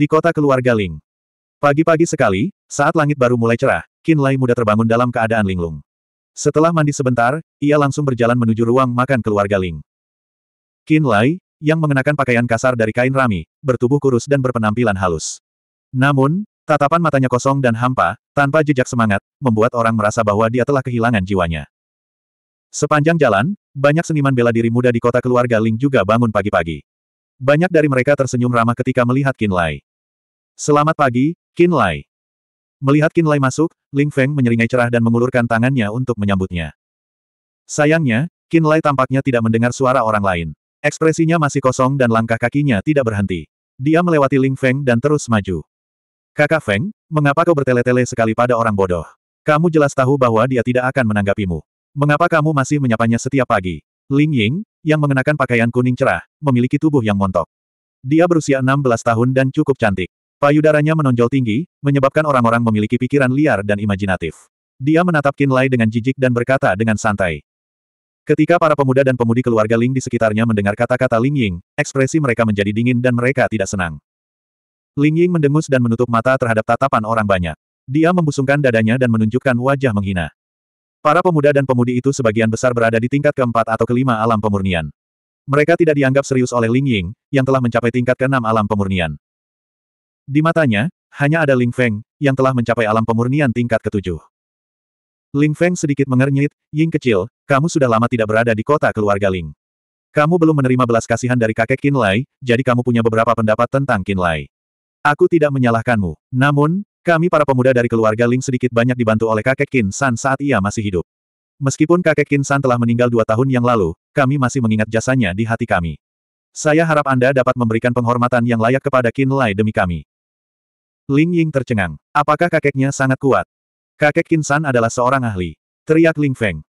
di kota keluarga Ling. Pagi-pagi sekali, saat langit baru mulai cerah, Qin Lai mudah terbangun dalam keadaan linglung. Setelah mandi sebentar, ia langsung berjalan menuju ruang makan keluarga Ling. Qin Lai, yang mengenakan pakaian kasar dari kain rami, bertubuh kurus dan berpenampilan halus. Namun, tatapan matanya kosong dan hampa, tanpa jejak semangat, membuat orang merasa bahwa dia telah kehilangan jiwanya. Sepanjang jalan, banyak seniman bela diri muda di kota keluarga Ling juga bangun pagi-pagi. Banyak dari mereka tersenyum ramah ketika melihat Qin Lai. Selamat pagi, Lai. Melihat Lai masuk, Ling Feng menyeringai cerah dan mengulurkan tangannya untuk menyambutnya. Sayangnya, Lai tampaknya tidak mendengar suara orang lain. Ekspresinya masih kosong dan langkah kakinya tidak berhenti. Dia melewati Ling Feng dan terus maju. Kakak Feng, mengapa kau bertele-tele sekali pada orang bodoh? Kamu jelas tahu bahwa dia tidak akan menanggapimu. Mengapa kamu masih menyapanya setiap pagi? Ling Ying, yang mengenakan pakaian kuning cerah, memiliki tubuh yang montok. Dia berusia 16 tahun dan cukup cantik. Payudaranya menonjol tinggi, menyebabkan orang-orang memiliki pikiran liar dan imajinatif. Dia menatap Kinlay dengan jijik dan berkata dengan santai. Ketika para pemuda dan pemudi keluarga Ling di sekitarnya mendengar kata-kata Ling Ying, ekspresi mereka menjadi dingin dan mereka tidak senang. Ling Ying mendengus dan menutup mata terhadap tatapan orang banyak. Dia membusungkan dadanya dan menunjukkan wajah menghina. Para pemuda dan pemudi itu sebagian besar berada di tingkat keempat atau kelima alam pemurnian. Mereka tidak dianggap serius oleh Ling Ying, yang telah mencapai tingkat keenam alam pemurnian. Di matanya, hanya ada Ling Feng, yang telah mencapai alam pemurnian tingkat ketujuh. Ling Feng sedikit mengernyit, Ying kecil, kamu sudah lama tidak berada di kota keluarga Ling. Kamu belum menerima belas kasihan dari kakek Qin Lai, jadi kamu punya beberapa pendapat tentang Qin Lai. Aku tidak menyalahkanmu. Namun, kami para pemuda dari keluarga Ling sedikit banyak dibantu oleh kakek Qin San saat ia masih hidup. Meskipun kakek Qin San telah meninggal dua tahun yang lalu, kami masih mengingat jasanya di hati kami. Saya harap Anda dapat memberikan penghormatan yang layak kepada Qin Lai demi kami. Ling Ying tercengang. Apakah kakeknya sangat kuat? Kakek Kinsan adalah seorang ahli. Teriak Ling Feng.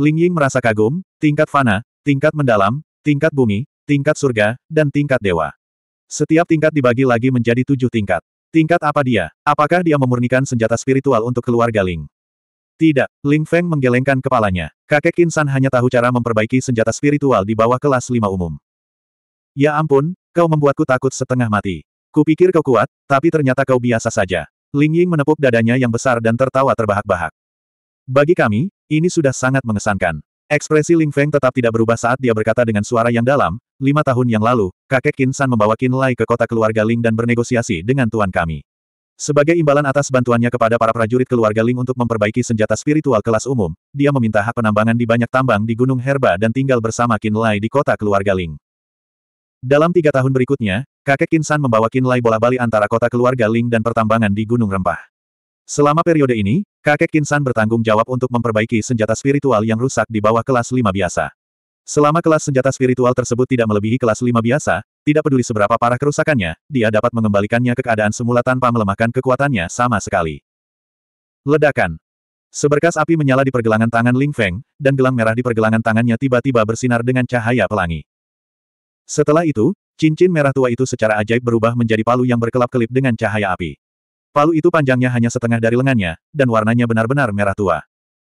Ling Ying merasa kagum, tingkat fana, tingkat mendalam, tingkat bumi, tingkat surga, dan tingkat dewa. Setiap tingkat dibagi lagi menjadi tujuh tingkat. Tingkat apa dia? Apakah dia memurnikan senjata spiritual untuk keluarga Ling? Tidak, Ling Feng menggelengkan kepalanya. Kakek Kinsan hanya tahu cara memperbaiki senjata spiritual di bawah kelas lima umum. Ya ampun, kau membuatku takut setengah mati. Kupikir kau kuat, tapi ternyata kau biasa saja. Ling Ying menepuk dadanya yang besar dan tertawa terbahak-bahak. Bagi kami, ini sudah sangat mengesankan. Ekspresi Ling Feng tetap tidak berubah saat dia berkata dengan suara yang dalam, lima tahun yang lalu, kakek Qin San membawa Qin Lai ke kota keluarga Ling dan bernegosiasi dengan tuan kami. Sebagai imbalan atas bantuannya kepada para prajurit keluarga Ling untuk memperbaiki senjata spiritual kelas umum, dia meminta hak penambangan di banyak tambang di Gunung Herba dan tinggal bersama Qin Lai di kota keluarga Ling. Dalam tiga tahun berikutnya, Kakek Kinsan membawa Kinlai bola-bali antara kota keluarga Ling dan pertambangan di Gunung Rempah. Selama periode ini, kakek Kinsan bertanggung jawab untuk memperbaiki senjata spiritual yang rusak di bawah kelas 5 biasa. Selama kelas senjata spiritual tersebut tidak melebihi kelas 5 biasa, tidak peduli seberapa parah kerusakannya, dia dapat mengembalikannya ke keadaan semula tanpa melemahkan kekuatannya sama sekali. Ledakan. Seberkas api menyala di pergelangan tangan Ling Feng, dan gelang merah di pergelangan tangannya tiba-tiba bersinar dengan cahaya pelangi. Setelah itu, Cincin merah tua itu secara ajaib berubah menjadi palu yang berkelap-kelip dengan cahaya api. Palu itu panjangnya hanya setengah dari lengannya, dan warnanya benar-benar merah tua.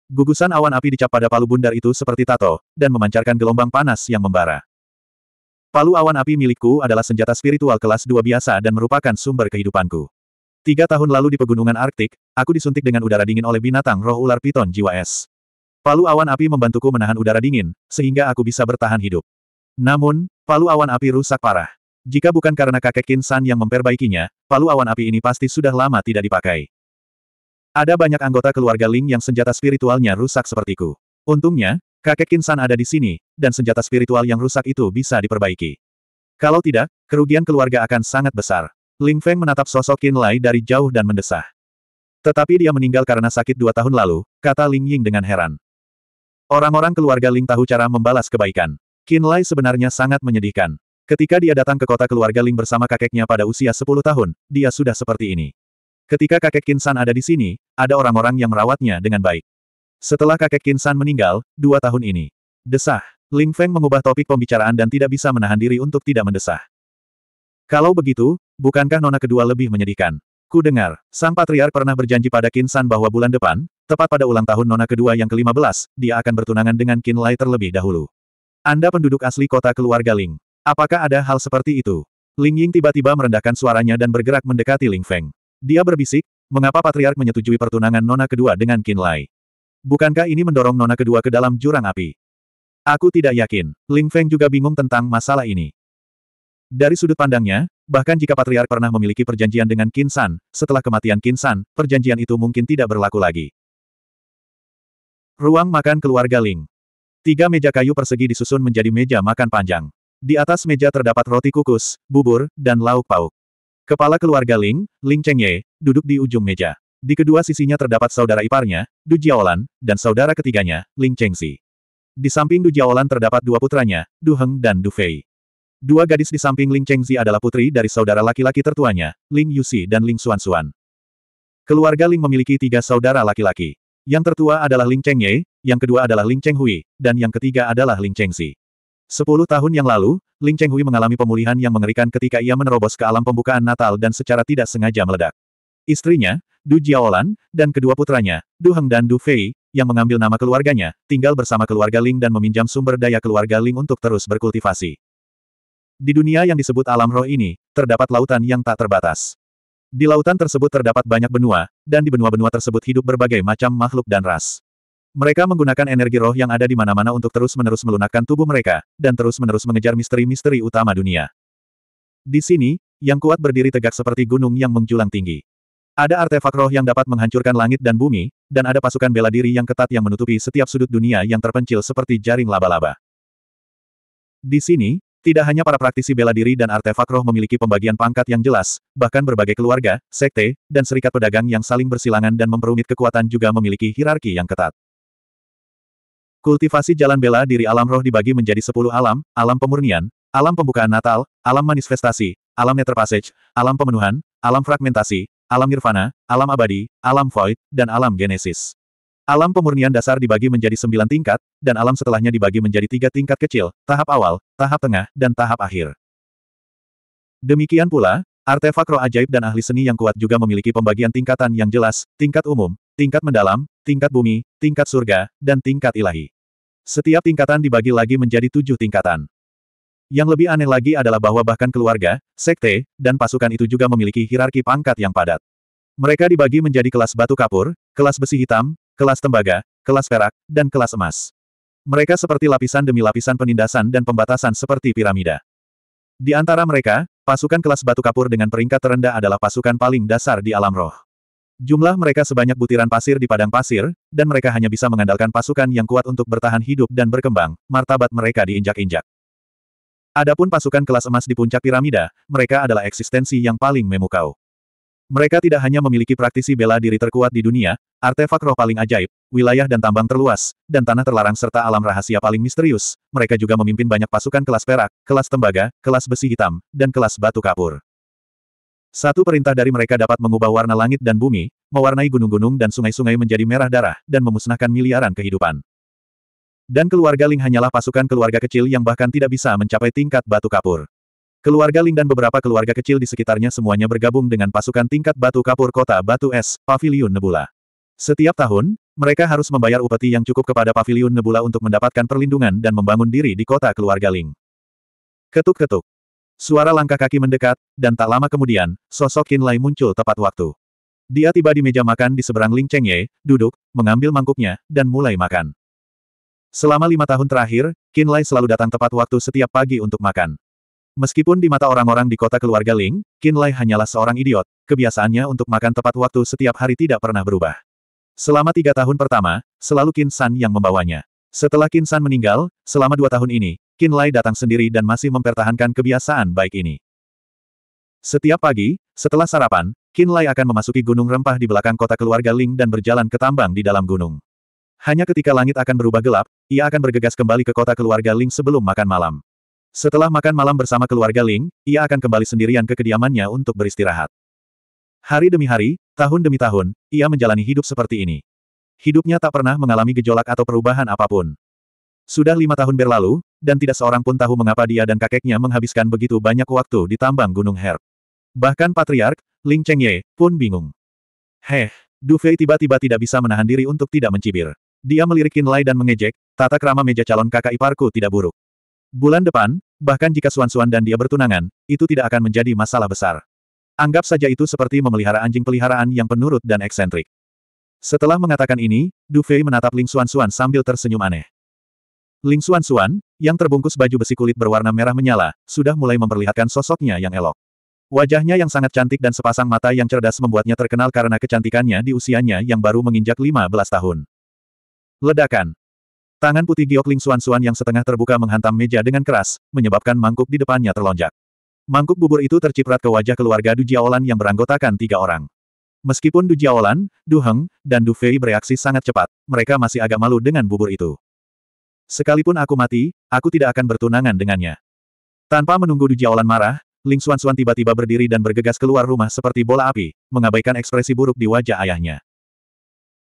Gugusan awan api dicap pada palu bundar itu seperti tato, dan memancarkan gelombang panas yang membara. Palu awan api milikku adalah senjata spiritual kelas dua biasa dan merupakan sumber kehidupanku. Tiga tahun lalu di pegunungan Arktik, aku disuntik dengan udara dingin oleh binatang roh ular piton jiwa es. Palu awan api membantuku menahan udara dingin, sehingga aku bisa bertahan hidup. Namun, Palu awan api rusak parah. Jika bukan karena kakek Kinsan yang memperbaikinya, palu awan api ini pasti sudah lama tidak dipakai. Ada banyak anggota keluarga Ling yang senjata spiritualnya rusak sepertiku. Untungnya, kakek Kinsan ada di sini, dan senjata spiritual yang rusak itu bisa diperbaiki. Kalau tidak, kerugian keluarga akan sangat besar. Ling Feng menatap sosok Qin Lai dari jauh dan mendesah. Tetapi dia meninggal karena sakit dua tahun lalu, kata Ling Ying dengan heran. Orang-orang keluarga Ling tahu cara membalas kebaikan. Lai sebenarnya sangat menyedihkan. Ketika dia datang ke kota keluarga Ling bersama kakeknya pada usia 10 tahun, dia sudah seperti ini. Ketika kakek Kinsan ada di sini, ada orang-orang yang merawatnya dengan baik. Setelah kakek Kinsan meninggal, dua tahun ini. Desah. Ling Feng mengubah topik pembicaraan dan tidak bisa menahan diri untuk tidak mendesah. Kalau begitu, bukankah nona kedua lebih menyedihkan? Ku dengar, sang patriar pernah berjanji pada Kinsan bahwa bulan depan, tepat pada ulang tahun nona kedua yang ke-15, dia akan bertunangan dengan Qin Lai terlebih dahulu. Anda penduduk asli kota keluarga Ling. Apakah ada hal seperti itu? Ling Ying tiba-tiba merendahkan suaranya dan bergerak mendekati Ling Feng. Dia berbisik, mengapa Patriark menyetujui pertunangan Nona kedua dengan Qin Lai? Bukankah ini mendorong Nona kedua ke dalam jurang api? Aku tidak yakin. Ling Feng juga bingung tentang masalah ini. Dari sudut pandangnya, bahkan jika Patriark pernah memiliki perjanjian dengan Qin San, setelah kematian Qin San, perjanjian itu mungkin tidak berlaku lagi. Ruang makan keluarga Ling Tiga meja kayu persegi disusun menjadi meja makan panjang. Di atas meja terdapat roti kukus, bubur, dan lauk pauk. Kepala keluarga Ling, Ling Chengye, duduk di ujung meja. Di kedua sisinya terdapat saudara iparnya, Du Jiaolan, dan saudara ketiganya, Ling Chengzi. Di samping Du Jiaolan terdapat dua putranya, Du Heng dan Du Fei. Dua gadis di samping Ling Chengzi adalah putri dari saudara laki-laki tertuanya, Ling Yusi dan Ling Xuan Xuan. Keluarga Ling memiliki tiga saudara laki-laki. Yang tertua adalah Ling Cheng Ye, yang kedua adalah Ling Cheng Hui, dan yang ketiga adalah Ling Cheng Si. Sepuluh tahun yang lalu, Ling Cheng Hui mengalami pemulihan yang mengerikan ketika ia menerobos ke alam pembukaan Natal dan secara tidak sengaja meledak. Istrinya, Du Jiaolan, dan kedua putranya, Du Heng dan Du Fei, yang mengambil nama keluarganya, tinggal bersama keluarga Ling dan meminjam sumber daya keluarga Ling untuk terus berkultivasi. Di dunia yang disebut alam roh ini, terdapat lautan yang tak terbatas. Di lautan tersebut terdapat banyak benua, dan di benua-benua tersebut hidup berbagai macam makhluk dan ras. Mereka menggunakan energi roh yang ada di mana-mana untuk terus-menerus melunakkan tubuh mereka, dan terus-menerus mengejar misteri-misteri utama dunia. Di sini, yang kuat berdiri tegak seperti gunung yang menjulang tinggi. Ada artefak roh yang dapat menghancurkan langit dan bumi, dan ada pasukan bela diri yang ketat yang menutupi setiap sudut dunia yang terpencil seperti jaring laba-laba. Di sini, tidak hanya para praktisi bela diri dan artefak roh memiliki pembagian pangkat yang jelas, bahkan berbagai keluarga, sekte, dan serikat pedagang yang saling bersilangan dan memperumit kekuatan juga memiliki hierarki yang ketat. Kultivasi jalan bela diri alam roh dibagi menjadi 10 alam, alam pemurnian, alam pembukaan natal, alam manifestasi, alam nether passage, alam pemenuhan, alam fragmentasi, alam nirvana, alam abadi, alam void, dan alam genesis. Alam pemurnian dasar dibagi menjadi sembilan tingkat, dan alam setelahnya dibagi menjadi tiga tingkat kecil, tahap awal, tahap tengah, dan tahap akhir. Demikian pula, artefak roh ajaib dan ahli seni yang kuat juga memiliki pembagian tingkatan yang jelas, tingkat umum, tingkat mendalam, tingkat bumi, tingkat surga, dan tingkat ilahi. Setiap tingkatan dibagi lagi menjadi tujuh tingkatan. Yang lebih aneh lagi adalah bahwa bahkan keluarga, sekte, dan pasukan itu juga memiliki hierarki pangkat yang padat. Mereka dibagi menjadi kelas batu kapur, kelas besi hitam, kelas tembaga, kelas perak, dan kelas emas. Mereka seperti lapisan demi lapisan penindasan dan pembatasan seperti piramida. Di antara mereka, pasukan kelas batu kapur dengan peringkat terendah adalah pasukan paling dasar di alam roh. Jumlah mereka sebanyak butiran pasir di padang pasir, dan mereka hanya bisa mengandalkan pasukan yang kuat untuk bertahan hidup dan berkembang, martabat mereka diinjak-injak. Adapun pasukan kelas emas di puncak piramida, mereka adalah eksistensi yang paling memukau. Mereka tidak hanya memiliki praktisi bela diri terkuat di dunia, artefak roh paling ajaib, wilayah dan tambang terluas, dan tanah terlarang serta alam rahasia paling misterius, mereka juga memimpin banyak pasukan kelas perak, kelas tembaga, kelas besi hitam, dan kelas batu kapur. Satu perintah dari mereka dapat mengubah warna langit dan bumi, mewarnai gunung-gunung dan sungai-sungai menjadi merah darah, dan memusnahkan miliaran kehidupan. Dan keluarga Ling hanyalah pasukan keluarga kecil yang bahkan tidak bisa mencapai tingkat batu kapur. Keluarga Ling dan beberapa keluarga kecil di sekitarnya semuanya bergabung dengan pasukan tingkat batu kapur kota batu es, Pavilion Nebula. Setiap tahun, mereka harus membayar upeti yang cukup kepada Pavilion Nebula untuk mendapatkan perlindungan dan membangun diri di kota keluarga Ling. Ketuk-ketuk. Suara langkah kaki mendekat, dan tak lama kemudian, sosok Qin Lai muncul tepat waktu. Dia tiba di meja makan di seberang Ling Cheng Ye, duduk, mengambil mangkuknya, dan mulai makan. Selama lima tahun terakhir, Qin Lai selalu datang tepat waktu setiap pagi untuk makan. Meskipun di mata orang-orang di kota keluarga Ling, Qin Lai hanyalah seorang idiot, kebiasaannya untuk makan tepat waktu setiap hari tidak pernah berubah. Selama tiga tahun pertama, selalu Qin San yang membawanya. Setelah Qin San meninggal, selama dua tahun ini, Qin Lai datang sendiri dan masih mempertahankan kebiasaan baik ini. Setiap pagi, setelah sarapan, Qin Lai akan memasuki gunung rempah di belakang kota keluarga Ling dan berjalan ke tambang di dalam gunung. Hanya ketika langit akan berubah gelap, ia akan bergegas kembali ke kota keluarga Ling sebelum makan malam. Setelah makan malam bersama keluarga Ling, ia akan kembali sendirian ke kediamannya untuk beristirahat. Hari demi hari, tahun demi tahun, ia menjalani hidup seperti ini. Hidupnya tak pernah mengalami gejolak atau perubahan apapun. Sudah lima tahun berlalu, dan tidak seorang pun tahu mengapa dia dan kakeknya menghabiskan begitu banyak waktu di tambang Gunung Herb. Bahkan Patriark, Ling Chengye, pun bingung. Heh, Du Fei tiba-tiba tidak bisa menahan diri untuk tidak mencibir. Dia melirikin Lai dan mengejek, tata kerama meja calon kakak iparku tidak buruk. Bulan depan, Bahkan jika Suan-Suan dan dia bertunangan, itu tidak akan menjadi masalah besar. Anggap saja itu seperti memelihara anjing peliharaan yang penurut dan eksentrik. Setelah mengatakan ini, Du Fei menatap Ling Suan-Suan sambil tersenyum aneh. Ling Suan-Suan, yang terbungkus baju besi kulit berwarna merah menyala, sudah mulai memperlihatkan sosoknya yang elok. Wajahnya yang sangat cantik dan sepasang mata yang cerdas membuatnya terkenal karena kecantikannya di usianya yang baru menginjak 15 tahun. Ledakan Tangan putih giok Ling Suan-Suan yang setengah terbuka menghantam meja dengan keras, menyebabkan mangkuk di depannya terlonjak. Mangkuk bubur itu terciprat ke wajah keluarga Du Jiaolan yang beranggotakan tiga orang. Meskipun Du Jiaolan, Du Heng, dan Du Fei bereaksi sangat cepat, mereka masih agak malu dengan bubur itu. Sekalipun aku mati, aku tidak akan bertunangan dengannya. Tanpa menunggu Du Jiaolan marah, Ling Suan-Suan tiba-tiba berdiri dan bergegas keluar rumah seperti bola api, mengabaikan ekspresi buruk di wajah ayahnya.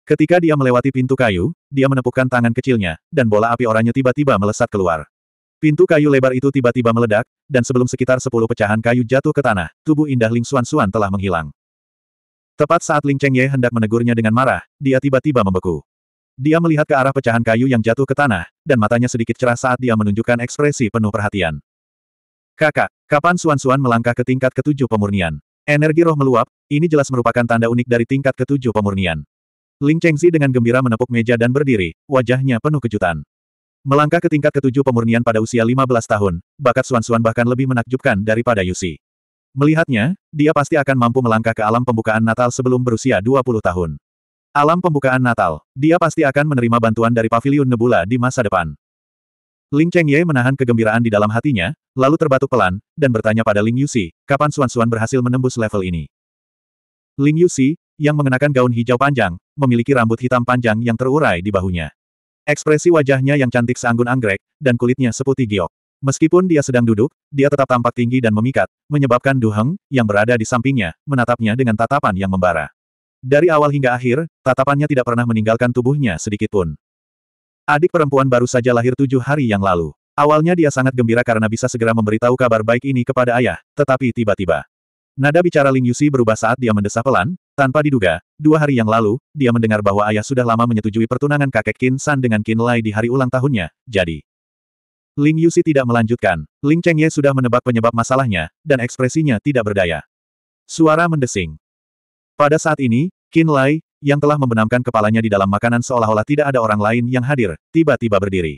Ketika dia melewati pintu kayu, dia menepukkan tangan kecilnya, dan bola api oranye tiba-tiba melesat keluar. Pintu kayu lebar itu tiba-tiba meledak, dan sebelum sekitar sepuluh pecahan kayu jatuh ke tanah, tubuh indah Ling Xuan Xuan telah menghilang. Tepat saat Ling Cheng Ye hendak menegurnya dengan marah, dia tiba-tiba membeku. Dia melihat ke arah pecahan kayu yang jatuh ke tanah, dan matanya sedikit cerah saat dia menunjukkan ekspresi penuh perhatian. Kakak, kapan Suan Suan melangkah ke tingkat ketujuh pemurnian? Energi roh meluap, ini jelas merupakan tanda unik dari tingkat ketujuh pemurnian. Ling Chengzi dengan gembira menepuk meja dan berdiri, wajahnya penuh kejutan. Melangkah ke tingkat ketujuh pemurnian pada usia 15 tahun, bakat Suan-Suan bahkan lebih menakjubkan daripada Yusi. Melihatnya, dia pasti akan mampu melangkah ke alam pembukaan Natal sebelum berusia 20 tahun. Alam pembukaan Natal, dia pasti akan menerima bantuan dari Paviliun Nebula di masa depan. Ling Cheng Chengye menahan kegembiraan di dalam hatinya, lalu terbatuk pelan, dan bertanya pada Ling Yusi, kapan Suan-Suan berhasil menembus level ini. Ling Yusi, yang mengenakan gaun hijau panjang, memiliki rambut hitam panjang yang terurai di bahunya. Ekspresi wajahnya yang cantik seanggun anggrek, dan kulitnya seputih giok. Meskipun dia sedang duduk, dia tetap tampak tinggi dan memikat, menyebabkan Duheng, yang berada di sampingnya, menatapnya dengan tatapan yang membara. Dari awal hingga akhir, tatapannya tidak pernah meninggalkan tubuhnya sedikitpun. Adik perempuan baru saja lahir tujuh hari yang lalu. Awalnya dia sangat gembira karena bisa segera memberitahu kabar baik ini kepada ayah, tetapi tiba-tiba. Nada bicara Ling Yusi berubah saat dia mendesah pelan, tanpa diduga, dua hari yang lalu, dia mendengar bahwa ayah sudah lama menyetujui pertunangan kakek Qin San dengan Qin Lai di hari ulang tahunnya, jadi... Ling Yusi tidak melanjutkan, Ling Cheng Ye sudah menebak penyebab masalahnya, dan ekspresinya tidak berdaya. Suara mendesing. Pada saat ini, Qin Lai, yang telah membenamkan kepalanya di dalam makanan seolah-olah tidak ada orang lain yang hadir, tiba-tiba berdiri.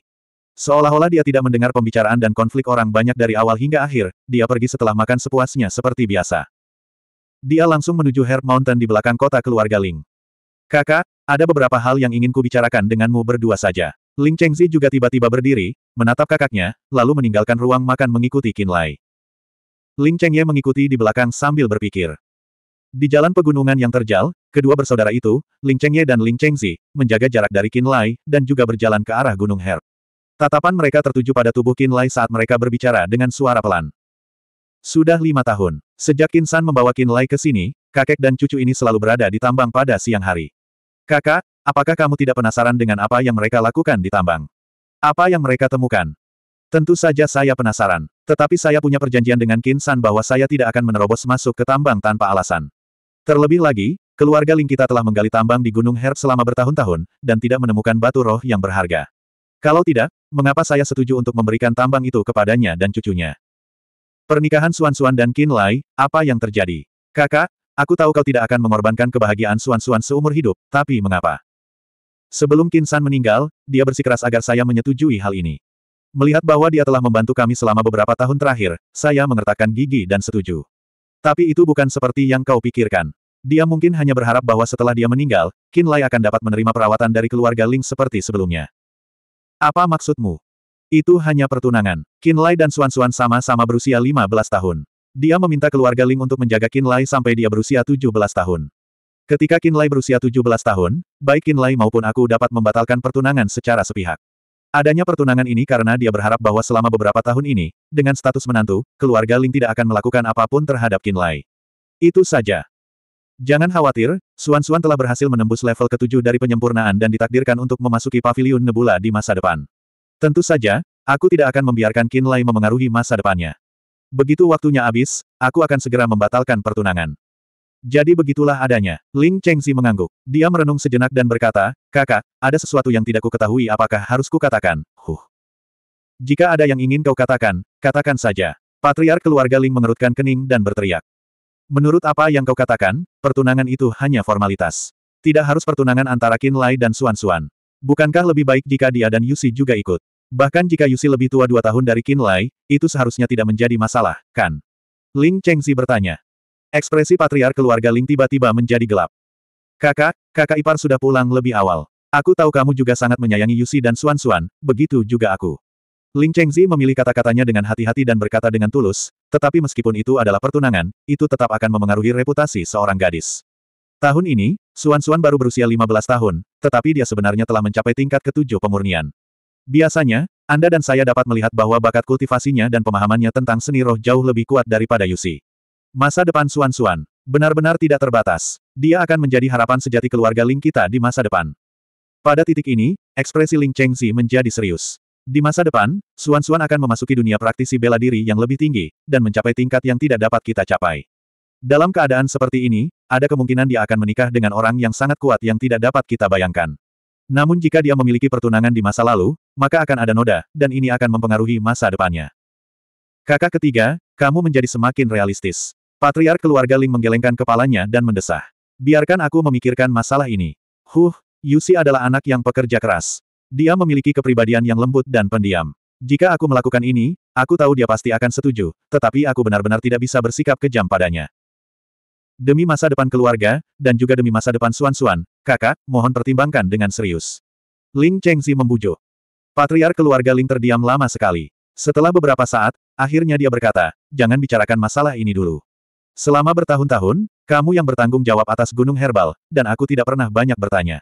Seolah-olah dia tidak mendengar pembicaraan dan konflik orang banyak dari awal hingga akhir, dia pergi setelah makan sepuasnya seperti biasa. Dia langsung menuju Herb Mountain di belakang kota keluarga Ling. Kakak, ada beberapa hal yang ingin kubicarakan denganmu berdua saja. Ling Chengzi juga tiba-tiba berdiri, menatap kakaknya, lalu meninggalkan ruang makan mengikuti Qin Lai. Ling Chengye mengikuti di belakang sambil berpikir. Di jalan pegunungan yang terjal, kedua bersaudara itu, Ling Chengye dan Ling Chengzi, menjaga jarak dari Qin Lai, dan juga berjalan ke arah Gunung Herb. Tatapan mereka tertuju pada tubuh Qin Lai saat mereka berbicara dengan suara pelan. Sudah lima tahun, sejak Kinsan San membawa Qin ke sini, kakek dan cucu ini selalu berada di tambang pada siang hari. Kakak, apakah kamu tidak penasaran dengan apa yang mereka lakukan di tambang? Apa yang mereka temukan? Tentu saja saya penasaran, tetapi saya punya perjanjian dengan Kinsan bahwa saya tidak akan menerobos masuk ke tambang tanpa alasan. Terlebih lagi, keluarga Ling kita telah menggali tambang di Gunung Herb selama bertahun-tahun, dan tidak menemukan batu roh yang berharga. Kalau tidak, mengapa saya setuju untuk memberikan tambang itu kepadanya dan cucunya? Pernikahan Suan-Suan dan Qin Lai, apa yang terjadi? Kakak, aku tahu kau tidak akan mengorbankan kebahagiaan Suan-Suan seumur hidup, tapi mengapa? Sebelum Qin San meninggal, dia bersikeras agar saya menyetujui hal ini. Melihat bahwa dia telah membantu kami selama beberapa tahun terakhir, saya mengertakkan gigi dan setuju. Tapi itu bukan seperti yang kau pikirkan. Dia mungkin hanya berharap bahwa setelah dia meninggal, Qin Lai akan dapat menerima perawatan dari keluarga Ling seperti sebelumnya. Apa maksudmu? Itu hanya pertunangan. Lai dan Suan-Suan sama-sama berusia 15 tahun. Dia meminta keluarga Ling untuk menjaga Lai sampai dia berusia 17 tahun. Ketika Lai berusia 17 tahun, baik Lai maupun aku dapat membatalkan pertunangan secara sepihak. Adanya pertunangan ini karena dia berharap bahwa selama beberapa tahun ini, dengan status menantu, keluarga Ling tidak akan melakukan apapun terhadap Lai. Itu saja. Jangan khawatir, Suan-Suan telah berhasil menembus level ketujuh dari penyempurnaan dan ditakdirkan untuk memasuki paviliun Nebula di masa depan. Tentu saja, aku tidak akan membiarkan Lai memengaruhi masa depannya. Begitu waktunya habis, aku akan segera membatalkan pertunangan. Jadi begitulah adanya. Ling Chengzi mengangguk. Dia merenung sejenak dan berkata, Kakak, ada sesuatu yang tidak ku ketahui. apakah harus ku katakan? Huh. Jika ada yang ingin kau katakan, katakan saja. Patriark keluarga Ling mengerutkan kening dan berteriak. Menurut apa yang kau katakan, pertunangan itu hanya formalitas. Tidak harus pertunangan antara Qin Lai dan Suan Suan. Bukankah lebih baik jika dia dan Yusi juga ikut? Bahkan jika Yusi lebih tua dua tahun dari Qin Lai, itu seharusnya tidak menjadi masalah, kan? Ling Chengzi bertanya. Ekspresi patriar keluarga Ling tiba-tiba menjadi gelap. Kakak, kakak ipar sudah pulang lebih awal. Aku tahu kamu juga sangat menyayangi Yusi dan Suan Suan, begitu juga aku. Ling Chengzi memilih kata-katanya dengan hati-hati dan berkata dengan tulus, tetapi meskipun itu adalah pertunangan, itu tetap akan memengaruhi reputasi seorang gadis. Tahun ini, Suan Suan baru berusia 15 tahun, tetapi dia sebenarnya telah mencapai tingkat ketujuh pemurnian. Biasanya, Anda dan saya dapat melihat bahwa bakat kultivasinya dan pemahamannya tentang seni roh jauh lebih kuat daripada Yusi. Masa depan Suan-Suan, benar-benar tidak terbatas. Dia akan menjadi harapan sejati keluarga Ling kita di masa depan. Pada titik ini, ekspresi Ling Chengzi menjadi serius. Di masa depan, Suan-Suan akan memasuki dunia praktisi bela diri yang lebih tinggi, dan mencapai tingkat yang tidak dapat kita capai. Dalam keadaan seperti ini, ada kemungkinan dia akan menikah dengan orang yang sangat kuat yang tidak dapat kita bayangkan. Namun jika dia memiliki pertunangan di masa lalu, maka akan ada noda, dan ini akan mempengaruhi masa depannya. Kakak ketiga, kamu menjadi semakin realistis. Patriark keluarga Ling menggelengkan kepalanya dan mendesah. Biarkan aku memikirkan masalah ini. Huh, Yusi adalah anak yang pekerja keras. Dia memiliki kepribadian yang lembut dan pendiam. Jika aku melakukan ini, aku tahu dia pasti akan setuju, tetapi aku benar-benar tidak bisa bersikap kejam padanya. Demi masa depan keluarga, dan juga demi masa depan Suan-Suan, kakak, mohon pertimbangkan dengan serius. Ling Chengzi membujuk. Patriar keluarga Ling terdiam lama sekali. Setelah beberapa saat, akhirnya dia berkata, jangan bicarakan masalah ini dulu. Selama bertahun-tahun, kamu yang bertanggung jawab atas gunung herbal, dan aku tidak pernah banyak bertanya.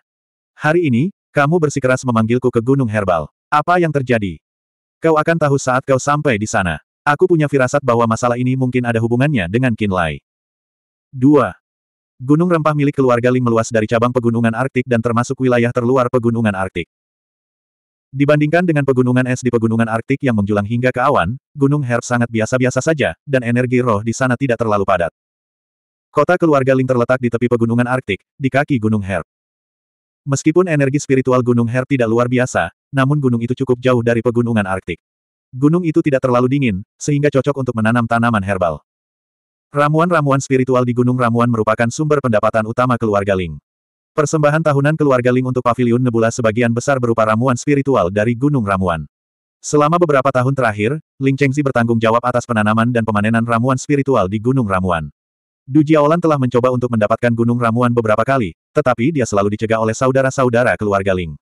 Hari ini, kamu bersikeras memanggilku ke gunung herbal. Apa yang terjadi? Kau akan tahu saat kau sampai di sana. Aku punya firasat bahwa masalah ini mungkin ada hubungannya dengan Qin Lai. 2. Gunung rempah milik keluarga Ling meluas dari cabang pegunungan Arktik dan termasuk wilayah terluar pegunungan Arktik. Dibandingkan dengan pegunungan es di pegunungan Arktik yang menjulang hingga ke awan, Gunung Herb sangat biasa-biasa saja, dan energi roh di sana tidak terlalu padat. Kota keluarga Ling terletak di tepi pegunungan Arktik, di kaki Gunung Herb. Meskipun energi spiritual Gunung Herb tidak luar biasa, namun gunung itu cukup jauh dari pegunungan Arktik. Gunung itu tidak terlalu dingin, sehingga cocok untuk menanam tanaman herbal. Ramuan-ramuan spiritual di Gunung Ramuan merupakan sumber pendapatan utama keluarga Ling. Persembahan tahunan keluarga Ling untuk paviliun nebula sebagian besar berupa ramuan spiritual dari Gunung Ramuan. Selama beberapa tahun terakhir, Ling Chengzi bertanggung jawab atas penanaman dan pemanenan ramuan spiritual di Gunung Ramuan. Du Jiaolan telah mencoba untuk mendapatkan Gunung Ramuan beberapa kali, tetapi dia selalu dicegah oleh saudara-saudara keluarga Ling.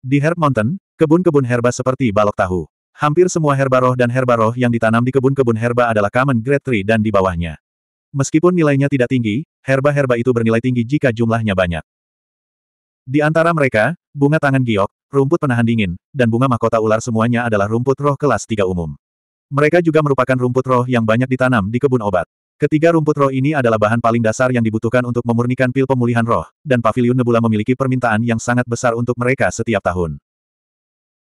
Di Herb Mountain, kebun-kebun herba seperti balok tahu. Hampir semua herba roh dan herba roh yang ditanam di kebun-kebun herba adalah common grade tree dan di bawahnya. Meskipun nilainya tidak tinggi, herba-herba itu bernilai tinggi jika jumlahnya banyak. Di antara mereka, bunga tangan giok, rumput penahan dingin, dan bunga mahkota ular semuanya adalah rumput roh kelas tiga umum. Mereka juga merupakan rumput roh yang banyak ditanam di kebun obat. Ketiga rumput roh ini adalah bahan paling dasar yang dibutuhkan untuk memurnikan pil pemulihan roh, dan pavilion nebula memiliki permintaan yang sangat besar untuk mereka setiap tahun.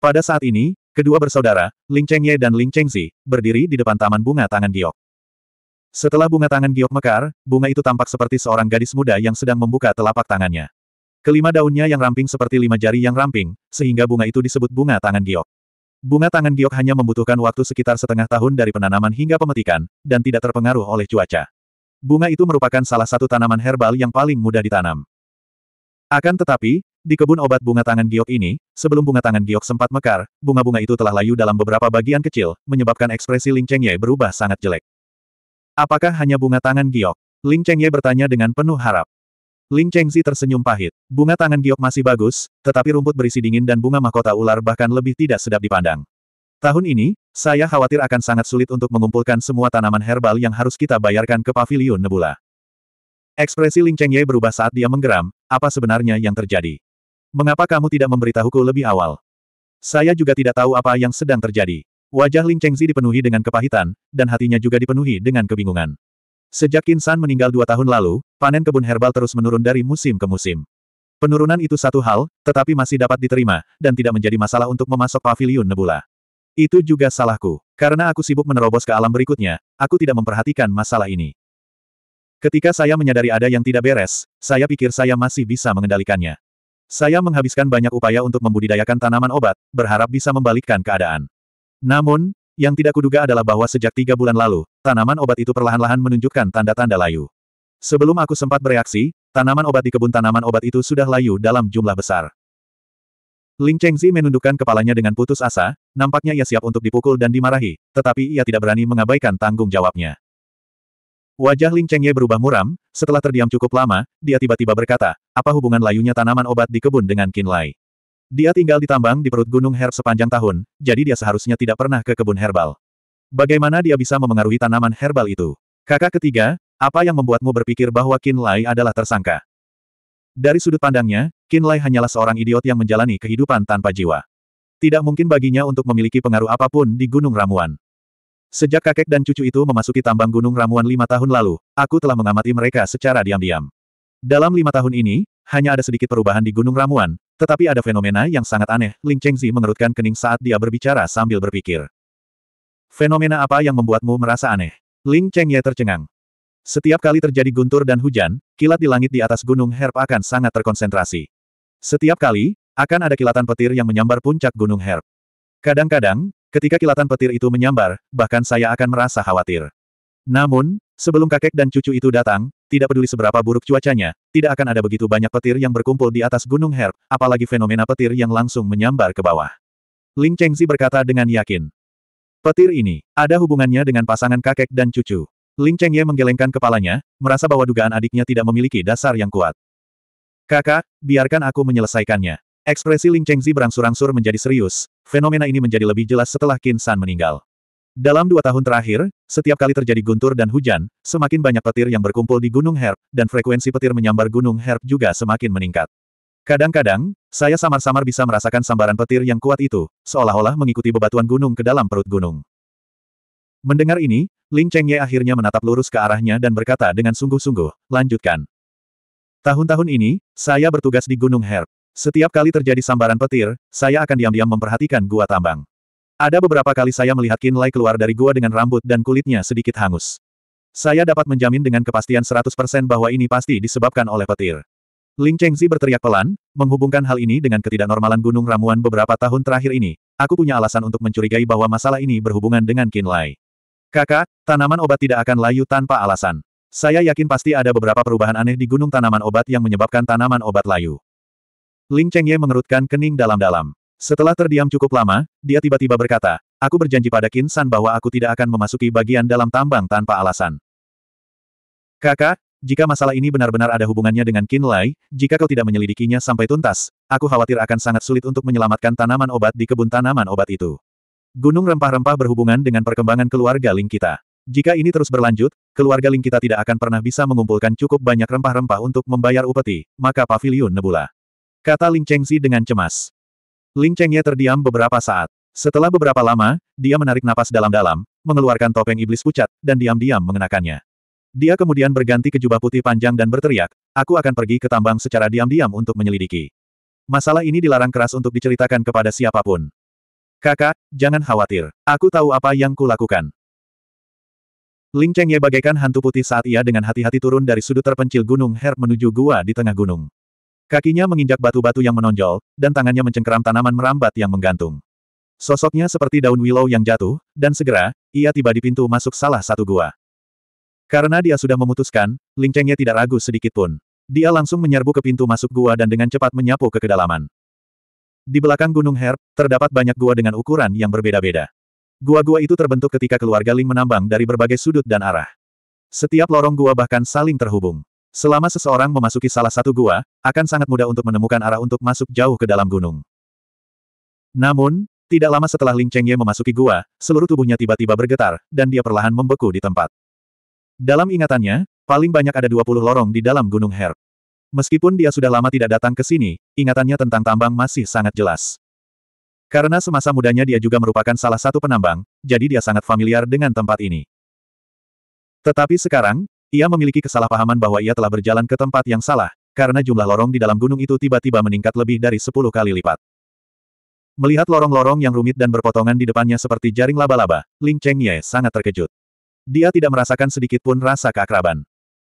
Pada saat ini, kedua bersaudara, Ling Chengye dan Ling Chengzi, berdiri di depan taman bunga tangan giok. Setelah bunga tangan giok mekar, bunga itu tampak seperti seorang gadis muda yang sedang membuka telapak tangannya. Kelima daunnya yang ramping seperti lima jari yang ramping, sehingga bunga itu disebut bunga tangan giok. Bunga tangan giok hanya membutuhkan waktu sekitar setengah tahun dari penanaman hingga pemetikan, dan tidak terpengaruh oleh cuaca. Bunga itu merupakan salah satu tanaman herbal yang paling mudah ditanam. Akan tetapi, di kebun obat bunga tangan giok ini, sebelum bunga tangan giok sempat mekar, bunga-bunga itu telah layu dalam beberapa bagian kecil, menyebabkan ekspresi Ling Chengye berubah sangat jelek. Apakah hanya bunga tangan giok? Ling Chengye bertanya dengan penuh harap. Ling Chengzi tersenyum pahit. Bunga tangan giok masih bagus, tetapi rumput berisi dingin dan bunga mahkota ular bahkan lebih tidak sedap dipandang. Tahun ini, saya khawatir akan sangat sulit untuk mengumpulkan semua tanaman herbal yang harus kita bayarkan ke paviliun Nebula. Ekspresi Ling Chengye berubah saat dia menggeram, apa sebenarnya yang terjadi? Mengapa kamu tidak memberitahuku lebih awal? Saya juga tidak tahu apa yang sedang terjadi. Wajah Ling Chengzi dipenuhi dengan kepahitan, dan hatinya juga dipenuhi dengan kebingungan. Sejak Kinsan meninggal dua tahun lalu, panen kebun herbal terus menurun dari musim ke musim. Penurunan itu satu hal, tetapi masih dapat diterima, dan tidak menjadi masalah untuk memasok pavilion nebula. Itu juga salahku. Karena aku sibuk menerobos ke alam berikutnya, aku tidak memperhatikan masalah ini. Ketika saya menyadari ada yang tidak beres, saya pikir saya masih bisa mengendalikannya. Saya menghabiskan banyak upaya untuk membudidayakan tanaman obat, berharap bisa membalikkan keadaan. Namun, yang tidak kuduga adalah bahwa sejak tiga bulan lalu, tanaman obat itu perlahan-lahan menunjukkan tanda-tanda layu. Sebelum aku sempat bereaksi, tanaman obat di kebun tanaman obat itu sudah layu dalam jumlah besar. Ling Chengzi menundukkan kepalanya dengan putus asa, nampaknya ia siap untuk dipukul dan dimarahi, tetapi ia tidak berani mengabaikan tanggung jawabnya. Wajah Ling Chengye berubah muram, setelah terdiam cukup lama, dia tiba-tiba berkata, apa hubungan layunya tanaman obat di kebun dengan Qin Lai? Dia tinggal di tambang di perut gunung herb sepanjang tahun, jadi dia seharusnya tidak pernah ke kebun herbal. Bagaimana dia bisa memengaruhi tanaman herbal itu? Kakak ketiga, apa yang membuatmu berpikir bahwa Qin Lai adalah tersangka? Dari sudut pandangnya, Qin Lai hanyalah seorang idiot yang menjalani kehidupan tanpa jiwa. Tidak mungkin baginya untuk memiliki pengaruh apapun di Gunung Ramuan. Sejak kakek dan cucu itu memasuki tambang Gunung Ramuan lima tahun lalu, aku telah mengamati mereka secara diam-diam. Dalam lima tahun ini, hanya ada sedikit perubahan di Gunung Ramuan, tetapi ada fenomena yang sangat aneh. Ling Chengzi mengerutkan kening saat dia berbicara sambil berpikir. Fenomena apa yang membuatmu merasa aneh? Ling Chengye tercengang. Setiap kali terjadi guntur dan hujan, kilat di langit di atas Gunung Herb akan sangat terkonsentrasi. Setiap kali, akan ada kilatan petir yang menyambar puncak Gunung Herb. Kadang-kadang, Ketika kilatan petir itu menyambar, bahkan saya akan merasa khawatir. Namun, sebelum kakek dan cucu itu datang, tidak peduli seberapa buruk cuacanya, tidak akan ada begitu banyak petir yang berkumpul di atas gunung Herb, apalagi fenomena petir yang langsung menyambar ke bawah. Ling Chengzi berkata dengan yakin. Petir ini, ada hubungannya dengan pasangan kakek dan cucu. Ling Chengye menggelengkan kepalanya, merasa bahwa dugaan adiknya tidak memiliki dasar yang kuat. Kakak, biarkan aku menyelesaikannya. Ekspresi Ling Chengzi berangsur-angsur menjadi serius, fenomena ini menjadi lebih jelas setelah Qin San meninggal. Dalam dua tahun terakhir, setiap kali terjadi guntur dan hujan, semakin banyak petir yang berkumpul di Gunung Herb, dan frekuensi petir menyambar Gunung Herb juga semakin meningkat. Kadang-kadang, saya samar-samar bisa merasakan sambaran petir yang kuat itu, seolah-olah mengikuti bebatuan gunung ke dalam perut gunung. Mendengar ini, Ling Chengye akhirnya menatap lurus ke arahnya dan berkata dengan sungguh-sungguh, lanjutkan. Tahun-tahun ini, saya bertugas di Gunung Herb. Setiap kali terjadi sambaran petir, saya akan diam-diam memperhatikan gua tambang. Ada beberapa kali saya melihat Kinlay keluar dari gua dengan rambut dan kulitnya sedikit hangus. Saya dapat menjamin dengan kepastian 100% bahwa ini pasti disebabkan oleh petir. Ling Chengzi berteriak pelan, menghubungkan hal ini dengan ketidaknormalan Gunung Ramuan beberapa tahun terakhir ini. Aku punya alasan untuk mencurigai bahwa masalah ini berhubungan dengan Kinlay. Kakak, tanaman obat tidak akan layu tanpa alasan. Saya yakin pasti ada beberapa perubahan aneh di gunung tanaman obat yang menyebabkan tanaman obat layu. Ling Chengye mengerutkan kening dalam-dalam. Setelah terdiam cukup lama, dia tiba-tiba berkata, Aku berjanji pada Qin San bahwa aku tidak akan memasuki bagian dalam tambang tanpa alasan. Kakak, jika masalah ini benar-benar ada hubungannya dengan Qin Lai, jika kau tidak menyelidikinya sampai tuntas, aku khawatir akan sangat sulit untuk menyelamatkan tanaman obat di kebun tanaman obat itu. Gunung rempah-rempah berhubungan dengan perkembangan keluarga Ling kita. Jika ini terus berlanjut, keluarga Ling kita tidak akan pernah bisa mengumpulkan cukup banyak rempah-rempah untuk membayar upeti, maka paviliun Nebula. Kata Ling Chengzi dengan cemas. Ling Chengye terdiam beberapa saat. Setelah beberapa lama, dia menarik napas dalam-dalam, mengeluarkan topeng iblis pucat, dan diam-diam mengenakannya. Dia kemudian berganti ke jubah putih panjang dan berteriak, aku akan pergi ke tambang secara diam-diam untuk menyelidiki. Masalah ini dilarang keras untuk diceritakan kepada siapapun. Kakak, jangan khawatir. Aku tahu apa yang kulakukan. Ling Chengye bagaikan hantu putih saat ia dengan hati-hati turun dari sudut terpencil gunung Herb menuju gua di tengah gunung. Kakinya menginjak batu-batu yang menonjol, dan tangannya mencengkeram tanaman merambat yang menggantung. Sosoknya seperti daun willow yang jatuh, dan segera, ia tiba di pintu masuk salah satu gua. Karena dia sudah memutuskan, Chengnya tidak ragu sedikit pun. Dia langsung menyerbu ke pintu masuk gua dan dengan cepat menyapu ke kedalaman. Di belakang Gunung Herb, terdapat banyak gua dengan ukuran yang berbeda-beda. Gua-gua itu terbentuk ketika keluarga Ling menambang dari berbagai sudut dan arah. Setiap lorong gua bahkan saling terhubung. Selama seseorang memasuki salah satu gua, akan sangat mudah untuk menemukan arah untuk masuk jauh ke dalam gunung. Namun, tidak lama setelah Ling Chengye memasuki gua, seluruh tubuhnya tiba-tiba bergetar, dan dia perlahan membeku di tempat. Dalam ingatannya, paling banyak ada 20 lorong di dalam Gunung Herb. Meskipun dia sudah lama tidak datang ke sini, ingatannya tentang tambang masih sangat jelas. Karena semasa mudanya dia juga merupakan salah satu penambang, jadi dia sangat familiar dengan tempat ini. Tetapi sekarang, ia memiliki kesalahpahaman bahwa ia telah berjalan ke tempat yang salah, karena jumlah lorong di dalam gunung itu tiba-tiba meningkat lebih dari sepuluh kali lipat. Melihat lorong-lorong yang rumit dan berpotongan di depannya seperti jaring laba-laba, Ling Cheng Ye sangat terkejut. Dia tidak merasakan sedikit pun rasa keakraban.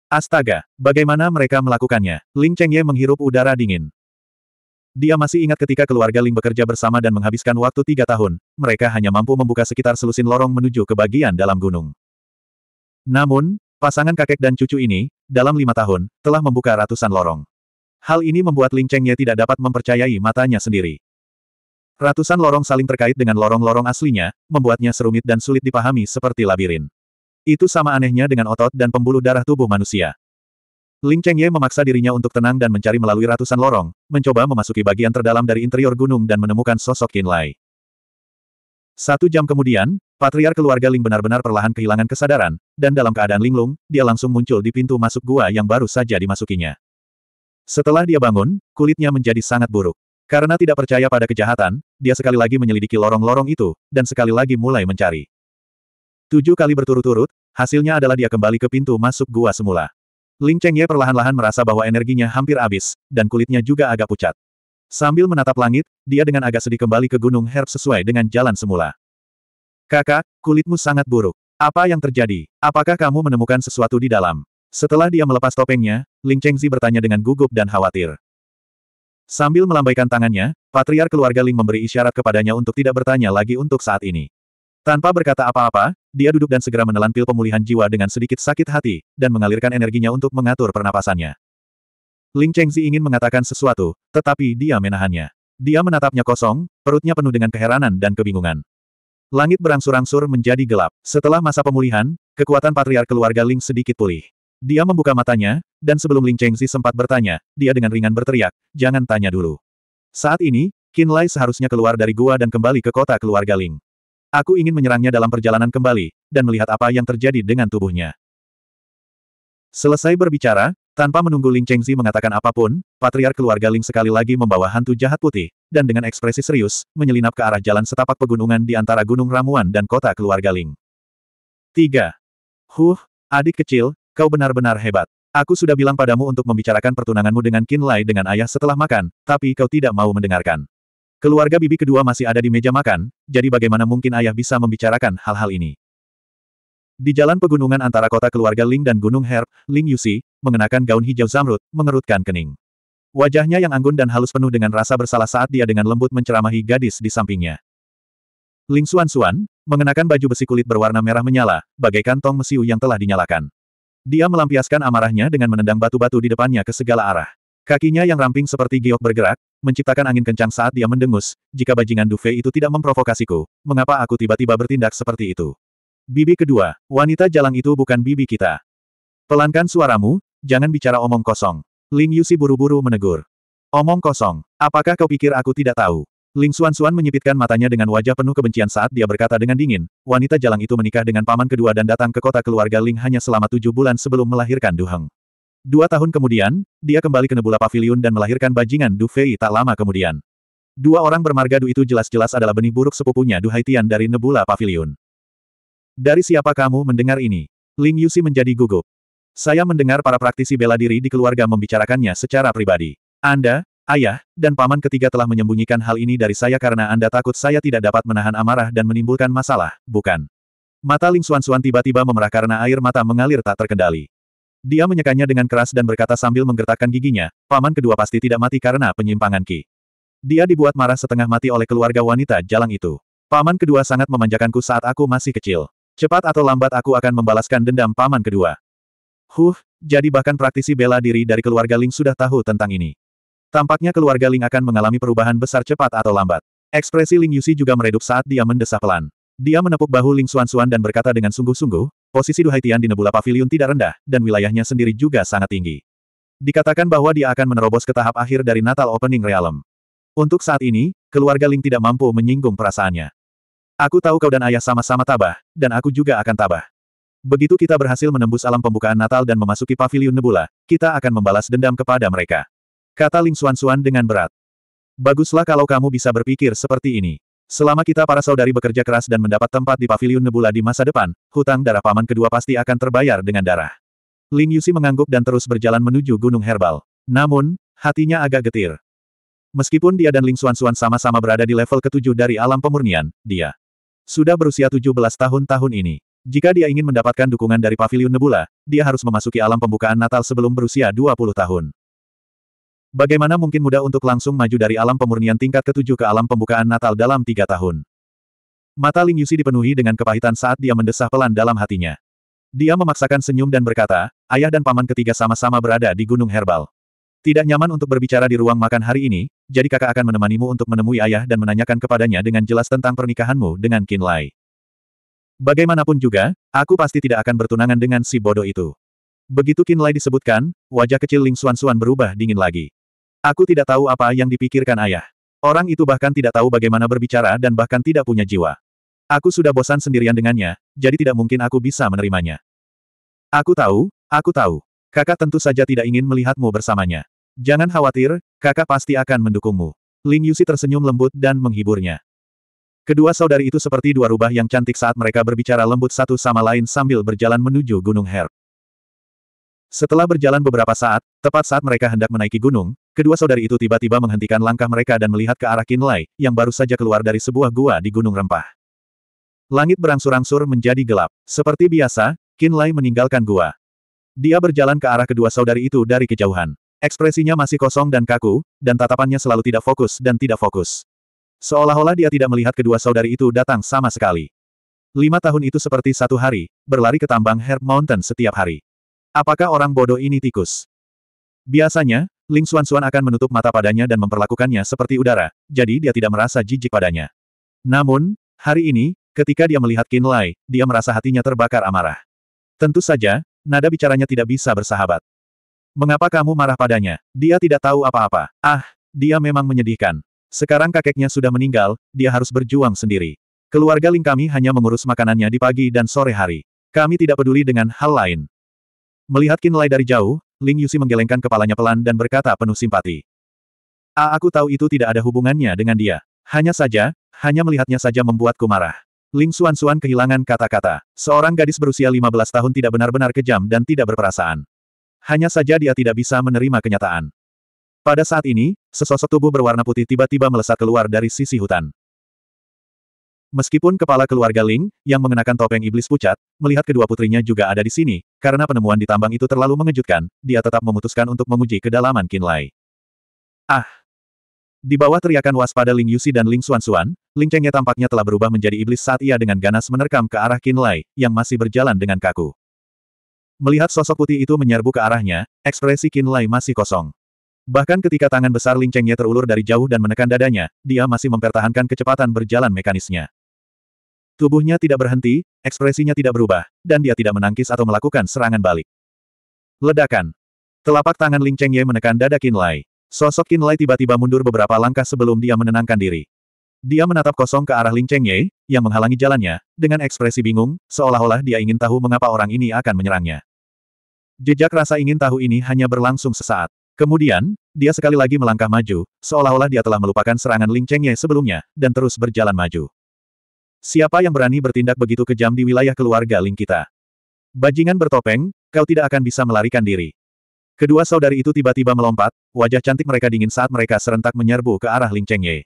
Astaga, bagaimana mereka melakukannya? Ling Cheng Ye menghirup udara dingin. Dia masih ingat ketika keluarga Ling bekerja bersama dan menghabiskan waktu tiga tahun, mereka hanya mampu membuka sekitar selusin lorong menuju ke bagian dalam gunung. Namun, Pasangan kakek dan cucu ini, dalam lima tahun, telah membuka ratusan lorong. Hal ini membuat Ling Chengye tidak dapat mempercayai matanya sendiri. Ratusan lorong saling terkait dengan lorong-lorong aslinya, membuatnya serumit dan sulit dipahami seperti labirin. Itu sama anehnya dengan otot dan pembuluh darah tubuh manusia. Ling Chengye memaksa dirinya untuk tenang dan mencari melalui ratusan lorong, mencoba memasuki bagian terdalam dari interior gunung dan menemukan sosok Qin Lai. Satu jam kemudian, Patriar keluarga Ling benar-benar perlahan kehilangan kesadaran, dan dalam keadaan linglung, dia langsung muncul di pintu masuk gua yang baru saja dimasukinya. Setelah dia bangun, kulitnya menjadi sangat buruk. Karena tidak percaya pada kejahatan, dia sekali lagi menyelidiki lorong-lorong itu, dan sekali lagi mulai mencari. Tujuh kali berturut-turut, hasilnya adalah dia kembali ke pintu masuk gua semula. Ling Cheng Ye perlahan-lahan merasa bahwa energinya hampir habis, dan kulitnya juga agak pucat. Sambil menatap langit, dia dengan agak sedih kembali ke Gunung Herb sesuai dengan jalan semula. Kakak, kulitmu sangat buruk. Apa yang terjadi? Apakah kamu menemukan sesuatu di dalam? Setelah dia melepas topengnya, Ling Chengzi bertanya dengan gugup dan khawatir. Sambil melambaikan tangannya, patriar keluarga Ling memberi isyarat kepadanya untuk tidak bertanya lagi untuk saat ini. Tanpa berkata apa-apa, dia duduk dan segera menelan pil pemulihan jiwa dengan sedikit sakit hati, dan mengalirkan energinya untuk mengatur pernapasannya. Ling Chengzi ingin mengatakan sesuatu, tetapi dia menahannya. Dia menatapnya kosong, perutnya penuh dengan keheranan dan kebingungan. Langit berangsur-angsur menjadi gelap. Setelah masa pemulihan, kekuatan patriar keluarga Ling sedikit pulih. Dia membuka matanya, dan sebelum Ling Chengzi sempat bertanya, dia dengan ringan berteriak, jangan tanya dulu. Saat ini, Qin Lai seharusnya keluar dari gua dan kembali ke kota keluarga Ling. Aku ingin menyerangnya dalam perjalanan kembali, dan melihat apa yang terjadi dengan tubuhnya. Selesai berbicara, tanpa menunggu Ling Chengzi mengatakan apapun, patriar keluarga Ling sekali lagi membawa hantu jahat putih, dan dengan ekspresi serius, menyelinap ke arah jalan setapak pegunungan di antara Gunung Ramuan dan kota keluarga Ling. 3. Huh, adik kecil, kau benar-benar hebat. Aku sudah bilang padamu untuk membicarakan pertunanganmu dengan Qin Lai dengan ayah setelah makan, tapi kau tidak mau mendengarkan. Keluarga bibi kedua masih ada di meja makan, jadi bagaimana mungkin ayah bisa membicarakan hal-hal ini? Di jalan pegunungan antara kota keluarga Ling dan Gunung Herb, Ling Yusi, mengenakan gaun hijau zamrud, mengerutkan kening. Wajahnya yang anggun dan halus penuh dengan rasa bersalah saat dia dengan lembut menceramahi gadis di sampingnya. Ling Suan Suan, mengenakan baju besi kulit berwarna merah menyala, bagaikan tong mesiu yang telah dinyalakan. Dia melampiaskan amarahnya dengan menendang batu-batu di depannya ke segala arah. Kakinya yang ramping seperti giok bergerak, menciptakan angin kencang saat dia mendengus, jika bajingan Duve itu tidak memprovokasiku, mengapa aku tiba-tiba bertindak seperti itu? Bibi kedua, wanita jalang itu bukan bibi kita. Pelankan suaramu, jangan bicara omong kosong. Ling Yusi buru-buru menegur. Omong kosong, apakah kau pikir aku tidak tahu? Ling Xuan Xuan menyipitkan matanya dengan wajah penuh kebencian saat dia berkata dengan dingin, wanita jalang itu menikah dengan paman kedua dan datang ke kota keluarga Ling hanya selama tujuh bulan sebelum melahirkan Du Heng. Dua tahun kemudian, dia kembali ke Nebula Pavilion dan melahirkan bajingan Du Fei tak lama kemudian. Dua orang bermarga Du itu jelas-jelas adalah benih buruk sepupunya Du Haitian dari Nebula Pavilion. Dari siapa kamu mendengar ini? Ling Yusi menjadi gugup. Saya mendengar para praktisi bela diri di keluarga membicarakannya secara pribadi. Anda, ayah, dan paman ketiga telah menyembunyikan hal ini dari saya karena Anda takut saya tidak dapat menahan amarah dan menimbulkan masalah, bukan? Mata Ling Suan Suan tiba-tiba memerah karena air mata mengalir tak terkendali. Dia menyekanya dengan keras dan berkata sambil menggertakkan giginya, paman kedua pasti tidak mati karena penyimpangan Ki. Dia dibuat marah setengah mati oleh keluarga wanita jalang itu. Paman kedua sangat memanjakanku saat aku masih kecil. Cepat atau lambat aku akan membalaskan dendam paman kedua. Huh, jadi bahkan praktisi bela diri dari keluarga Ling sudah tahu tentang ini. Tampaknya keluarga Ling akan mengalami perubahan besar cepat atau lambat. Ekspresi Ling Yusi juga meredup saat dia mendesah pelan. Dia menepuk bahu Ling Xuanxuan dan berkata dengan sungguh-sungguh, posisi Duhaitian di Nebula Pavilion tidak rendah, dan wilayahnya sendiri juga sangat tinggi. Dikatakan bahwa dia akan menerobos ke tahap akhir dari Natal Opening Realm. Untuk saat ini, keluarga Ling tidak mampu menyinggung perasaannya. Aku tahu kau dan ayah sama-sama tabah, dan aku juga akan tabah. Begitu kita berhasil menembus alam pembukaan Natal dan memasuki paviliun Nebula, kita akan membalas dendam kepada mereka. Kata Ling Xuan Xuan dengan berat. Baguslah kalau kamu bisa berpikir seperti ini. Selama kita para saudari bekerja keras dan mendapat tempat di paviliun Nebula di masa depan, hutang darah paman kedua pasti akan terbayar dengan darah. Ling Yusi mengangguk dan terus berjalan menuju Gunung Herbal. Namun, hatinya agak getir. Meskipun dia dan Ling Xuan-Xuan sama-sama berada di level ketujuh dari alam pemurnian, dia sudah berusia 17 tahun tahun ini. Jika dia ingin mendapatkan dukungan dari Paviliun Nebula, dia harus memasuki alam pembukaan Natal sebelum berusia 20 tahun. Bagaimana mungkin mudah untuk langsung maju dari alam pemurnian tingkat ketujuh ke alam pembukaan Natal dalam tiga tahun? Mata Ling Yusi dipenuhi dengan kepahitan saat dia mendesah pelan dalam hatinya. Dia memaksakan senyum dan berkata, ayah dan paman ketiga sama-sama berada di Gunung Herbal. Tidak nyaman untuk berbicara di ruang makan hari ini, jadi kakak akan menemanimu untuk menemui ayah dan menanyakan kepadanya dengan jelas tentang pernikahanmu dengan Qin Lai. Bagaimanapun juga, aku pasti tidak akan bertunangan dengan si bodoh itu. Begitu Kinlay disebutkan, wajah kecil Ling Xuan berubah dingin lagi. Aku tidak tahu apa yang dipikirkan ayah. Orang itu bahkan tidak tahu bagaimana berbicara dan bahkan tidak punya jiwa. Aku sudah bosan sendirian dengannya, jadi tidak mungkin aku bisa menerimanya. Aku tahu, aku tahu. Kakak tentu saja tidak ingin melihatmu bersamanya. Jangan khawatir, kakak pasti akan mendukungmu. Ling Yusi tersenyum lembut dan menghiburnya. Kedua saudari itu seperti dua rubah yang cantik saat mereka berbicara lembut satu sama lain sambil berjalan menuju Gunung Her. Setelah berjalan beberapa saat, tepat saat mereka hendak menaiki gunung, kedua saudari itu tiba-tiba menghentikan langkah mereka dan melihat ke arah Kinlay yang baru saja keluar dari sebuah gua di Gunung Rempah. Langit berangsur-angsur menjadi gelap. Seperti biasa, Kinlay meninggalkan gua. Dia berjalan ke arah kedua saudari itu dari kejauhan. Ekspresinya masih kosong dan kaku, dan tatapannya selalu tidak fokus dan tidak fokus. Seolah-olah dia tidak melihat kedua saudari itu datang sama sekali. Lima tahun itu seperti satu hari, berlari ke tambang Herb Mountain setiap hari. Apakah orang bodoh ini tikus? Biasanya, Ling Xuan Xuan akan menutup mata padanya dan memperlakukannya seperti udara, jadi dia tidak merasa jijik padanya. Namun, hari ini, ketika dia melihat Qin Lai, dia merasa hatinya terbakar amarah. Tentu saja, nada bicaranya tidak bisa bersahabat. Mengapa kamu marah padanya? Dia tidak tahu apa-apa. Ah, dia memang menyedihkan. Sekarang kakeknya sudah meninggal, dia harus berjuang sendiri. Keluarga Ling kami hanya mengurus makanannya di pagi dan sore hari. Kami tidak peduli dengan hal lain. Melihat Kinlay dari jauh, Ling Yusi menggelengkan kepalanya pelan dan berkata penuh simpati. A ah, aku tahu itu tidak ada hubungannya dengan dia. Hanya saja, hanya melihatnya saja membuatku marah. Ling Suan-Suan kehilangan kata-kata. Seorang gadis berusia 15 tahun tidak benar-benar kejam dan tidak berperasaan. Hanya saja dia tidak bisa menerima kenyataan. Pada saat ini, sesosok tubuh berwarna putih tiba-tiba melesat keluar dari sisi hutan. Meskipun kepala keluarga Ling, yang mengenakan topeng iblis pucat, melihat kedua putrinya juga ada di sini, karena penemuan di tambang itu terlalu mengejutkan, dia tetap memutuskan untuk menguji kedalaman Kinlai. Ah! Di bawah teriakan waspada Ling Yusi dan Ling Xuan Ling Lingcengnya tampaknya telah berubah menjadi iblis saat ia dengan ganas menerkam ke arah Kinlai yang masih berjalan dengan kaku. Melihat sosok putih itu menyerbu ke arahnya, ekspresi Kinlai masih kosong. Bahkan ketika tangan besar Ling Chengnya terulur dari jauh dan menekan dadanya, dia masih mempertahankan kecepatan berjalan mekanisnya. Tubuhnya tidak berhenti, ekspresinya tidak berubah, dan dia tidak menangkis atau melakukan serangan balik. Ledakan. Telapak tangan Ling Chengye menekan dada Qin Lai. Sosok Qin Lai tiba-tiba mundur beberapa langkah sebelum dia menenangkan diri. Dia menatap kosong ke arah Ling Chengye, yang menghalangi jalannya, dengan ekspresi bingung, seolah-olah dia ingin tahu mengapa orang ini akan menyerangnya. Jejak rasa ingin tahu ini hanya berlangsung sesaat. Kemudian, dia sekali lagi melangkah maju, seolah-olah dia telah melupakan serangan Ling Chengye sebelumnya, dan terus berjalan maju. Siapa yang berani bertindak begitu kejam di wilayah keluarga Ling kita? Bajingan bertopeng, kau tidak akan bisa melarikan diri. Kedua saudari itu tiba-tiba melompat, wajah cantik mereka dingin saat mereka serentak menyerbu ke arah Ling Chengye.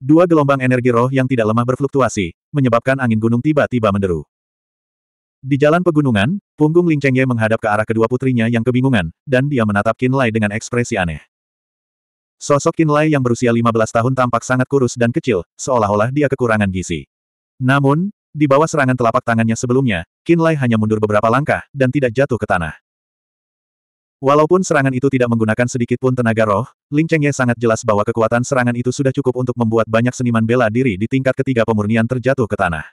Dua gelombang energi roh yang tidak lemah berfluktuasi, menyebabkan angin gunung tiba-tiba menderu. Di jalan pegunungan, punggung Ling Chengye menghadap ke arah kedua putrinya yang kebingungan, dan dia menatap Qin Lai dengan ekspresi aneh. Sosok Qin Lai yang berusia 15 tahun tampak sangat kurus dan kecil, seolah-olah dia kekurangan gizi. Namun, di bawah serangan telapak tangannya sebelumnya, Qin Lai hanya mundur beberapa langkah, dan tidak jatuh ke tanah. Walaupun serangan itu tidak menggunakan sedikit pun tenaga roh, Ling Chengye sangat jelas bahwa kekuatan serangan itu sudah cukup untuk membuat banyak seniman bela diri di tingkat ketiga pemurnian terjatuh ke tanah.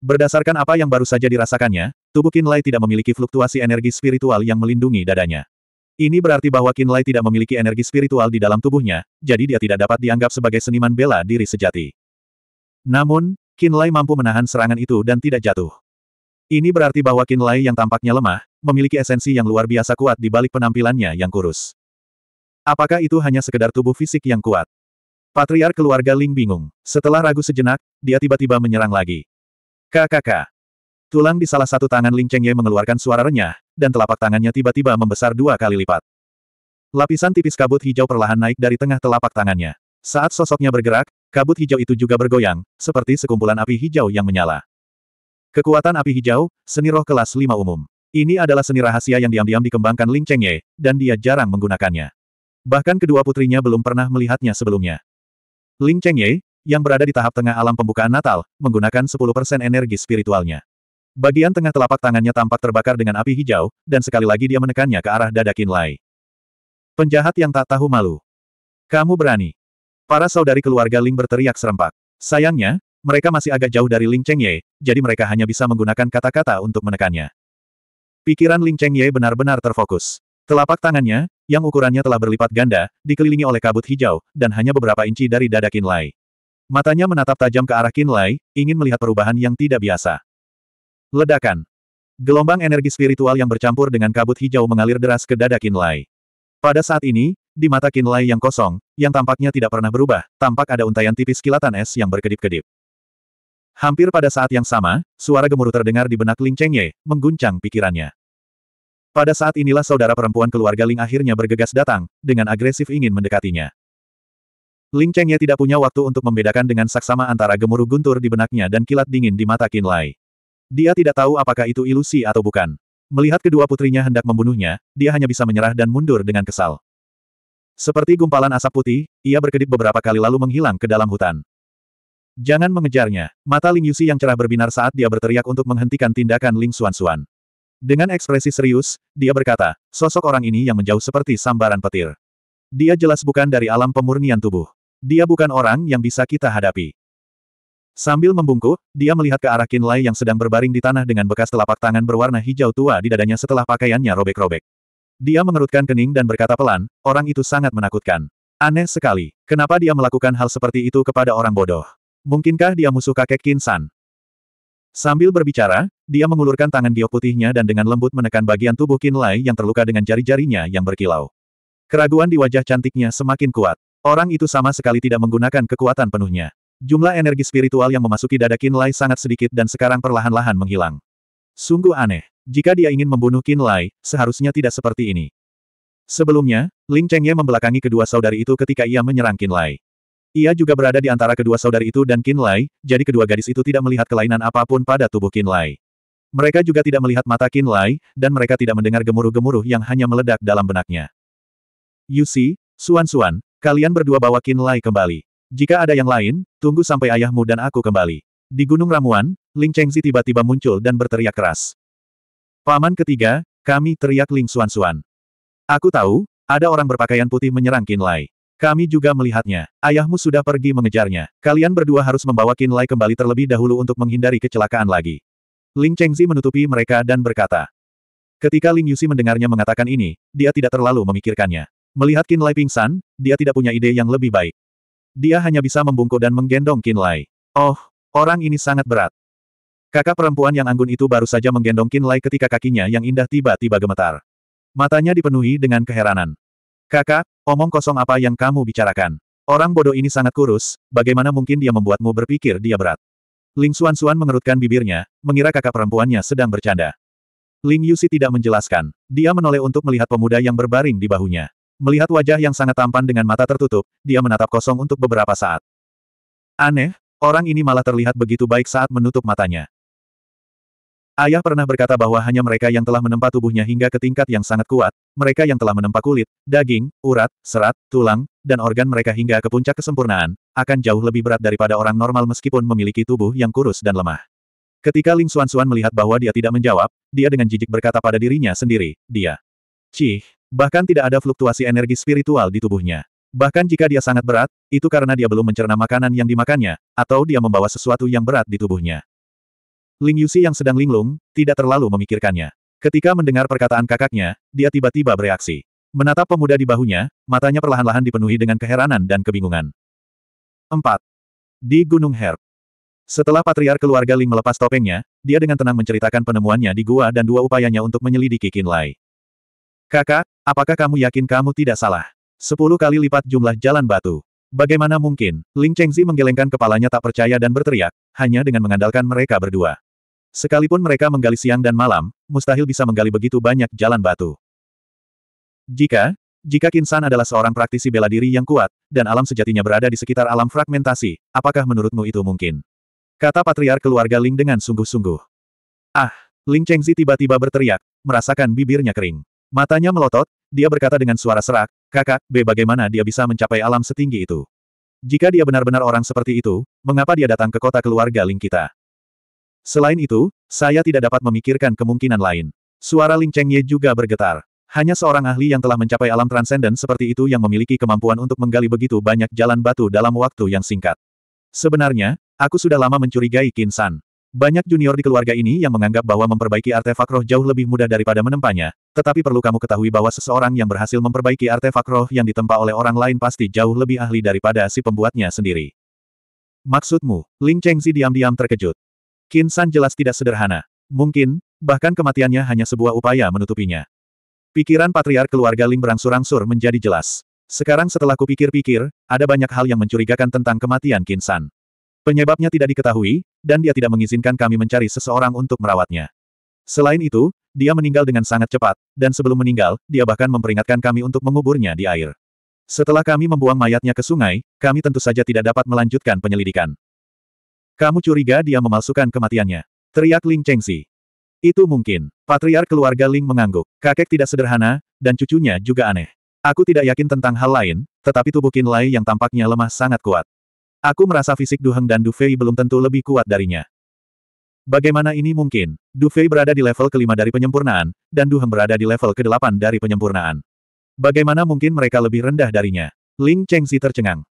Berdasarkan apa yang baru saja dirasakannya, tubuh Kinlay tidak memiliki fluktuasi energi spiritual yang melindungi dadanya. Ini berarti bahwa Kinlay tidak memiliki energi spiritual di dalam tubuhnya, jadi dia tidak dapat dianggap sebagai seniman bela diri sejati. Namun, Kinlay mampu menahan serangan itu dan tidak jatuh. Ini berarti bahwa Kinlay yang tampaknya lemah, memiliki esensi yang luar biasa kuat di balik penampilannya yang kurus. Apakah itu hanya sekedar tubuh fisik yang kuat? Patriar keluarga Ling bingung. Setelah ragu sejenak, dia tiba-tiba menyerang lagi. KKK. Tulang di salah satu tangan Ling Chengye mengeluarkan suara renyah, dan telapak tangannya tiba-tiba membesar dua kali lipat. Lapisan tipis kabut hijau perlahan naik dari tengah telapak tangannya. Saat sosoknya bergerak, kabut hijau itu juga bergoyang, seperti sekumpulan api hijau yang menyala. Kekuatan api hijau, seni roh kelas lima umum. Ini adalah seni rahasia yang diam-diam dikembangkan Ling Chengye, dan dia jarang menggunakannya. Bahkan kedua putrinya belum pernah melihatnya sebelumnya. Ling Chengye yang berada di tahap tengah alam pembukaan Natal, menggunakan 10% energi spiritualnya. Bagian tengah telapak tangannya tampak terbakar dengan api hijau, dan sekali lagi dia menekannya ke arah dada Lai. Penjahat yang tak tahu malu. Kamu berani. Para saudari keluarga Ling berteriak serempak. Sayangnya, mereka masih agak jauh dari Ling Chengye, jadi mereka hanya bisa menggunakan kata-kata untuk menekannya. Pikiran Ling Chengye benar-benar terfokus. Telapak tangannya, yang ukurannya telah berlipat ganda, dikelilingi oleh kabut hijau, dan hanya beberapa inci dari dada Lai. Matanya menatap tajam ke arah Kinlay, ingin melihat perubahan yang tidak biasa. Ledakan. Gelombang energi spiritual yang bercampur dengan kabut hijau mengalir deras ke dada Kinlay. Pada saat ini, di mata Kinlay yang kosong, yang tampaknya tidak pernah berubah, tampak ada untayan tipis kilatan es yang berkedip-kedip. Hampir pada saat yang sama, suara gemuruh terdengar di benak Ling Chengye, mengguncang pikirannya. Pada saat inilah saudara perempuan keluarga Ling akhirnya bergegas datang, dengan agresif ingin mendekatinya. Ling Chengye tidak punya waktu untuk membedakan dengan saksama antara gemuruh guntur di benaknya dan kilat dingin di mata Qin Lai. Dia tidak tahu apakah itu ilusi atau bukan. Melihat kedua putrinya hendak membunuhnya, dia hanya bisa menyerah dan mundur dengan kesal. Seperti gumpalan asap putih, ia berkedip beberapa kali lalu menghilang ke dalam hutan. Jangan mengejarnya. Mata Ling Yusi yang cerah berbinar saat dia berteriak untuk menghentikan tindakan Ling Xuan Xuan. Dengan ekspresi serius, dia berkata, sosok orang ini yang menjauh seperti sambaran petir. Dia jelas bukan dari alam pemurnian tubuh. Dia bukan orang yang bisa kita hadapi. Sambil membungkuk, dia melihat ke arah Kinlay yang sedang berbaring di tanah dengan bekas telapak tangan berwarna hijau tua di dadanya setelah pakaiannya robek-robek. Dia mengerutkan kening dan berkata pelan, orang itu sangat menakutkan. Aneh sekali, kenapa dia melakukan hal seperti itu kepada orang bodoh? Mungkinkah dia musuh kakek Kinsan? Sambil berbicara, dia mengulurkan tangan giok putihnya dan dengan lembut menekan bagian tubuh Kinlay yang terluka dengan jari-jarinya yang berkilau. Keraguan di wajah cantiknya semakin kuat. Orang itu sama sekali tidak menggunakan kekuatan penuhnya. Jumlah energi spiritual yang memasuki dada Qin Lai sangat sedikit dan sekarang perlahan-lahan menghilang. Sungguh aneh. Jika dia ingin membunuh Qin Lai, seharusnya tidak seperti ini. Sebelumnya, Ling Chengye membelakangi kedua saudari itu ketika ia menyerang Qin Lai. Ia juga berada di antara kedua saudari itu dan Qin Lai, jadi kedua gadis itu tidak melihat kelainan apapun pada tubuh Qin Lai. Mereka juga tidak melihat mata Qin Lai, dan mereka tidak mendengar gemuruh-gemuruh yang hanya meledak dalam benaknya. Yusi, Suan-Suan, Kalian berdua bawa Qin Lai kembali. Jika ada yang lain, tunggu sampai ayahmu dan aku kembali. Di Gunung Ramuan, Ling Chengzi tiba-tiba muncul dan berteriak keras. Paman ketiga, kami teriak Ling Xuan Xuan. Aku tahu, ada orang berpakaian putih menyerang Qin Lai. Kami juga melihatnya. Ayahmu sudah pergi mengejarnya. Kalian berdua harus membawa Qin Lai kembali terlebih dahulu untuk menghindari kecelakaan lagi. Ling Chengzi menutupi mereka dan berkata. Ketika Ling Yusi mendengarnya mengatakan ini, dia tidak terlalu memikirkannya. Melihat Qin Lai pingsan, dia tidak punya ide yang lebih baik. Dia hanya bisa membungkuk dan menggendong Qin Lai. Oh, orang ini sangat berat. Kakak perempuan yang anggun itu baru saja menggendong Qin Lai ketika kakinya yang indah tiba-tiba gemetar. Matanya dipenuhi dengan keheranan. Kakak, omong kosong apa yang kamu bicarakan? Orang bodoh ini sangat kurus, bagaimana mungkin dia membuatmu berpikir dia berat? Ling Xuan-Xuan mengerutkan bibirnya, mengira kakak perempuannya sedang bercanda. Ling Yusi tidak menjelaskan. Dia menoleh untuk melihat pemuda yang berbaring di bahunya. Melihat wajah yang sangat tampan dengan mata tertutup, dia menatap kosong untuk beberapa saat. Aneh, orang ini malah terlihat begitu baik saat menutup matanya. Ayah pernah berkata bahwa hanya mereka yang telah menempa tubuhnya hingga ke tingkat yang sangat kuat, mereka yang telah menempa kulit, daging, urat, serat, tulang, dan organ mereka hingga ke puncak kesempurnaan, akan jauh lebih berat daripada orang normal meskipun memiliki tubuh yang kurus dan lemah. Ketika Ling Suan Suan melihat bahwa dia tidak menjawab, dia dengan jijik berkata pada dirinya sendiri, dia. Cih, Bahkan tidak ada fluktuasi energi spiritual di tubuhnya. Bahkan jika dia sangat berat, itu karena dia belum mencerna makanan yang dimakannya, atau dia membawa sesuatu yang berat di tubuhnya. Ling Yusi yang sedang linglung, tidak terlalu memikirkannya. Ketika mendengar perkataan kakaknya, dia tiba-tiba bereaksi. Menatap pemuda di bahunya, matanya perlahan-lahan dipenuhi dengan keheranan dan kebingungan. 4. Di Gunung Herb Setelah patriar keluarga Ling melepas topengnya, dia dengan tenang menceritakan penemuannya di gua dan dua upayanya untuk menyelidiki Kinlay. Kakak, Apakah kamu yakin kamu tidak salah? Sepuluh kali lipat jumlah jalan batu. Bagaimana mungkin? Ling Chengzi menggelengkan kepalanya tak percaya dan berteriak, hanya dengan mengandalkan mereka berdua. Sekalipun mereka menggali siang dan malam, mustahil bisa menggali begitu banyak jalan batu. Jika, jika Kinsan adalah seorang praktisi bela diri yang kuat, dan alam sejatinya berada di sekitar alam fragmentasi, apakah menurutmu itu mungkin? Kata patriar keluarga Ling dengan sungguh-sungguh. Ah, Ling Chengzi tiba-tiba berteriak, merasakan bibirnya kering. Matanya melotot, dia berkata dengan suara serak, kakak, B bagaimana dia bisa mencapai alam setinggi itu? Jika dia benar-benar orang seperti itu, mengapa dia datang ke kota keluarga Ling kita? Selain itu, saya tidak dapat memikirkan kemungkinan lain. Suara Ling Cheng Ye juga bergetar. Hanya seorang ahli yang telah mencapai alam transenden seperti itu yang memiliki kemampuan untuk menggali begitu banyak jalan batu dalam waktu yang singkat. Sebenarnya, aku sudah lama mencurigai Kinsan. Banyak junior di keluarga ini yang menganggap bahwa memperbaiki artefak roh jauh lebih mudah daripada menempanya, tetapi perlu kamu ketahui bahwa seseorang yang berhasil memperbaiki artefak roh yang ditempa oleh orang lain pasti jauh lebih ahli daripada si pembuatnya sendiri. Maksudmu, Ling Chengzi diam-diam terkejut. Qin San jelas tidak sederhana. Mungkin, bahkan kematiannya hanya sebuah upaya menutupinya. Pikiran patriar keluarga Ling berangsur-angsur menjadi jelas. Sekarang setelah kupikir-pikir, ada banyak hal yang mencurigakan tentang kematian Kinsan. Penyebabnya tidak diketahui, dan dia tidak mengizinkan kami mencari seseorang untuk merawatnya. Selain itu, dia meninggal dengan sangat cepat, dan sebelum meninggal, dia bahkan memperingatkan kami untuk menguburnya di air. Setelah kami membuang mayatnya ke sungai, kami tentu saja tidak dapat melanjutkan penyelidikan. Kamu curiga dia memalsukan kematiannya? Teriak Ling Chengxi. Itu mungkin. Patriar keluarga Ling mengangguk. Kakek tidak sederhana, dan cucunya juga aneh. Aku tidak yakin tentang hal lain, tetapi tubuh Qin Lai yang tampaknya lemah sangat kuat. Aku merasa fisik Duheng dan Dufei belum tentu lebih kuat darinya. Bagaimana ini mungkin? Dufei berada di level kelima dari penyempurnaan, dan Duheng berada di level kedelapan dari penyempurnaan. Bagaimana mungkin mereka lebih rendah darinya? Ling Chengxi tercengang.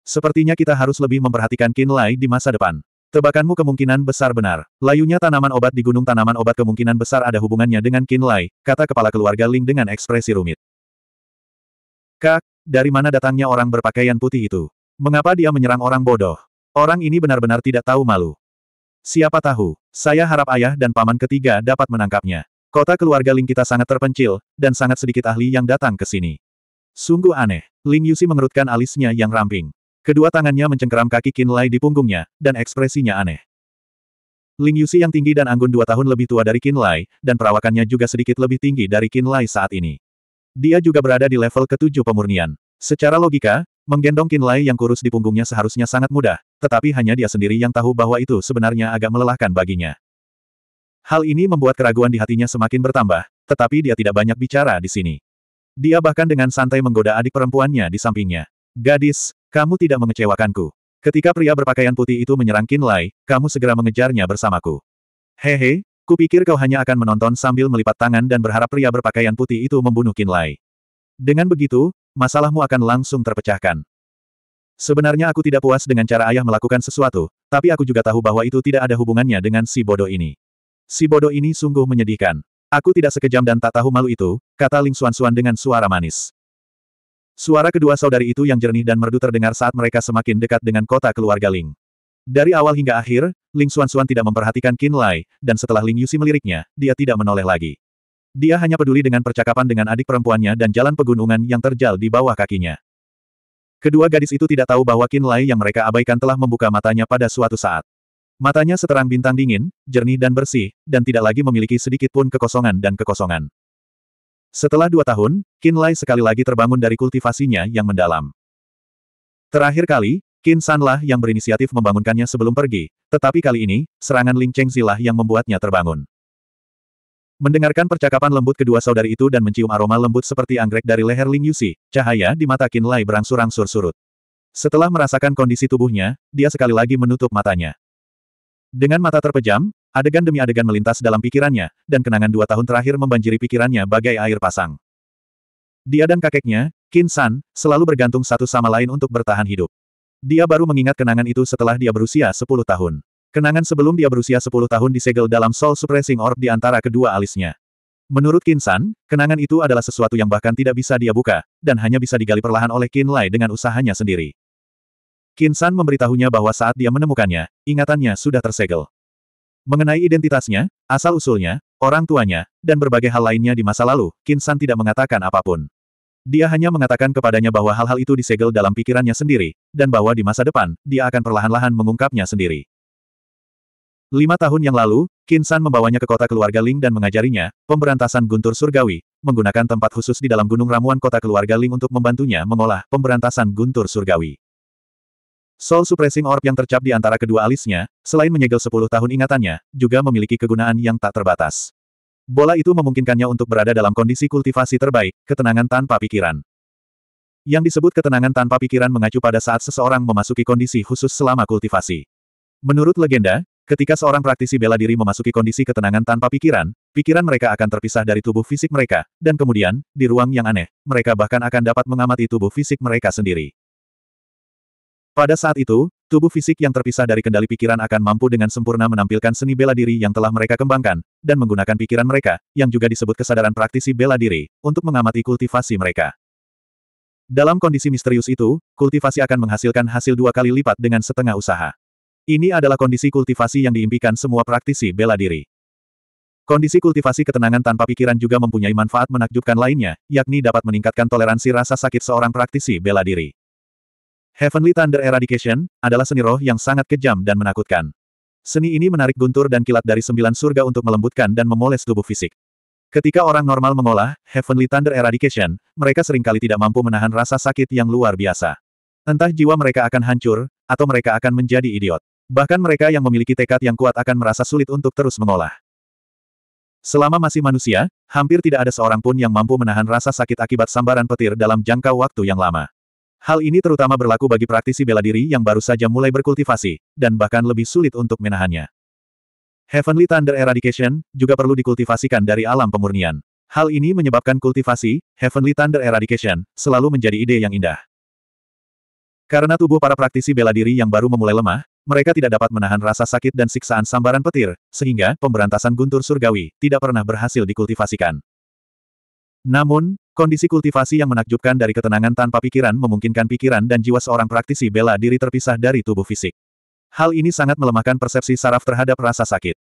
Sepertinya kita harus lebih memperhatikan Qin Lai di masa depan. Tebakanmu kemungkinan besar benar. Layunya tanaman obat di gunung tanaman obat kemungkinan besar ada hubungannya dengan Qin Lai, kata kepala keluarga Ling dengan ekspresi rumit. Kak, dari mana datangnya orang berpakaian putih itu? Mengapa dia menyerang orang bodoh? Orang ini benar-benar tidak tahu malu. Siapa tahu, saya harap ayah dan paman ketiga dapat menangkapnya. Kota keluarga Ling kita sangat terpencil, dan sangat sedikit ahli yang datang ke sini. Sungguh aneh, Ling Yusi mengerutkan alisnya yang ramping. Kedua tangannya mencengkeram kaki Lai di punggungnya, dan ekspresinya aneh. Ling Yusi yang tinggi dan anggun dua tahun lebih tua dari Lai dan perawakannya juga sedikit lebih tinggi dari Lai saat ini. Dia juga berada di level ketujuh pemurnian. Secara logika, Menggendong Kinlay yang kurus di punggungnya seharusnya sangat mudah, tetapi hanya dia sendiri yang tahu bahwa itu sebenarnya agak melelahkan baginya. Hal ini membuat keraguan di hatinya semakin bertambah, tetapi dia tidak banyak bicara di sini. Dia bahkan dengan santai menggoda adik perempuannya di sampingnya. Gadis, kamu tidak mengecewakanku. Ketika pria berpakaian putih itu menyerang Kinlay, kamu segera mengejarnya bersamaku. Hehe, kupikir kau hanya akan menonton sambil melipat tangan dan berharap pria berpakaian putih itu membunuh Kinlay. Dengan begitu, masalahmu akan langsung terpecahkan. Sebenarnya aku tidak puas dengan cara ayah melakukan sesuatu, tapi aku juga tahu bahwa itu tidak ada hubungannya dengan si bodoh ini. Si bodoh ini sungguh menyedihkan. Aku tidak sekejam dan tak tahu malu itu, kata Ling Suan-Suan dengan suara manis. Suara kedua saudari itu yang jernih dan merdu terdengar saat mereka semakin dekat dengan kota keluarga Ling. Dari awal hingga akhir, Ling Suan-Suan tidak memperhatikan Qin Lai, dan setelah Ling Yusi meliriknya, dia tidak menoleh lagi. Dia hanya peduli dengan percakapan dengan adik perempuannya dan jalan pegunungan yang terjal di bawah kakinya. Kedua gadis itu tidak tahu bahwa Qin Lai yang mereka abaikan telah membuka matanya pada suatu saat. Matanya seterang bintang dingin, jernih dan bersih, dan tidak lagi memiliki sedikit pun kekosongan dan kekosongan. Setelah dua tahun, Qin Lai sekali lagi terbangun dari kultivasinya yang mendalam. Terakhir kali, Qin lah yang berinisiatif membangunkannya sebelum pergi, tetapi kali ini, serangan Ling Zilah yang membuatnya terbangun. Mendengarkan percakapan lembut kedua saudari itu dan mencium aroma lembut seperti anggrek dari leher Ling Yusi, cahaya di mata Qin Lai berangsur-angsur surut. Setelah merasakan kondisi tubuhnya, dia sekali lagi menutup matanya. Dengan mata terpejam, adegan demi adegan melintas dalam pikirannya, dan kenangan dua tahun terakhir membanjiri pikirannya bagai air pasang. Dia dan kakeknya, Qin San, selalu bergantung satu sama lain untuk bertahan hidup. Dia baru mengingat kenangan itu setelah dia berusia 10 tahun. Kenangan sebelum dia berusia 10 tahun disegel dalam soul suppressing orb di antara kedua alisnya. Menurut Qin San, kenangan itu adalah sesuatu yang bahkan tidak bisa dia buka, dan hanya bisa digali perlahan oleh Qin Lai dengan usahanya sendiri. Qin San memberitahunya bahwa saat dia menemukannya, ingatannya sudah tersegel. Mengenai identitasnya, asal-usulnya, orang tuanya, dan berbagai hal lainnya di masa lalu, Qin San tidak mengatakan apapun. Dia hanya mengatakan kepadanya bahwa hal-hal itu disegel dalam pikirannya sendiri, dan bahwa di masa depan, dia akan perlahan-lahan mengungkapnya sendiri. Lima tahun yang lalu, Kinsan membawanya ke kota keluarga Ling dan mengajarinya, pemberantasan guntur surgawi, menggunakan tempat khusus di dalam gunung ramuan kota keluarga Ling untuk membantunya mengolah pemberantasan guntur surgawi. Soul Suppressing Orb yang tercap di antara kedua alisnya, selain menyegel sepuluh tahun ingatannya, juga memiliki kegunaan yang tak terbatas. Bola itu memungkinkannya untuk berada dalam kondisi kultivasi terbaik, ketenangan tanpa pikiran. Yang disebut ketenangan tanpa pikiran mengacu pada saat seseorang memasuki kondisi khusus selama kultivasi. Menurut legenda, Ketika seorang praktisi bela diri memasuki kondisi ketenangan tanpa pikiran, pikiran mereka akan terpisah dari tubuh fisik mereka, dan kemudian, di ruang yang aneh, mereka bahkan akan dapat mengamati tubuh fisik mereka sendiri. Pada saat itu, tubuh fisik yang terpisah dari kendali pikiran akan mampu dengan sempurna menampilkan seni bela diri yang telah mereka kembangkan, dan menggunakan pikiran mereka, yang juga disebut kesadaran praktisi bela diri, untuk mengamati kultivasi mereka. Dalam kondisi misterius itu, kultivasi akan menghasilkan hasil dua kali lipat dengan setengah usaha. Ini adalah kondisi kultivasi yang diimpikan semua praktisi bela diri. Kondisi kultivasi ketenangan tanpa pikiran juga mempunyai manfaat menakjubkan lainnya, yakni dapat meningkatkan toleransi rasa sakit seorang praktisi bela diri. Heavenly Thunder Eradication adalah seni roh yang sangat kejam dan menakutkan. Seni ini menarik guntur dan kilat dari sembilan surga untuk melembutkan dan memoles tubuh fisik. Ketika orang normal mengolah Heavenly Thunder Eradication, mereka seringkali tidak mampu menahan rasa sakit yang luar biasa. Entah jiwa mereka akan hancur, atau mereka akan menjadi idiot. Bahkan mereka yang memiliki tekad yang kuat akan merasa sulit untuk terus mengolah. Selama masih manusia, hampir tidak ada seorang pun yang mampu menahan rasa sakit akibat sambaran petir dalam jangka waktu yang lama. Hal ini terutama berlaku bagi praktisi bela diri yang baru saja mulai berkultivasi, dan bahkan lebih sulit untuk menahannya. Heavenly Thunder Eradication juga perlu dikultivasikan dari alam pemurnian. Hal ini menyebabkan kultivasi, Heavenly Thunder Eradication, selalu menjadi ide yang indah. Karena tubuh para praktisi bela diri yang baru memulai lemah, mereka tidak dapat menahan rasa sakit dan siksaan sambaran petir, sehingga pemberantasan guntur surgawi tidak pernah berhasil dikultivasikan. Namun, kondisi kultivasi yang menakjubkan dari ketenangan tanpa pikiran memungkinkan pikiran dan jiwa seorang praktisi bela diri terpisah dari tubuh fisik. Hal ini sangat melemahkan persepsi saraf terhadap rasa sakit.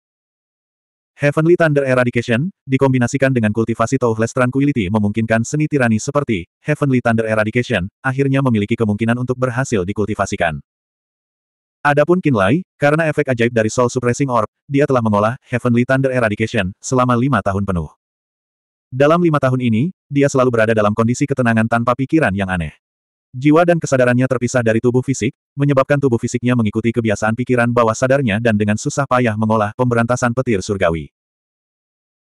Heavenly Thunder Eradication, dikombinasikan dengan kultivasi Touhless Tranquility memungkinkan seni tirani seperti Heavenly Thunder Eradication, akhirnya memiliki kemungkinan untuk berhasil dikultivasikan. Adapun Kinlai, karena efek ajaib dari Soul Suppressing Orb, dia telah mengolah Heavenly Thunder Eradication selama lima tahun penuh. Dalam lima tahun ini, dia selalu berada dalam kondisi ketenangan tanpa pikiran yang aneh. Jiwa dan kesadarannya terpisah dari tubuh fisik, menyebabkan tubuh fisiknya mengikuti kebiasaan pikiran bawah sadarnya dan dengan susah payah mengolah pemberantasan petir surgawi.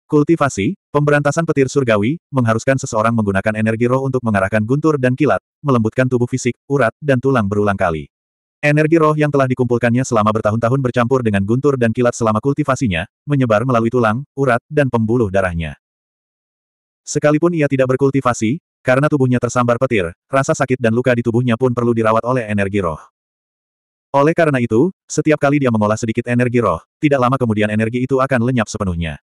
Kultivasi, pemberantasan petir surgawi, mengharuskan seseorang menggunakan energi roh untuk mengarahkan guntur dan kilat, melembutkan tubuh fisik, urat, dan tulang berulang kali. Energi roh yang telah dikumpulkannya selama bertahun-tahun bercampur dengan guntur dan kilat selama kultivasinya, menyebar melalui tulang, urat, dan pembuluh darahnya. Sekalipun ia tidak berkultivasi, karena tubuhnya tersambar petir, rasa sakit dan luka di tubuhnya pun perlu dirawat oleh energi roh. Oleh karena itu, setiap kali dia mengolah sedikit energi roh, tidak lama kemudian energi itu akan lenyap sepenuhnya.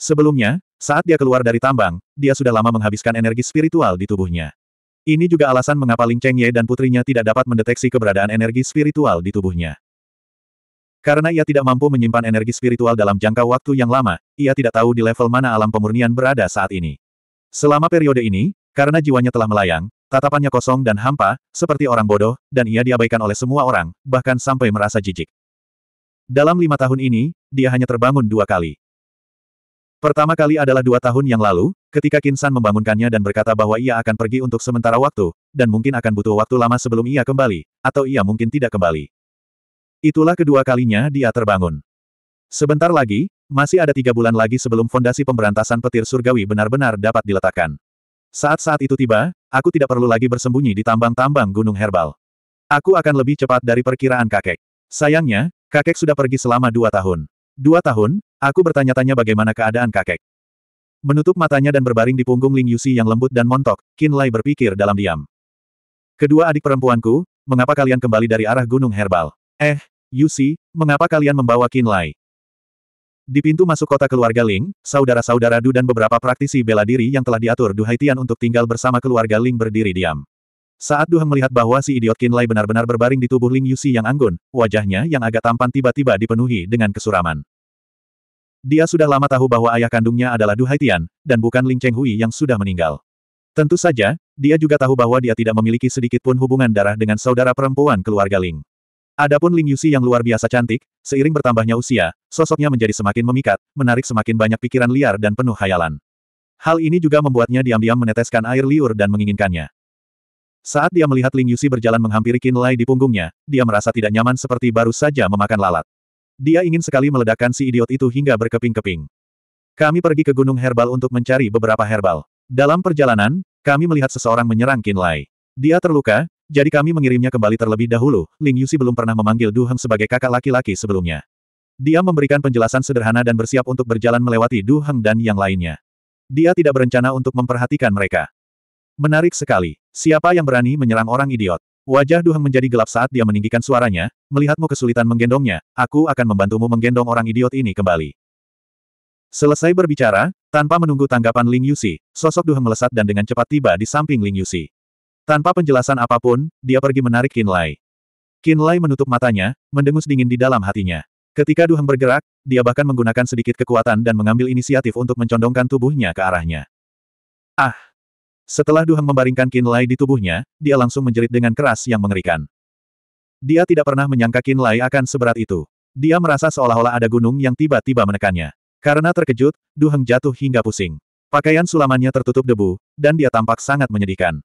Sebelumnya, saat dia keluar dari tambang, dia sudah lama menghabiskan energi spiritual di tubuhnya. Ini juga alasan mengapa Ling Cheng Ye dan putrinya tidak dapat mendeteksi keberadaan energi spiritual di tubuhnya. Karena ia tidak mampu menyimpan energi spiritual dalam jangka waktu yang lama, ia tidak tahu di level mana alam pemurnian berada saat ini. Selama periode ini, karena jiwanya telah melayang, tatapannya kosong dan hampa, seperti orang bodoh, dan ia diabaikan oleh semua orang, bahkan sampai merasa jijik. Dalam lima tahun ini, dia hanya terbangun dua kali. Pertama kali adalah dua tahun yang lalu, ketika Kinsan membangunkannya dan berkata bahwa ia akan pergi untuk sementara waktu, dan mungkin akan butuh waktu lama sebelum ia kembali, atau ia mungkin tidak kembali. Itulah kedua kalinya dia terbangun. Sebentar lagi, masih ada tiga bulan lagi sebelum fondasi pemberantasan petir surgawi benar-benar dapat diletakkan. Saat-saat itu tiba, aku tidak perlu lagi bersembunyi di tambang-tambang gunung herbal. Aku akan lebih cepat dari perkiraan kakek. Sayangnya, kakek sudah pergi selama dua tahun. Dua tahun, aku bertanya-tanya bagaimana keadaan kakek. Menutup matanya dan berbaring di punggung Ling Yusi yang lembut dan montok, Qin Lai berpikir dalam diam. Kedua adik perempuanku, mengapa kalian kembali dari arah gunung herbal? Eh, Yusi, mengapa kalian membawa Qin Lai? Di pintu masuk kota keluarga Ling, saudara-saudara Du dan beberapa praktisi bela diri yang telah diatur Du Haitian untuk tinggal bersama keluarga Ling berdiri diam. Saat Duheng melihat bahwa si idiot Kinlay benar-benar berbaring di tubuh Ling Yusi yang anggun, wajahnya yang agak tampan tiba-tiba dipenuhi dengan kesuraman. Dia sudah lama tahu bahwa ayah kandungnya adalah Du Haitian, dan bukan Ling Cheng Hui yang sudah meninggal. Tentu saja, dia juga tahu bahwa dia tidak memiliki sedikit pun hubungan darah dengan saudara perempuan keluarga Ling. Adapun Ling Yusi yang luar biasa cantik, seiring bertambahnya usia, sosoknya menjadi semakin memikat, menarik semakin banyak pikiran liar dan penuh khayalan. Hal ini juga membuatnya diam-diam meneteskan air liur dan menginginkannya. Saat dia melihat Ling Yusi berjalan menghampiri Qin Lai di punggungnya, dia merasa tidak nyaman seperti baru saja memakan lalat. Dia ingin sekali meledakkan si idiot itu hingga berkeping-keping. Kami pergi ke Gunung Herbal untuk mencari beberapa herbal. Dalam perjalanan, kami melihat seseorang menyerang Qin Lai. Dia terluka, jadi kami mengirimnya kembali terlebih dahulu. Ling Yusi belum pernah memanggil Du Heng sebagai kakak laki-laki sebelumnya. Dia memberikan penjelasan sederhana dan bersiap untuk berjalan melewati Du Heng dan yang lainnya. Dia tidak berencana untuk memperhatikan mereka. Menarik sekali. Siapa yang berani menyerang orang idiot? Wajah Duheng menjadi gelap saat dia meninggikan suaranya, melihatmu kesulitan menggendongnya, aku akan membantumu menggendong orang idiot ini kembali. Selesai berbicara, tanpa menunggu tanggapan Ling Yusi, sosok Duheng melesat dan dengan cepat tiba di samping Ling Yusi. Tanpa penjelasan apapun, dia pergi menarik Qin Lai. Qin Lai menutup matanya, mendengus dingin di dalam hatinya. Ketika Duheng bergerak, dia bahkan menggunakan sedikit kekuatan dan mengambil inisiatif untuk mencondongkan tubuhnya ke arahnya. Ah! Setelah Duhem membaringkan Lai di tubuhnya, dia langsung menjerit dengan keras yang mengerikan. Dia tidak pernah menyangka Lai akan seberat itu. Dia merasa seolah-olah ada gunung yang tiba-tiba menekannya. Karena terkejut, Duhem jatuh hingga pusing. Pakaian sulamannya tertutup debu, dan dia tampak sangat menyedihkan.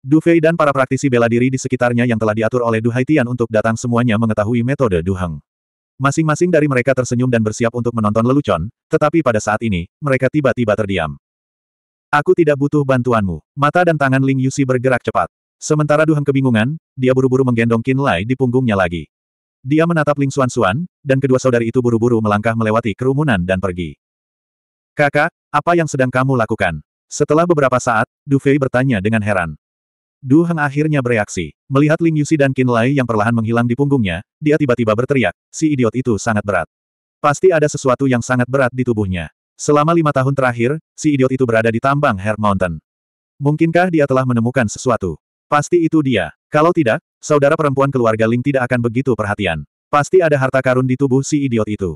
Du Fei dan para praktisi bela diri di sekitarnya yang telah diatur oleh Du Haitian untuk datang semuanya mengetahui metode Duheng. Masing-masing dari mereka tersenyum dan bersiap untuk menonton lelucon, tetapi pada saat ini, mereka tiba-tiba terdiam. Aku tidak butuh bantuanmu. Mata dan tangan Ling Yusi bergerak cepat. Sementara Duheng kebingungan, dia buru-buru menggendong Qin Lai di punggungnya lagi. Dia menatap Ling Xuan-Xuan, dan kedua saudari itu buru-buru melangkah melewati kerumunan dan pergi. Kakak, apa yang sedang kamu lakukan? Setelah beberapa saat, Du Fei bertanya dengan heran. Du Heng akhirnya bereaksi. Melihat Ling Yusi dan Qin Lai yang perlahan menghilang di punggungnya, dia tiba-tiba berteriak, si idiot itu sangat berat. Pasti ada sesuatu yang sangat berat di tubuhnya. Selama lima tahun terakhir, si idiot itu berada di tambang Hair Mountain. Mungkinkah dia telah menemukan sesuatu? Pasti itu dia. Kalau tidak, saudara perempuan keluarga Ling tidak akan begitu perhatian. Pasti ada harta karun di tubuh si idiot itu.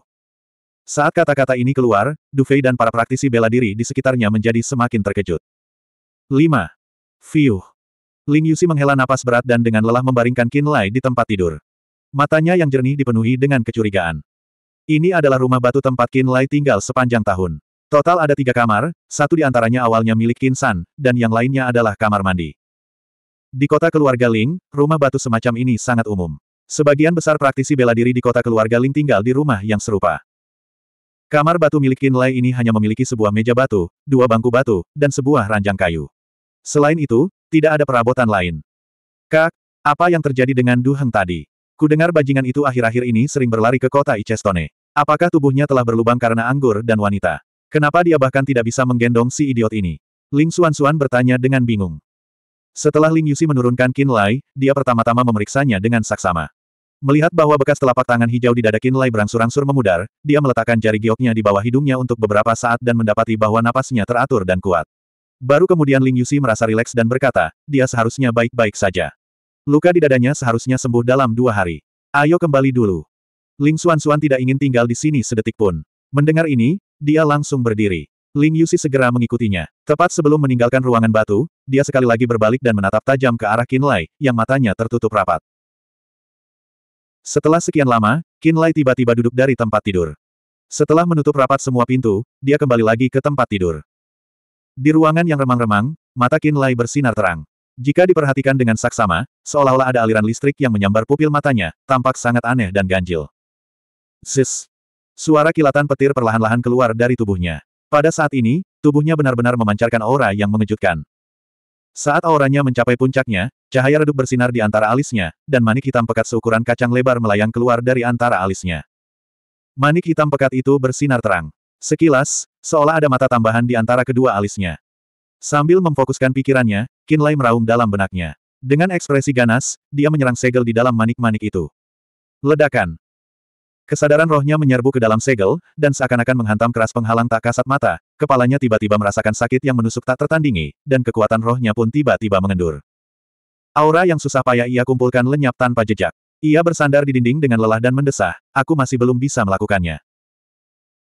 Saat kata-kata ini keluar, Dufei dan para praktisi bela diri di sekitarnya menjadi semakin terkejut. 5. Fiuh. Ling Yusi menghela napas berat dan dengan lelah membaringkan Qin Lai di tempat tidur. Matanya yang jernih dipenuhi dengan kecurigaan. Ini adalah rumah batu tempat Qin Lai tinggal sepanjang tahun. Total ada tiga kamar, satu di antaranya awalnya milik Qin San, dan yang lainnya adalah kamar mandi. Di kota keluarga Ling, rumah batu semacam ini sangat umum. Sebagian besar praktisi bela diri di kota keluarga Ling tinggal di rumah yang serupa. Kamar batu milik Qin Lai ini hanya memiliki sebuah meja batu, dua bangku batu, dan sebuah ranjang kayu. Selain itu, tidak ada perabotan lain. Kak, apa yang terjadi dengan Duheng tadi? Kudengar bajingan itu akhir-akhir ini sering berlari ke kota Icestone. Apakah tubuhnya telah berlubang karena anggur dan wanita? Kenapa dia bahkan tidak bisa menggendong si idiot ini? Ling Xuan bertanya dengan bingung. Setelah Ling Yusi menurunkan Qin Lai, dia pertama-tama memeriksanya dengan saksama. Melihat bahwa bekas telapak tangan hijau di dada Qin Lai berangsur-angsur memudar, dia meletakkan jari gioknya di bawah hidungnya untuk beberapa saat dan mendapati bahwa napasnya teratur dan kuat. Baru kemudian Ling Yusi merasa rileks dan berkata, dia seharusnya baik-baik saja. Luka di dadanya seharusnya sembuh dalam dua hari. Ayo kembali dulu. Ling Xuan Xuan tidak ingin tinggal di sini sedetik pun. Mendengar ini, dia langsung berdiri. Ling Yusi segera mengikutinya. Tepat sebelum meninggalkan ruangan batu, dia sekali lagi berbalik dan menatap tajam ke arah Qin Lai, yang matanya tertutup rapat. Setelah sekian lama, Qin Lai tiba-tiba duduk dari tempat tidur. Setelah menutup rapat semua pintu, dia kembali lagi ke tempat tidur. Di ruangan yang remang-remang, mata Qin Lai bersinar terang. Jika diperhatikan dengan saksama, seolah-olah ada aliran listrik yang menyambar pupil matanya, tampak sangat aneh dan ganjil. Sis, Suara kilatan petir perlahan-lahan keluar dari tubuhnya. Pada saat ini, tubuhnya benar-benar memancarkan aura yang mengejutkan. Saat auranya mencapai puncaknya, cahaya redup bersinar di antara alisnya, dan manik hitam pekat seukuran kacang lebar melayang keluar dari antara alisnya. Manik hitam pekat itu bersinar terang. Sekilas, seolah ada mata tambahan di antara kedua alisnya. Sambil memfokuskan pikirannya, Kinlay meraung dalam benaknya. Dengan ekspresi ganas, dia menyerang segel di dalam manik-manik itu. Ledakan. Kesadaran rohnya menyerbu ke dalam segel, dan seakan-akan menghantam keras penghalang tak kasat mata, kepalanya tiba-tiba merasakan sakit yang menusuk tak tertandingi, dan kekuatan rohnya pun tiba-tiba mengendur. Aura yang susah payah ia kumpulkan lenyap tanpa jejak. Ia bersandar di dinding dengan lelah dan mendesah, aku masih belum bisa melakukannya.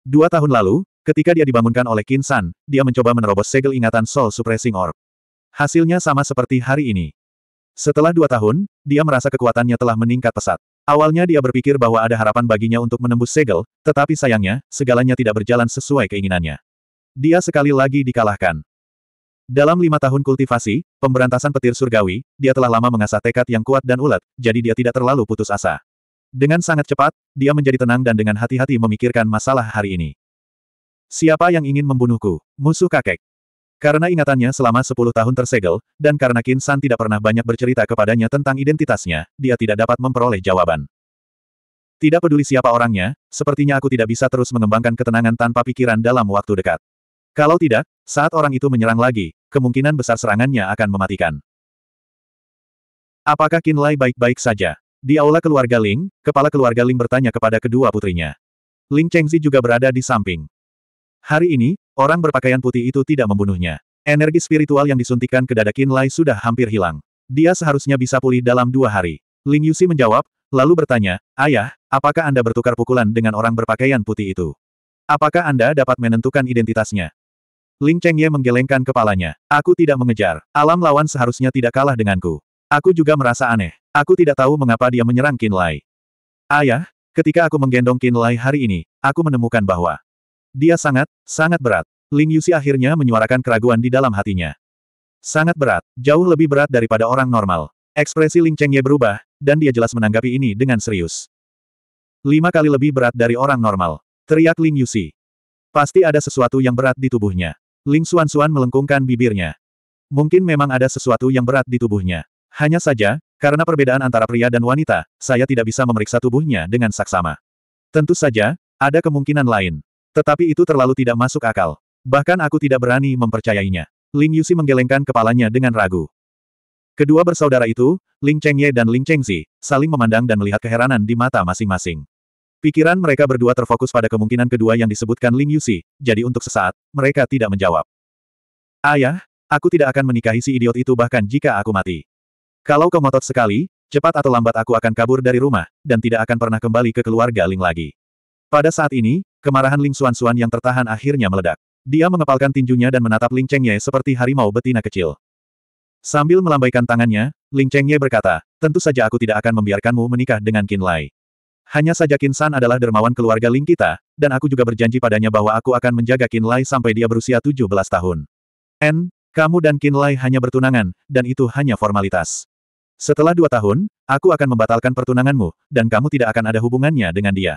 Dua tahun lalu, Ketika dia dibangunkan oleh Qin San, dia mencoba menerobos segel ingatan Soul Suppressing Orb. Hasilnya sama seperti hari ini. Setelah dua tahun, dia merasa kekuatannya telah meningkat pesat. Awalnya dia berpikir bahwa ada harapan baginya untuk menembus segel, tetapi sayangnya, segalanya tidak berjalan sesuai keinginannya. Dia sekali lagi dikalahkan. Dalam lima tahun kultivasi, pemberantasan petir surgawi, dia telah lama mengasah tekad yang kuat dan ulet, jadi dia tidak terlalu putus asa. Dengan sangat cepat, dia menjadi tenang dan dengan hati-hati memikirkan masalah hari ini. Siapa yang ingin membunuhku? Musuh kakek. Karena ingatannya selama sepuluh tahun tersegel, dan karena Qin San tidak pernah banyak bercerita kepadanya tentang identitasnya, dia tidak dapat memperoleh jawaban. Tidak peduli siapa orangnya, sepertinya aku tidak bisa terus mengembangkan ketenangan tanpa pikiran dalam waktu dekat. Kalau tidak, saat orang itu menyerang lagi, kemungkinan besar serangannya akan mematikan. Apakah Qin Lai baik-baik saja? Di aula keluarga Ling, kepala keluarga Ling bertanya kepada kedua putrinya. Ling Chengzi juga berada di samping. Hari ini, orang berpakaian putih itu tidak membunuhnya. Energi spiritual yang disuntikan ke dada Qin Lai sudah hampir hilang. Dia seharusnya bisa pulih dalam dua hari. Ling Yusi menjawab, lalu bertanya, Ayah, apakah Anda bertukar pukulan dengan orang berpakaian putih itu? Apakah Anda dapat menentukan identitasnya? Ling Chengye menggelengkan kepalanya. Aku tidak mengejar. Alam lawan seharusnya tidak kalah denganku. Aku juga merasa aneh. Aku tidak tahu mengapa dia menyerang Qin Lai. Ayah, ketika aku menggendong Qin Lai hari ini, aku menemukan bahwa dia sangat, sangat berat. Ling Yusi akhirnya menyuarakan keraguan di dalam hatinya. Sangat berat, jauh lebih berat daripada orang normal. Ekspresi Ling Chengye berubah, dan dia jelas menanggapi ini dengan serius. Lima kali lebih berat dari orang normal. Teriak Ling Yusi. Pasti ada sesuatu yang berat di tubuhnya. Ling Xuan melengkungkan bibirnya. Mungkin memang ada sesuatu yang berat di tubuhnya. Hanya saja, karena perbedaan antara pria dan wanita, saya tidak bisa memeriksa tubuhnya dengan saksama. Tentu saja, ada kemungkinan lain. Tetapi itu terlalu tidak masuk akal. Bahkan aku tidak berani mempercayainya. Ling Yusi menggelengkan kepalanya dengan ragu. Kedua bersaudara itu, Ling Chengye dan Ling Chengzi, saling memandang dan melihat keheranan di mata masing-masing. Pikiran mereka berdua terfokus pada kemungkinan kedua yang disebutkan Ling Yusi, jadi untuk sesaat, mereka tidak menjawab. Ayah, aku tidak akan menikahi si idiot itu bahkan jika aku mati. Kalau kau motot sekali, cepat atau lambat aku akan kabur dari rumah, dan tidak akan pernah kembali ke keluarga Ling lagi. Pada saat ini, Kemarahan Ling Xuan-Xuan yang tertahan akhirnya meledak. Dia mengepalkan tinjunya dan menatap Ling Chengye seperti harimau betina kecil. Sambil melambaikan tangannya, Ling Chengye berkata, tentu saja aku tidak akan membiarkanmu menikah dengan Qin Lai. Hanya saja Qin San adalah dermawan keluarga Ling kita, dan aku juga berjanji padanya bahwa aku akan menjaga Qin Lai sampai dia berusia 17 tahun. N, kamu dan Qin Lai hanya bertunangan, dan itu hanya formalitas. Setelah dua tahun, aku akan membatalkan pertunanganmu, dan kamu tidak akan ada hubungannya dengan dia.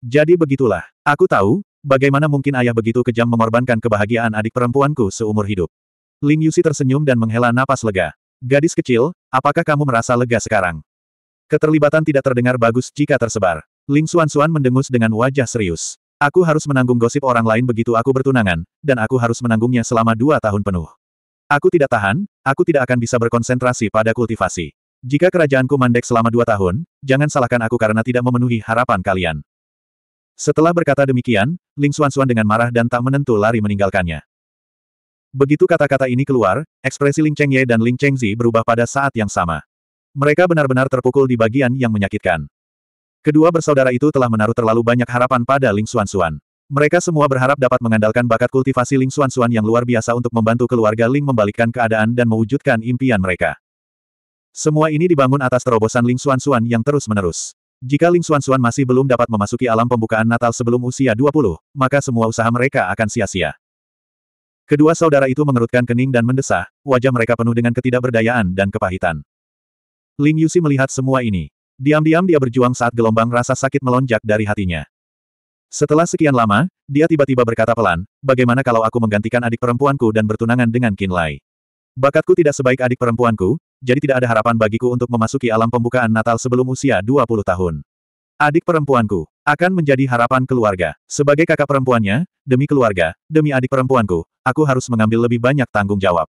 Jadi begitulah. Aku tahu, bagaimana mungkin ayah begitu kejam mengorbankan kebahagiaan adik perempuanku seumur hidup. Ling Yusi tersenyum dan menghela napas lega. Gadis kecil, apakah kamu merasa lega sekarang? Keterlibatan tidak terdengar bagus jika tersebar. Ling Xuan-Xuan mendengus dengan wajah serius. Aku harus menanggung gosip orang lain begitu aku bertunangan, dan aku harus menanggungnya selama dua tahun penuh. Aku tidak tahan, aku tidak akan bisa berkonsentrasi pada kultivasi. Jika kerajaanku mandek selama dua tahun, jangan salahkan aku karena tidak memenuhi harapan kalian. Setelah berkata demikian, Ling Xuan dengan marah dan tak menentu lari meninggalkannya. Begitu kata-kata ini keluar, ekspresi Ling Ye dan Ling Zi berubah pada saat yang sama. Mereka benar-benar terpukul di bagian yang menyakitkan. Kedua bersaudara itu telah menaruh terlalu banyak harapan pada Ling Xuan. Mereka semua berharap dapat mengandalkan bakat kultivasi Ling Xuan yang luar biasa untuk membantu keluarga Ling membalikkan keadaan dan mewujudkan impian mereka. Semua ini dibangun atas terobosan Ling Xuan yang terus-menerus. Jika Ling Xuanxuan masih belum dapat memasuki alam pembukaan Natal sebelum usia 20, maka semua usaha mereka akan sia-sia. Kedua saudara itu mengerutkan kening dan mendesah, wajah mereka penuh dengan ketidakberdayaan dan kepahitan. Ling Yusi melihat semua ini. Diam-diam dia berjuang saat gelombang rasa sakit melonjak dari hatinya. Setelah sekian lama, dia tiba-tiba berkata pelan, bagaimana kalau aku menggantikan adik perempuanku dan bertunangan dengan Qin Lai? Bakatku tidak sebaik adik perempuanku, jadi tidak ada harapan bagiku untuk memasuki alam pembukaan Natal sebelum usia 20 tahun. Adik perempuanku akan menjadi harapan keluarga. Sebagai kakak perempuannya, demi keluarga, demi adik perempuanku, aku harus mengambil lebih banyak tanggung jawab.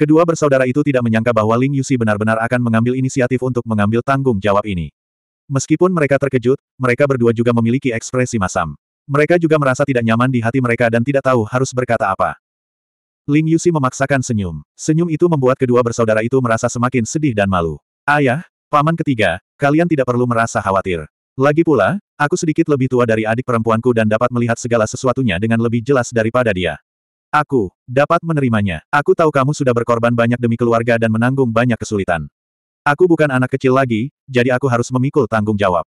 Kedua bersaudara itu tidak menyangka bahwa Ling Yusi benar-benar akan mengambil inisiatif untuk mengambil tanggung jawab ini. Meskipun mereka terkejut, mereka berdua juga memiliki ekspresi masam. Mereka juga merasa tidak nyaman di hati mereka dan tidak tahu harus berkata apa. Ling Yusi memaksakan senyum. Senyum itu membuat kedua bersaudara itu merasa semakin sedih dan malu. Ayah, paman ketiga, kalian tidak perlu merasa khawatir. Lagi pula, aku sedikit lebih tua dari adik perempuanku dan dapat melihat segala sesuatunya dengan lebih jelas daripada dia. Aku dapat menerimanya. Aku tahu kamu sudah berkorban banyak demi keluarga dan menanggung banyak kesulitan. Aku bukan anak kecil lagi, jadi aku harus memikul tanggung jawab.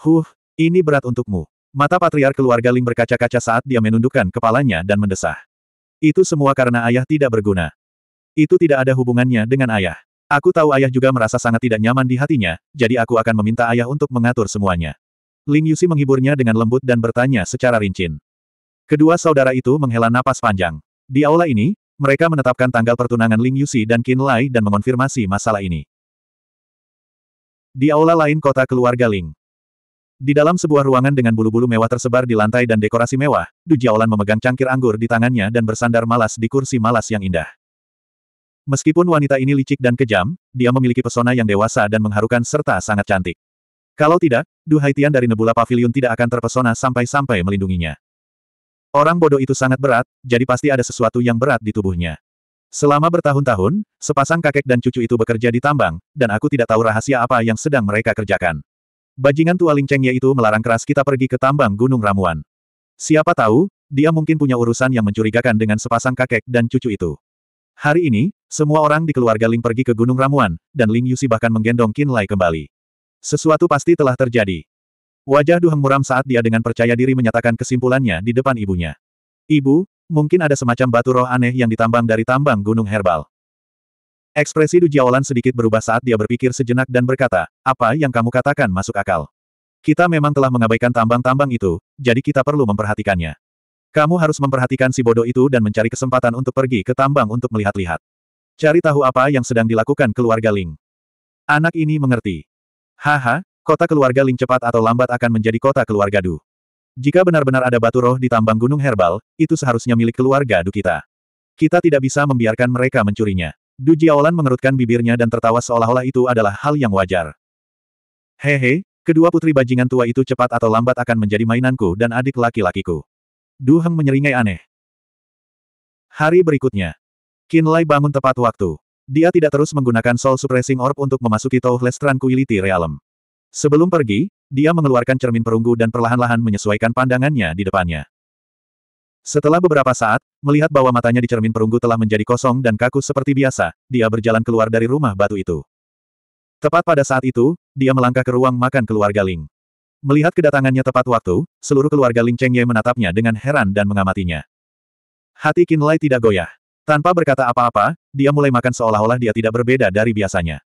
Huh, ini berat untukmu. Mata patriar keluarga Ling berkaca-kaca saat dia menundukkan kepalanya dan mendesah. Itu semua karena ayah tidak berguna. Itu tidak ada hubungannya dengan ayah. Aku tahu ayah juga merasa sangat tidak nyaman di hatinya, jadi aku akan meminta ayah untuk mengatur semuanya. Ling Yusi menghiburnya dengan lembut dan bertanya secara rinci. Kedua saudara itu menghela napas panjang. Di aula ini, mereka menetapkan tanggal pertunangan Ling Yusi dan Qin Lai dan mengonfirmasi masalah ini. Di aula lain kota keluarga Ling, di dalam sebuah ruangan dengan bulu-bulu mewah tersebar di lantai dan dekorasi mewah, Du Jiaolan memegang cangkir anggur di tangannya dan bersandar malas di kursi malas yang indah. Meskipun wanita ini licik dan kejam, dia memiliki pesona yang dewasa dan mengharukan serta sangat cantik. Kalau tidak, Du Haitian dari Nebula Pavilion tidak akan terpesona sampai-sampai melindunginya. Orang bodoh itu sangat berat, jadi pasti ada sesuatu yang berat di tubuhnya. Selama bertahun-tahun, sepasang kakek dan cucu itu bekerja di tambang, dan aku tidak tahu rahasia apa yang sedang mereka kerjakan. Bajingan tua Ling Cheng itu melarang keras kita pergi ke tambang Gunung Ramuan. Siapa tahu, dia mungkin punya urusan yang mencurigakan dengan sepasang kakek dan cucu itu. Hari ini, semua orang di keluarga Ling pergi ke Gunung Ramuan, dan Ling Yusi bahkan menggendong Qin Lai kembali. Sesuatu pasti telah terjadi. Wajah Duheng muram saat dia dengan percaya diri menyatakan kesimpulannya di depan ibunya. Ibu, mungkin ada semacam batu roh aneh yang ditambang dari tambang Gunung Herbal. Ekspresi Du Jiaolan sedikit berubah saat dia berpikir sejenak dan berkata, apa yang kamu katakan masuk akal. Kita memang telah mengabaikan tambang-tambang itu, jadi kita perlu memperhatikannya. Kamu harus memperhatikan si bodoh itu dan mencari kesempatan untuk pergi ke tambang untuk melihat-lihat. Cari tahu apa yang sedang dilakukan keluarga Ling. Anak ini mengerti. Haha, kota keluarga Ling cepat atau lambat akan menjadi kota keluarga Du. Jika benar-benar ada batu roh di tambang gunung herbal, itu seharusnya milik keluarga Du kita. Kita tidak bisa membiarkan mereka mencurinya. Du Jiaolan mengerutkan bibirnya dan tertawa seolah-olah itu adalah hal yang wajar. Hehe, kedua putri bajingan tua itu cepat atau lambat akan menjadi mainanku dan adik laki-lakiku. Du Heng menyeringai aneh. Hari berikutnya. Qin Lai bangun tepat waktu. Dia tidak terus menggunakan Soul Suppressing Orb untuk memasuki Touhless Tranquility Realm. Sebelum pergi, dia mengeluarkan cermin perunggu dan perlahan-lahan menyesuaikan pandangannya di depannya. Setelah beberapa saat, melihat bahwa matanya di cermin perunggu telah menjadi kosong dan kaku seperti biasa, dia berjalan keluar dari rumah batu itu. Tepat pada saat itu, dia melangkah ke ruang makan keluarga Ling. Melihat kedatangannya tepat waktu, seluruh keluarga Ling Cheng Ye menatapnya dengan heran dan mengamatinya. Hati Qin Lai tidak goyah. Tanpa berkata apa-apa, dia mulai makan seolah-olah dia tidak berbeda dari biasanya.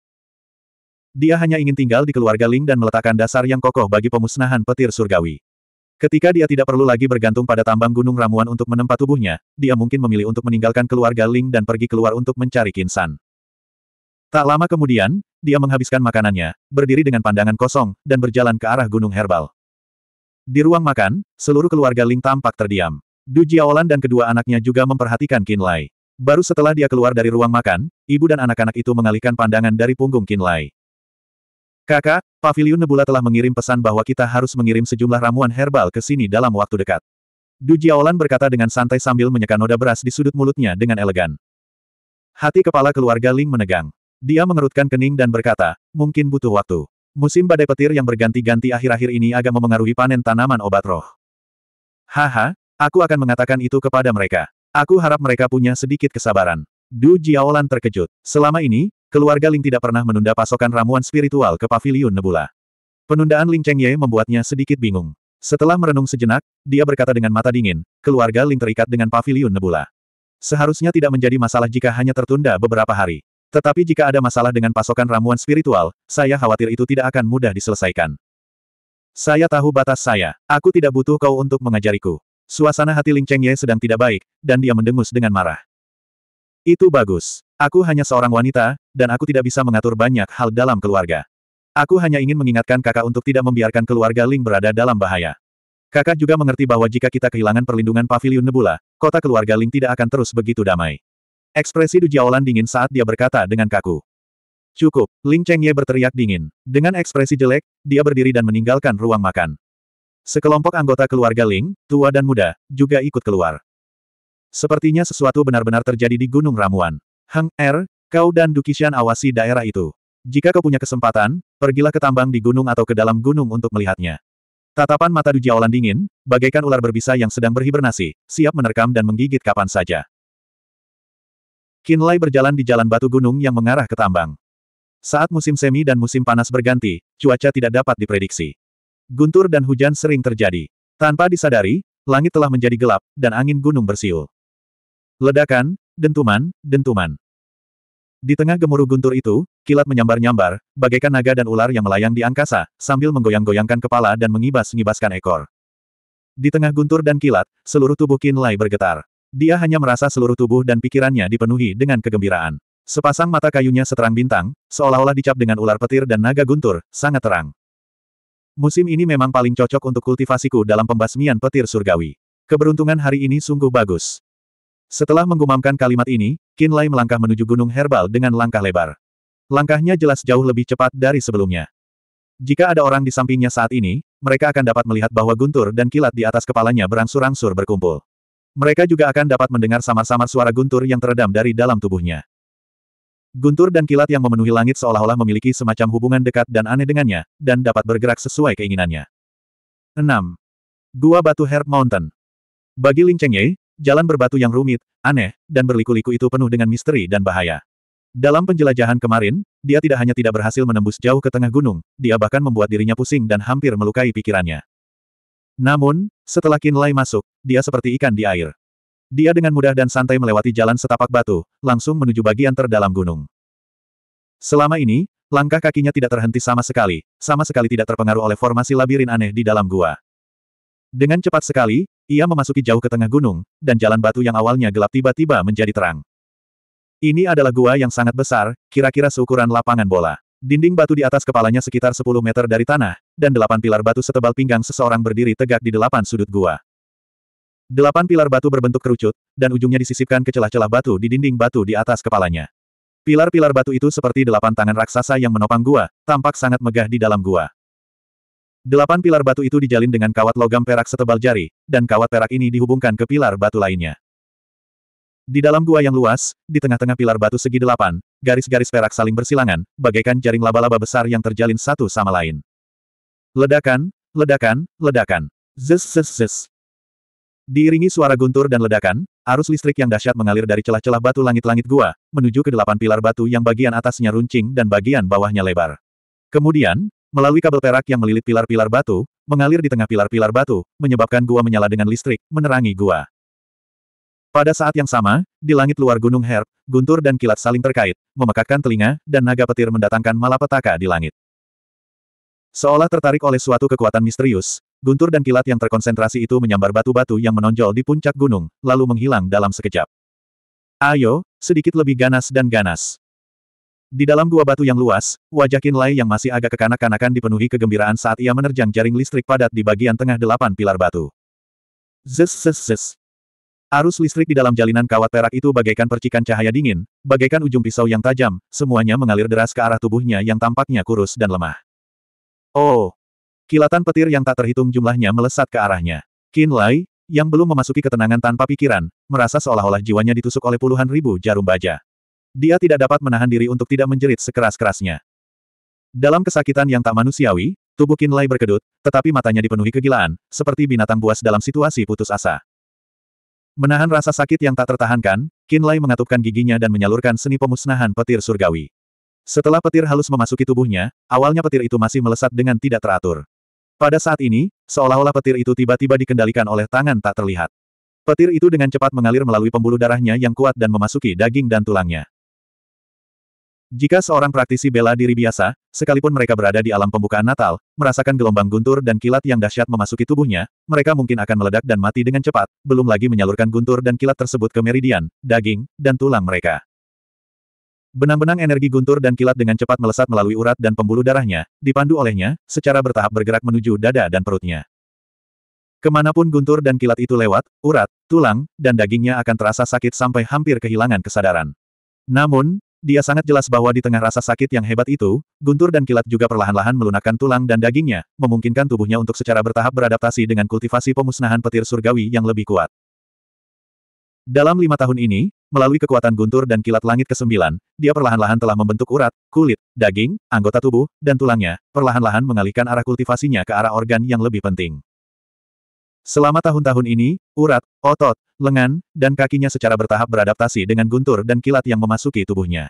Dia hanya ingin tinggal di keluarga Ling dan meletakkan dasar yang kokoh bagi pemusnahan petir surgawi. Ketika dia tidak perlu lagi bergantung pada tambang gunung ramuan untuk menempa tubuhnya, dia mungkin memilih untuk meninggalkan keluarga Ling dan pergi keluar untuk mencari Kinsan. Tak lama kemudian, dia menghabiskan makanannya, berdiri dengan pandangan kosong, dan berjalan ke arah gunung herbal. Di ruang makan, seluruh keluarga Ling tampak terdiam. Du Jiaolan dan kedua anaknya juga memperhatikan Qin Lai. Baru setelah dia keluar dari ruang makan, ibu dan anak-anak itu mengalihkan pandangan dari punggung Qin Lai. Kakak, Paviliun Nebula telah mengirim pesan bahwa kita harus mengirim sejumlah ramuan herbal ke sini dalam waktu dekat. Du Jiaolan berkata dengan santai sambil menyeka noda beras di sudut mulutnya dengan elegan. Hati kepala keluarga Ling menegang. Dia mengerutkan kening dan berkata, mungkin butuh waktu. Musim badai petir yang berganti-ganti akhir-akhir ini agak memengaruhi panen tanaman obat roh. Haha, aku akan mengatakan itu kepada mereka. Aku harap mereka punya sedikit kesabaran. Du Jiaolan terkejut. Selama ini, keluarga Ling tidak pernah menunda pasokan ramuan spiritual ke paviliun Nebula. Penundaan Ling Chengye membuatnya sedikit bingung. Setelah merenung sejenak, dia berkata dengan mata dingin, keluarga Ling terikat dengan paviliun Nebula. Seharusnya tidak menjadi masalah jika hanya tertunda beberapa hari. Tetapi jika ada masalah dengan pasokan ramuan spiritual, saya khawatir itu tidak akan mudah diselesaikan. Saya tahu batas saya. Aku tidak butuh kau untuk mengajariku. Suasana hati Ling Chengye sedang tidak baik, dan dia mendengus dengan marah. Itu bagus. Aku hanya seorang wanita, dan aku tidak bisa mengatur banyak hal dalam keluarga. Aku hanya ingin mengingatkan kakak untuk tidak membiarkan keluarga Ling berada dalam bahaya. Kakak juga mengerti bahwa jika kita kehilangan perlindungan pavilion Nebula, kota keluarga Ling tidak akan terus begitu damai. Ekspresi Du Jiaolan dingin saat dia berkata dengan kaku. Cukup, Ling Chengye berteriak dingin. Dengan ekspresi jelek, dia berdiri dan meninggalkan ruang makan. Sekelompok anggota keluarga Ling, tua dan muda, juga ikut keluar. Sepertinya sesuatu benar-benar terjadi di Gunung Ramuan. Hang Er, kau dan Dukishan awasi daerah itu. Jika kau punya kesempatan, pergilah ke tambang di gunung atau ke dalam gunung untuk melihatnya. Tatapan mata Du Jiaolan dingin, bagaikan ular berbisa yang sedang berhibernasi, siap menerkam dan menggigit kapan saja. Kinlay berjalan di jalan batu gunung yang mengarah ke tambang. Saat musim semi dan musim panas berganti, cuaca tidak dapat diprediksi. Guntur dan hujan sering terjadi. Tanpa disadari, langit telah menjadi gelap, dan angin gunung bersiul. Ledakan, dentuman, dentuman. Di tengah gemuruh guntur itu, kilat menyambar-nyambar, bagaikan naga dan ular yang melayang di angkasa, sambil menggoyang-goyangkan kepala dan mengibas-ngibaskan ekor. Di tengah guntur dan kilat, seluruh tubuh Qin Lai bergetar. Dia hanya merasa seluruh tubuh dan pikirannya dipenuhi dengan kegembiraan. Sepasang mata kayunya seterang bintang, seolah-olah dicap dengan ular petir dan naga guntur, sangat terang. Musim ini memang paling cocok untuk kultivasiku dalam pembasmian petir surgawi. Keberuntungan hari ini sungguh bagus. Setelah menggumamkan kalimat ini, Kinlay melangkah menuju gunung herbal dengan langkah lebar. Langkahnya jelas jauh lebih cepat dari sebelumnya. Jika ada orang di sampingnya saat ini, mereka akan dapat melihat bahwa guntur dan kilat di atas kepalanya berangsur-angsur berkumpul. Mereka juga akan dapat mendengar samar-samar suara guntur yang teredam dari dalam tubuhnya. Guntur dan kilat yang memenuhi langit seolah-olah memiliki semacam hubungan dekat dan aneh dengannya, dan dapat bergerak sesuai keinginannya. 6. Gua Batu Herb Mountain Bagi Ling Ye, Jalan berbatu yang rumit, aneh, dan berliku-liku itu penuh dengan misteri dan bahaya. Dalam penjelajahan kemarin, dia tidak hanya tidak berhasil menembus jauh ke tengah gunung, dia bahkan membuat dirinya pusing dan hampir melukai pikirannya. Namun, setelah Kinlay masuk, dia seperti ikan di air. Dia dengan mudah dan santai melewati jalan setapak batu, langsung menuju bagian terdalam gunung. Selama ini, langkah kakinya tidak terhenti sama sekali, sama sekali tidak terpengaruh oleh formasi labirin aneh di dalam gua. Dengan cepat sekali, ia memasuki jauh ke tengah gunung, dan jalan batu yang awalnya gelap tiba-tiba menjadi terang. Ini adalah gua yang sangat besar, kira-kira seukuran lapangan bola. Dinding batu di atas kepalanya sekitar 10 meter dari tanah, dan delapan pilar batu setebal pinggang seseorang berdiri tegak di delapan sudut gua. Delapan pilar batu berbentuk kerucut, dan ujungnya disisipkan ke celah-celah batu di dinding batu di atas kepalanya. Pilar-pilar batu itu seperti delapan tangan raksasa yang menopang gua, tampak sangat megah di dalam gua. Delapan pilar batu itu dijalin dengan kawat logam perak setebal jari, dan kawat perak ini dihubungkan ke pilar batu lainnya. Di dalam gua yang luas, di tengah-tengah pilar batu segi delapan, garis-garis perak saling bersilangan, bagaikan jaring laba-laba besar yang terjalin satu sama lain. Ledakan, ledakan, ledakan. Zes zes zes. Diiringi suara guntur dan ledakan, arus listrik yang dahsyat mengalir dari celah-celah batu langit-langit gua, menuju ke delapan pilar batu yang bagian atasnya runcing dan bagian bawahnya lebar. Kemudian, melalui kabel perak yang melilit pilar-pilar batu, mengalir di tengah pilar-pilar batu, menyebabkan gua menyala dengan listrik, menerangi gua. Pada saat yang sama, di langit luar Gunung Herb, guntur dan kilat saling terkait, memekakkan telinga, dan naga petir mendatangkan malapetaka di langit. Seolah tertarik oleh suatu kekuatan misterius, guntur dan kilat yang terkonsentrasi itu menyambar batu-batu yang menonjol di puncak gunung, lalu menghilang dalam sekejap. Ayo, sedikit lebih ganas dan ganas. Di dalam gua batu yang luas, wajah Kinlay yang masih agak kekanak-kanakan dipenuhi kegembiraan saat ia menerjang jaring listrik padat di bagian tengah delapan pilar batu. Zes zes zes. Arus listrik di dalam jalinan kawat perak itu bagaikan percikan cahaya dingin, bagaikan ujung pisau yang tajam, semuanya mengalir deras ke arah tubuhnya yang tampaknya kurus dan lemah. Oh! Kilatan petir yang tak terhitung jumlahnya melesat ke arahnya. Kinlay, yang belum memasuki ketenangan tanpa pikiran, merasa seolah-olah jiwanya ditusuk oleh puluhan ribu jarum baja. Dia tidak dapat menahan diri untuk tidak menjerit sekeras-kerasnya. Dalam kesakitan yang tak manusiawi, tubuh Kinlay berkedut, tetapi matanya dipenuhi kegilaan, seperti binatang buas dalam situasi putus asa. Menahan rasa sakit yang tak tertahankan, Kinlay mengatupkan giginya dan menyalurkan seni pemusnahan petir surgawi. Setelah petir halus memasuki tubuhnya, awalnya petir itu masih melesat dengan tidak teratur. Pada saat ini, seolah-olah petir itu tiba-tiba dikendalikan oleh tangan tak terlihat. Petir itu dengan cepat mengalir melalui pembuluh darahnya yang kuat dan memasuki daging dan tulangnya. Jika seorang praktisi bela diri biasa, sekalipun mereka berada di alam pembukaan Natal, merasakan gelombang guntur dan kilat yang dahsyat memasuki tubuhnya, mereka mungkin akan meledak dan mati dengan cepat, belum lagi menyalurkan guntur dan kilat tersebut ke meridian, daging, dan tulang mereka. Benang-benang energi guntur dan kilat dengan cepat melesat melalui urat dan pembuluh darahnya, dipandu olehnya, secara bertahap bergerak menuju dada dan perutnya. Kemanapun guntur dan kilat itu lewat, urat, tulang, dan dagingnya akan terasa sakit sampai hampir kehilangan kesadaran. Namun, dia sangat jelas bahwa di tengah rasa sakit yang hebat itu, guntur dan kilat juga perlahan-lahan melunakkan tulang dan dagingnya, memungkinkan tubuhnya untuk secara bertahap beradaptasi dengan kultivasi pemusnahan petir surgawi yang lebih kuat. Dalam lima tahun ini, melalui kekuatan guntur dan kilat langit ke-9, dia perlahan-lahan telah membentuk urat, kulit, daging, anggota tubuh, dan tulangnya, perlahan-lahan mengalihkan arah kultivasinya ke arah organ yang lebih penting. Selama tahun-tahun ini, urat, otot, lengan, dan kakinya secara bertahap beradaptasi dengan guntur dan kilat yang memasuki tubuhnya.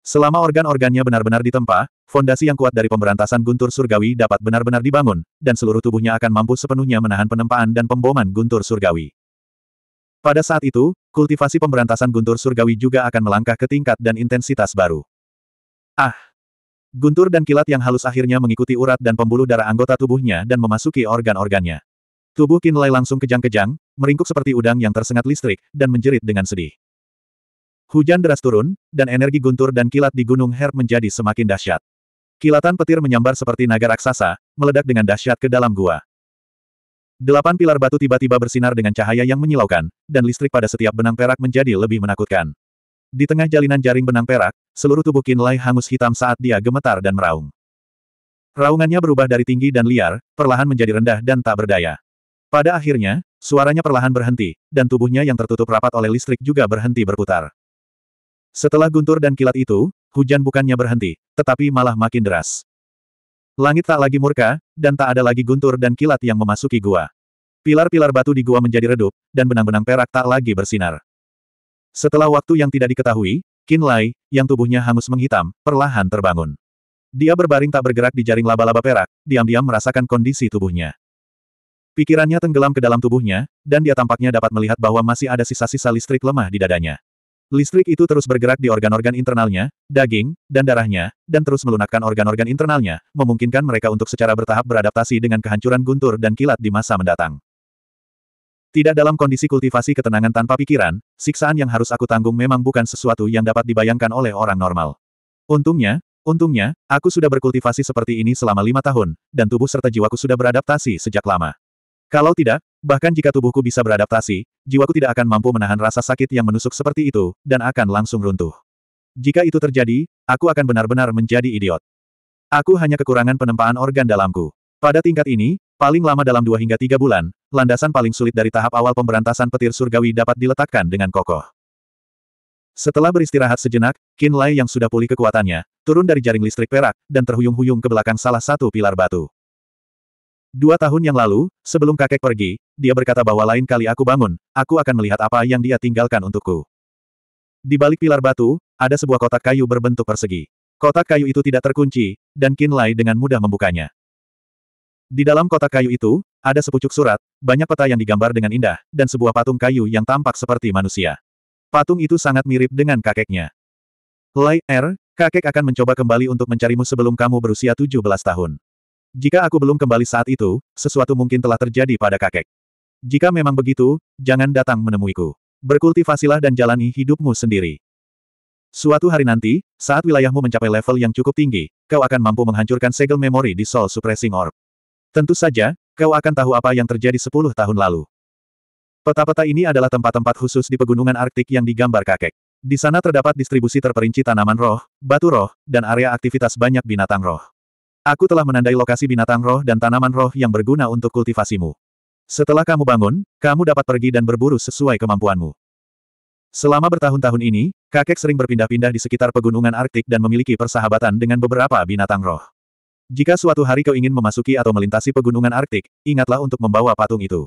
Selama organ-organnya benar-benar ditempa, fondasi yang kuat dari pemberantasan guntur surgawi dapat benar-benar dibangun, dan seluruh tubuhnya akan mampu sepenuhnya menahan penempaan dan pemboman guntur surgawi. Pada saat itu, kultivasi pemberantasan guntur surgawi juga akan melangkah ke tingkat dan intensitas baru. Ah! Guntur dan kilat yang halus akhirnya mengikuti urat dan pembuluh darah anggota tubuhnya dan memasuki organ-organnya. Tubuh Kinlay langsung kejang-kejang, meringkuk seperti udang yang tersengat listrik, dan menjerit dengan sedih. Hujan deras turun, dan energi guntur dan kilat di Gunung Herb menjadi semakin dahsyat. Kilatan petir menyambar seperti naga raksasa, meledak dengan dahsyat ke dalam gua. Delapan pilar batu tiba-tiba bersinar dengan cahaya yang menyilaukan, dan listrik pada setiap benang perak menjadi lebih menakutkan. Di tengah jalinan jaring benang perak, seluruh tubuh Kinlay hangus hitam saat dia gemetar dan meraung. Raungannya berubah dari tinggi dan liar, perlahan menjadi rendah dan tak berdaya. Pada akhirnya, Suaranya perlahan berhenti, dan tubuhnya yang tertutup rapat oleh listrik juga berhenti berputar. Setelah guntur dan kilat itu, hujan bukannya berhenti, tetapi malah makin deras. Langit tak lagi murka, dan tak ada lagi guntur dan kilat yang memasuki gua. Pilar-pilar batu di gua menjadi redup, dan benang-benang perak tak lagi bersinar. Setelah waktu yang tidak diketahui, Qin Lai, yang tubuhnya hangus menghitam, perlahan terbangun. Dia berbaring tak bergerak di jaring laba-laba perak, diam-diam merasakan kondisi tubuhnya. Pikirannya tenggelam ke dalam tubuhnya, dan dia tampaknya dapat melihat bahwa masih ada sisa-sisa listrik lemah di dadanya. Listrik itu terus bergerak di organ-organ internalnya, daging, dan darahnya, dan terus melunakkan organ-organ internalnya, memungkinkan mereka untuk secara bertahap beradaptasi dengan kehancuran guntur dan kilat di masa mendatang. Tidak dalam kondisi kultivasi ketenangan tanpa pikiran, siksaan yang harus aku tanggung memang bukan sesuatu yang dapat dibayangkan oleh orang normal. Untungnya, Untungnya, aku sudah berkultivasi seperti ini selama lima tahun, dan tubuh serta jiwaku sudah beradaptasi sejak lama. Kalau tidak, bahkan jika tubuhku bisa beradaptasi, jiwaku tidak akan mampu menahan rasa sakit yang menusuk seperti itu, dan akan langsung runtuh. Jika itu terjadi, aku akan benar-benar menjadi idiot. Aku hanya kekurangan penempaan organ dalamku. Pada tingkat ini, paling lama dalam dua hingga tiga bulan, landasan paling sulit dari tahap awal pemberantasan petir surgawi dapat diletakkan dengan kokoh. Setelah beristirahat sejenak, Qin Lai yang sudah pulih kekuatannya, turun dari jaring listrik perak, dan terhuyung-huyung ke belakang salah satu pilar batu. Dua tahun yang lalu, sebelum kakek pergi, dia berkata bahwa lain kali aku bangun, aku akan melihat apa yang dia tinggalkan untukku. Di balik pilar batu, ada sebuah kotak kayu berbentuk persegi. Kotak kayu itu tidak terkunci, dan Kinlay dengan mudah membukanya. Di dalam kotak kayu itu, ada sepucuk surat, banyak peta yang digambar dengan indah, dan sebuah patung kayu yang tampak seperti manusia. Patung itu sangat mirip dengan kakeknya. Lai Er, kakek akan mencoba kembali untuk mencarimu sebelum kamu berusia 17 tahun. Jika aku belum kembali saat itu, sesuatu mungkin telah terjadi pada kakek. Jika memang begitu, jangan datang menemuiku. Berkultivasilah dan jalani hidupmu sendiri. Suatu hari nanti, saat wilayahmu mencapai level yang cukup tinggi, kau akan mampu menghancurkan segel memori di Soul Suppressing Orb. Tentu saja, kau akan tahu apa yang terjadi 10 tahun lalu. Peta-peta ini adalah tempat-tempat khusus di pegunungan Arktik yang digambar kakek. Di sana terdapat distribusi terperinci tanaman roh, batu roh, dan area aktivitas banyak binatang roh. Aku telah menandai lokasi binatang roh dan tanaman roh yang berguna untuk kultivasimu. Setelah kamu bangun, kamu dapat pergi dan berburu sesuai kemampuanmu. Selama bertahun-tahun ini, kakek sering berpindah-pindah di sekitar pegunungan Arktik dan memiliki persahabatan dengan beberapa binatang roh. Jika suatu hari kau ingin memasuki atau melintasi pegunungan Arktik, ingatlah untuk membawa patung itu.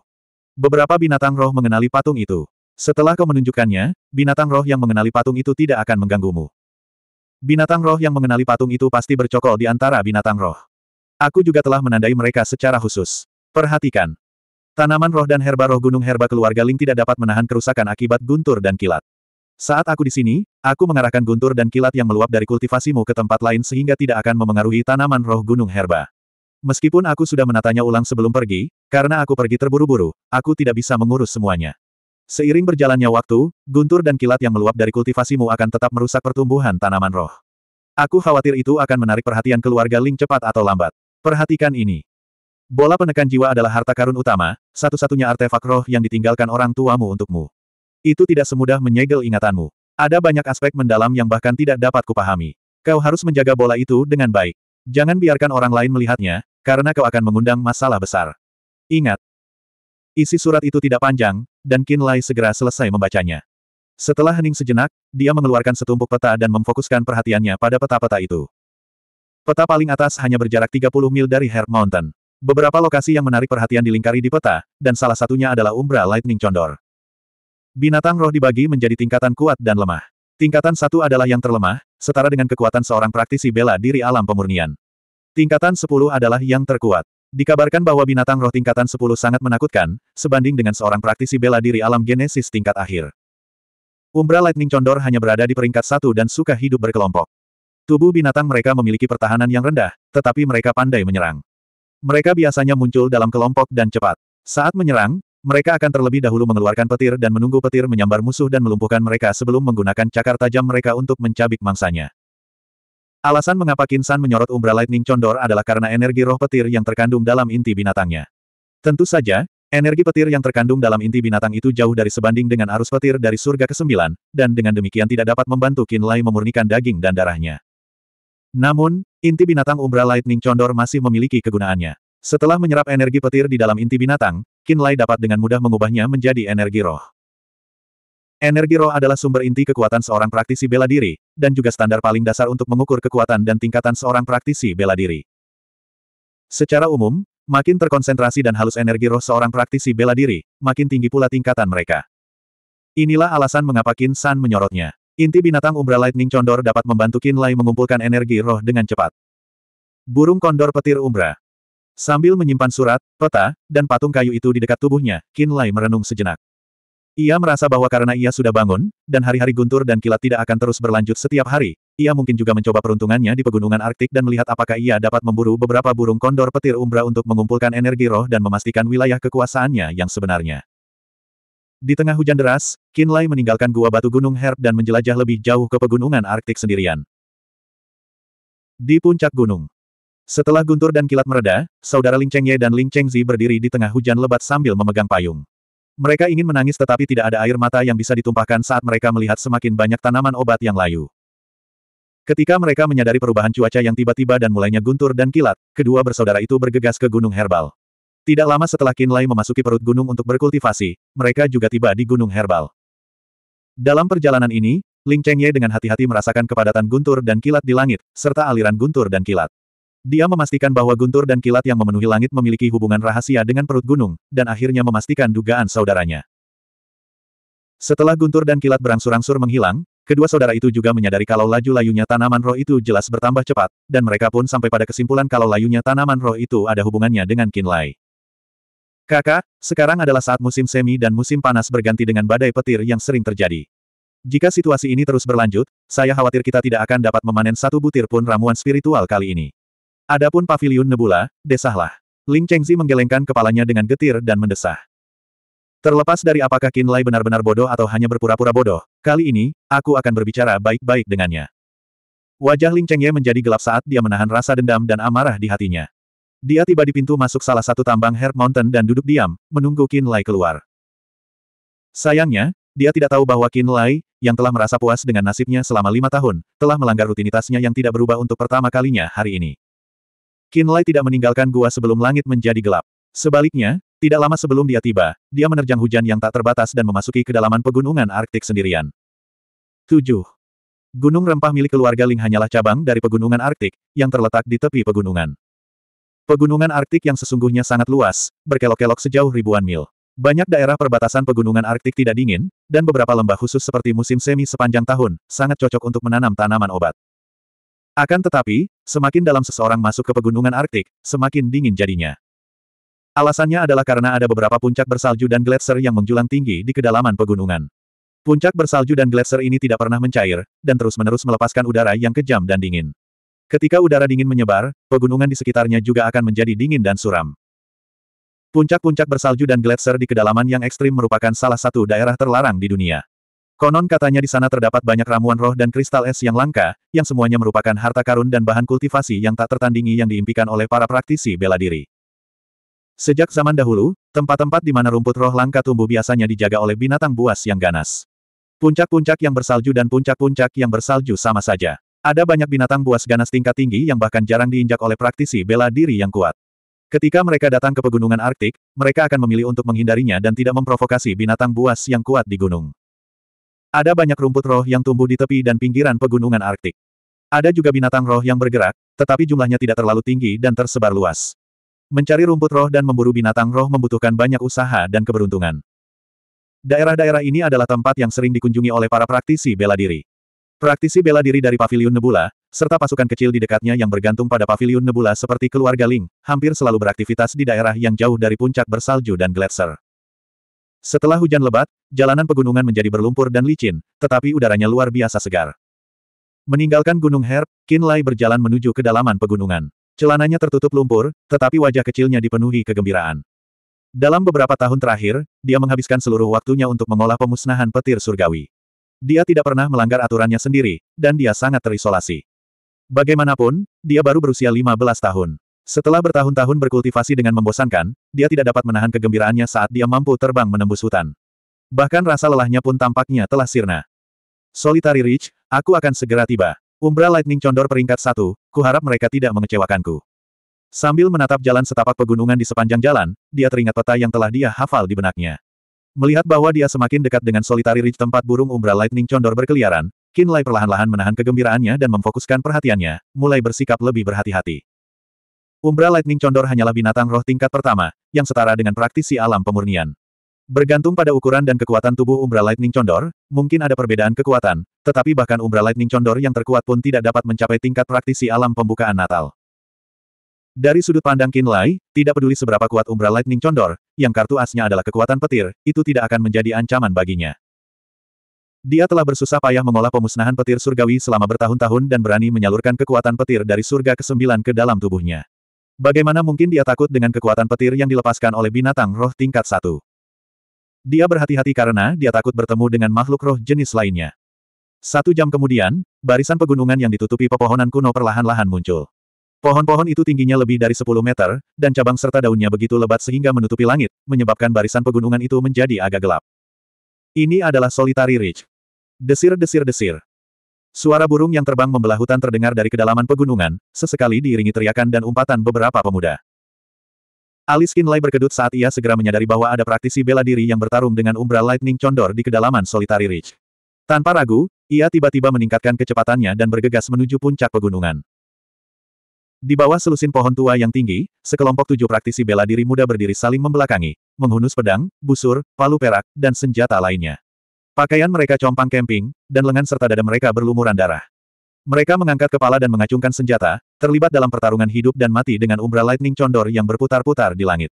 Beberapa binatang roh mengenali patung itu. Setelah kau menunjukkannya, binatang roh yang mengenali patung itu tidak akan mengganggumu. Binatang roh yang mengenali patung itu pasti bercokol di antara binatang roh. Aku juga telah menandai mereka secara khusus. Perhatikan. Tanaman roh dan herba roh gunung herba keluarga Ling tidak dapat menahan kerusakan akibat guntur dan kilat. Saat aku di sini, aku mengarahkan guntur dan kilat yang meluap dari kultivasimu ke tempat lain sehingga tidak akan memengaruhi tanaman roh gunung herba. Meskipun aku sudah menatanya ulang sebelum pergi, karena aku pergi terburu-buru, aku tidak bisa mengurus semuanya. Seiring berjalannya waktu, guntur dan kilat yang meluap dari kultivasimu akan tetap merusak pertumbuhan tanaman roh. Aku khawatir itu akan menarik perhatian keluarga Ling cepat atau lambat. Perhatikan ini. Bola penekan jiwa adalah harta karun utama, satu-satunya artefak roh yang ditinggalkan orang tuamu untukmu. Itu tidak semudah menyegel ingatanmu. Ada banyak aspek mendalam yang bahkan tidak dapat kupahami. Kau harus menjaga bola itu dengan baik. Jangan biarkan orang lain melihatnya, karena kau akan mengundang masalah besar. Ingat, Isi surat itu tidak panjang, dan Qin Lai segera selesai membacanya. Setelah hening sejenak, dia mengeluarkan setumpuk peta dan memfokuskan perhatiannya pada peta-peta itu. Peta paling atas hanya berjarak 30 mil dari Herb Mountain. Beberapa lokasi yang menarik perhatian dilingkari di peta, dan salah satunya adalah Umbra Lightning Condor. Binatang roh dibagi menjadi tingkatan kuat dan lemah. Tingkatan satu adalah yang terlemah, setara dengan kekuatan seorang praktisi bela diri alam pemurnian. Tingkatan sepuluh adalah yang terkuat. Dikabarkan bahwa binatang roh tingkatan 10 sangat menakutkan, sebanding dengan seorang praktisi bela diri alam genesis tingkat akhir. Umbra Lightning Condor hanya berada di peringkat satu dan suka hidup berkelompok. Tubuh binatang mereka memiliki pertahanan yang rendah, tetapi mereka pandai menyerang. Mereka biasanya muncul dalam kelompok dan cepat. Saat menyerang, mereka akan terlebih dahulu mengeluarkan petir dan menunggu petir menyambar musuh dan melumpuhkan mereka sebelum menggunakan cakar tajam mereka untuk mencabik mangsanya. Alasan mengapa Kinsan menyorot Umbra Lightning Condor adalah karena energi roh petir yang terkandung dalam inti binatangnya. Tentu saja, energi petir yang terkandung dalam inti binatang itu jauh dari sebanding dengan arus petir dari surga ke-9, dan dengan demikian tidak dapat membantu Kinlay memurnikan daging dan darahnya. Namun, inti binatang Umbra Lightning Condor masih memiliki kegunaannya. Setelah menyerap energi petir di dalam inti binatang, Kinlay dapat dengan mudah mengubahnya menjadi energi roh. Energi roh adalah sumber inti kekuatan seorang praktisi bela diri, dan juga standar paling dasar untuk mengukur kekuatan dan tingkatan seorang praktisi bela diri. Secara umum, makin terkonsentrasi dan halus energi roh seorang praktisi bela diri, makin tinggi pula tingkatan mereka. Inilah alasan mengapa Qin San menyorotnya. Inti binatang Umbra Lightning Condor dapat membantu Qin Lai mengumpulkan energi roh dengan cepat. Burung kondor petir Umbra. Sambil menyimpan surat, peta, dan patung kayu itu di dekat tubuhnya, Qin Lai merenung sejenak. Ia merasa bahwa karena ia sudah bangun, dan hari-hari guntur dan kilat tidak akan terus berlanjut setiap hari, ia mungkin juga mencoba peruntungannya di pegunungan Arktik dan melihat apakah ia dapat memburu beberapa burung kondor petir umbra untuk mengumpulkan energi roh dan memastikan wilayah kekuasaannya yang sebenarnya. Di tengah hujan deras, Kinlay meninggalkan gua batu gunung Herb dan menjelajah lebih jauh ke pegunungan Arktik sendirian. Di puncak gunung. Setelah guntur dan kilat mereda, saudara Ling Chengye dan Ling Chengzi berdiri di tengah hujan lebat sambil memegang payung. Mereka ingin menangis tetapi tidak ada air mata yang bisa ditumpahkan saat mereka melihat semakin banyak tanaman obat yang layu. Ketika mereka menyadari perubahan cuaca yang tiba-tiba dan mulainya guntur dan kilat, kedua bersaudara itu bergegas ke gunung herbal. Tidak lama setelah Kinlay memasuki perut gunung untuk berkultivasi, mereka juga tiba di gunung herbal. Dalam perjalanan ini, Ling Chengye dengan hati-hati merasakan kepadatan guntur dan kilat di langit, serta aliran guntur dan kilat. Dia memastikan bahwa guntur dan kilat yang memenuhi langit memiliki hubungan rahasia dengan perut gunung, dan akhirnya memastikan dugaan saudaranya. Setelah guntur dan kilat berangsur-angsur menghilang, kedua saudara itu juga menyadari kalau laju layunya tanaman roh itu jelas bertambah cepat, dan mereka pun sampai pada kesimpulan kalau layunya tanaman roh itu ada hubungannya dengan kinlay. Kakak, sekarang adalah saat musim semi dan musim panas berganti dengan badai petir yang sering terjadi. Jika situasi ini terus berlanjut, saya khawatir kita tidak akan dapat memanen satu butir pun ramuan spiritual kali ini. Adapun paviliun Nebula, desahlah. Ling Chengzi menggelengkan kepalanya dengan getir dan mendesah. Terlepas dari apakah Qin Lai benar-benar bodoh atau hanya berpura-pura bodoh, kali ini, aku akan berbicara baik-baik dengannya. Wajah Ling Chengye menjadi gelap saat dia menahan rasa dendam dan amarah di hatinya. Dia tiba di pintu masuk salah satu tambang Herb Mountain dan duduk diam, menunggu Qin Lai keluar. Sayangnya, dia tidak tahu bahwa Qin Lai yang telah merasa puas dengan nasibnya selama lima tahun, telah melanggar rutinitasnya yang tidak berubah untuk pertama kalinya hari ini. Kinlay tidak meninggalkan gua sebelum langit menjadi gelap. Sebaliknya, tidak lama sebelum dia tiba, dia menerjang hujan yang tak terbatas dan memasuki kedalaman pegunungan Arktik sendirian. 7. Gunung rempah milik keluarga Ling hanyalah cabang dari pegunungan Arktik, yang terletak di tepi pegunungan. Pegunungan Arktik yang sesungguhnya sangat luas, berkelok-kelok sejauh ribuan mil. Banyak daerah perbatasan pegunungan Arktik tidak dingin, dan beberapa lembah khusus seperti musim semi sepanjang tahun, sangat cocok untuk menanam tanaman obat. Akan tetapi, semakin dalam seseorang masuk ke pegunungan Arktik, semakin dingin jadinya. Alasannya adalah karena ada beberapa puncak bersalju dan gletser yang menjulang tinggi di kedalaman pegunungan. Puncak bersalju dan gletser ini tidak pernah mencair, dan terus-menerus melepaskan udara yang kejam dan dingin. Ketika udara dingin menyebar, pegunungan di sekitarnya juga akan menjadi dingin dan suram. Puncak-puncak bersalju dan gletser di kedalaman yang ekstrim merupakan salah satu daerah terlarang di dunia. Konon katanya di sana terdapat banyak ramuan roh dan kristal es yang langka, yang semuanya merupakan harta karun dan bahan kultivasi yang tak tertandingi yang diimpikan oleh para praktisi bela diri. Sejak zaman dahulu, tempat-tempat di mana rumput roh langka tumbuh biasanya dijaga oleh binatang buas yang ganas. Puncak-puncak yang bersalju dan puncak-puncak yang bersalju sama saja. Ada banyak binatang buas ganas tingkat tinggi yang bahkan jarang diinjak oleh praktisi bela diri yang kuat. Ketika mereka datang ke pegunungan Arktik, mereka akan memilih untuk menghindarinya dan tidak memprovokasi binatang buas yang kuat di gunung. Ada banyak rumput roh yang tumbuh di tepi dan pinggiran pegunungan Arktik. Ada juga binatang roh yang bergerak, tetapi jumlahnya tidak terlalu tinggi dan tersebar luas. Mencari rumput roh dan memburu binatang roh membutuhkan banyak usaha dan keberuntungan. Daerah-daerah ini adalah tempat yang sering dikunjungi oleh para praktisi bela diri. Praktisi bela diri dari Paviliun Nebula, serta pasukan kecil di dekatnya yang bergantung pada Paviliun Nebula seperti keluarga Ling, hampir selalu beraktivitas di daerah yang jauh dari puncak bersalju dan gletser. Setelah hujan lebat, jalanan pegunungan menjadi berlumpur dan licin, tetapi udaranya luar biasa segar. Meninggalkan Gunung Herb, Qin Lai berjalan menuju kedalaman pegunungan. Celananya tertutup lumpur, tetapi wajah kecilnya dipenuhi kegembiraan. Dalam beberapa tahun terakhir, dia menghabiskan seluruh waktunya untuk mengolah pemusnahan petir surgawi. Dia tidak pernah melanggar aturannya sendiri, dan dia sangat terisolasi. Bagaimanapun, dia baru berusia 15 tahun. Setelah bertahun-tahun berkultivasi dengan membosankan, dia tidak dapat menahan kegembiraannya saat dia mampu terbang menembus hutan. Bahkan rasa lelahnya pun tampaknya telah sirna. Solitary Reach, aku akan segera tiba. Umbra Lightning Condor peringkat satu, kuharap mereka tidak mengecewakanku. Sambil menatap jalan setapak pegunungan di sepanjang jalan, dia teringat peta yang telah dia hafal di benaknya. Melihat bahwa dia semakin dekat dengan Solitary Reach tempat burung Umbra Lightning Condor berkeliaran, Kinlay perlahan-lahan menahan kegembiraannya dan memfokuskan perhatiannya, mulai bersikap lebih berhati-hati. Umbra Lightning Condor hanyalah binatang roh tingkat pertama, yang setara dengan praktisi alam pemurnian. Bergantung pada ukuran dan kekuatan tubuh Umbra Lightning Condor, mungkin ada perbedaan kekuatan, tetapi bahkan Umbra Lightning Condor yang terkuat pun tidak dapat mencapai tingkat praktisi alam pembukaan Natal. Dari sudut pandang Kinlay, tidak peduli seberapa kuat Umbra Lightning Condor, yang kartu asnya adalah kekuatan petir, itu tidak akan menjadi ancaman baginya. Dia telah bersusah payah mengolah pemusnahan petir surgawi selama bertahun-tahun dan berani menyalurkan kekuatan petir dari surga ke-9 ke dalam tubuhnya. Bagaimana mungkin dia takut dengan kekuatan petir yang dilepaskan oleh binatang roh tingkat satu? Dia berhati-hati karena dia takut bertemu dengan makhluk roh jenis lainnya. Satu jam kemudian, barisan pegunungan yang ditutupi pepohonan kuno perlahan-lahan muncul. Pohon-pohon itu tingginya lebih dari 10 meter, dan cabang serta daunnya begitu lebat sehingga menutupi langit, menyebabkan barisan pegunungan itu menjadi agak gelap. Ini adalah solitary ridge. Desir-desir-desir. Suara burung yang terbang membelah hutan terdengar dari kedalaman pegunungan, sesekali diiringi teriakan dan umpatan beberapa pemuda. Alis Kinlay berkedut saat ia segera menyadari bahwa ada praktisi bela diri yang bertarung dengan Umbra Lightning Condor di kedalaman Solitary Ridge. Tanpa ragu, ia tiba-tiba meningkatkan kecepatannya dan bergegas menuju puncak pegunungan. Di bawah selusin pohon tua yang tinggi, sekelompok tujuh praktisi bela diri muda berdiri saling membelakangi, menghunus pedang, busur, palu perak, dan senjata lainnya. Pakaian mereka compang kemping, dan lengan serta dada mereka berlumuran darah. Mereka mengangkat kepala dan mengacungkan senjata, terlibat dalam pertarungan hidup dan mati dengan umbra lightning condor yang berputar-putar di langit.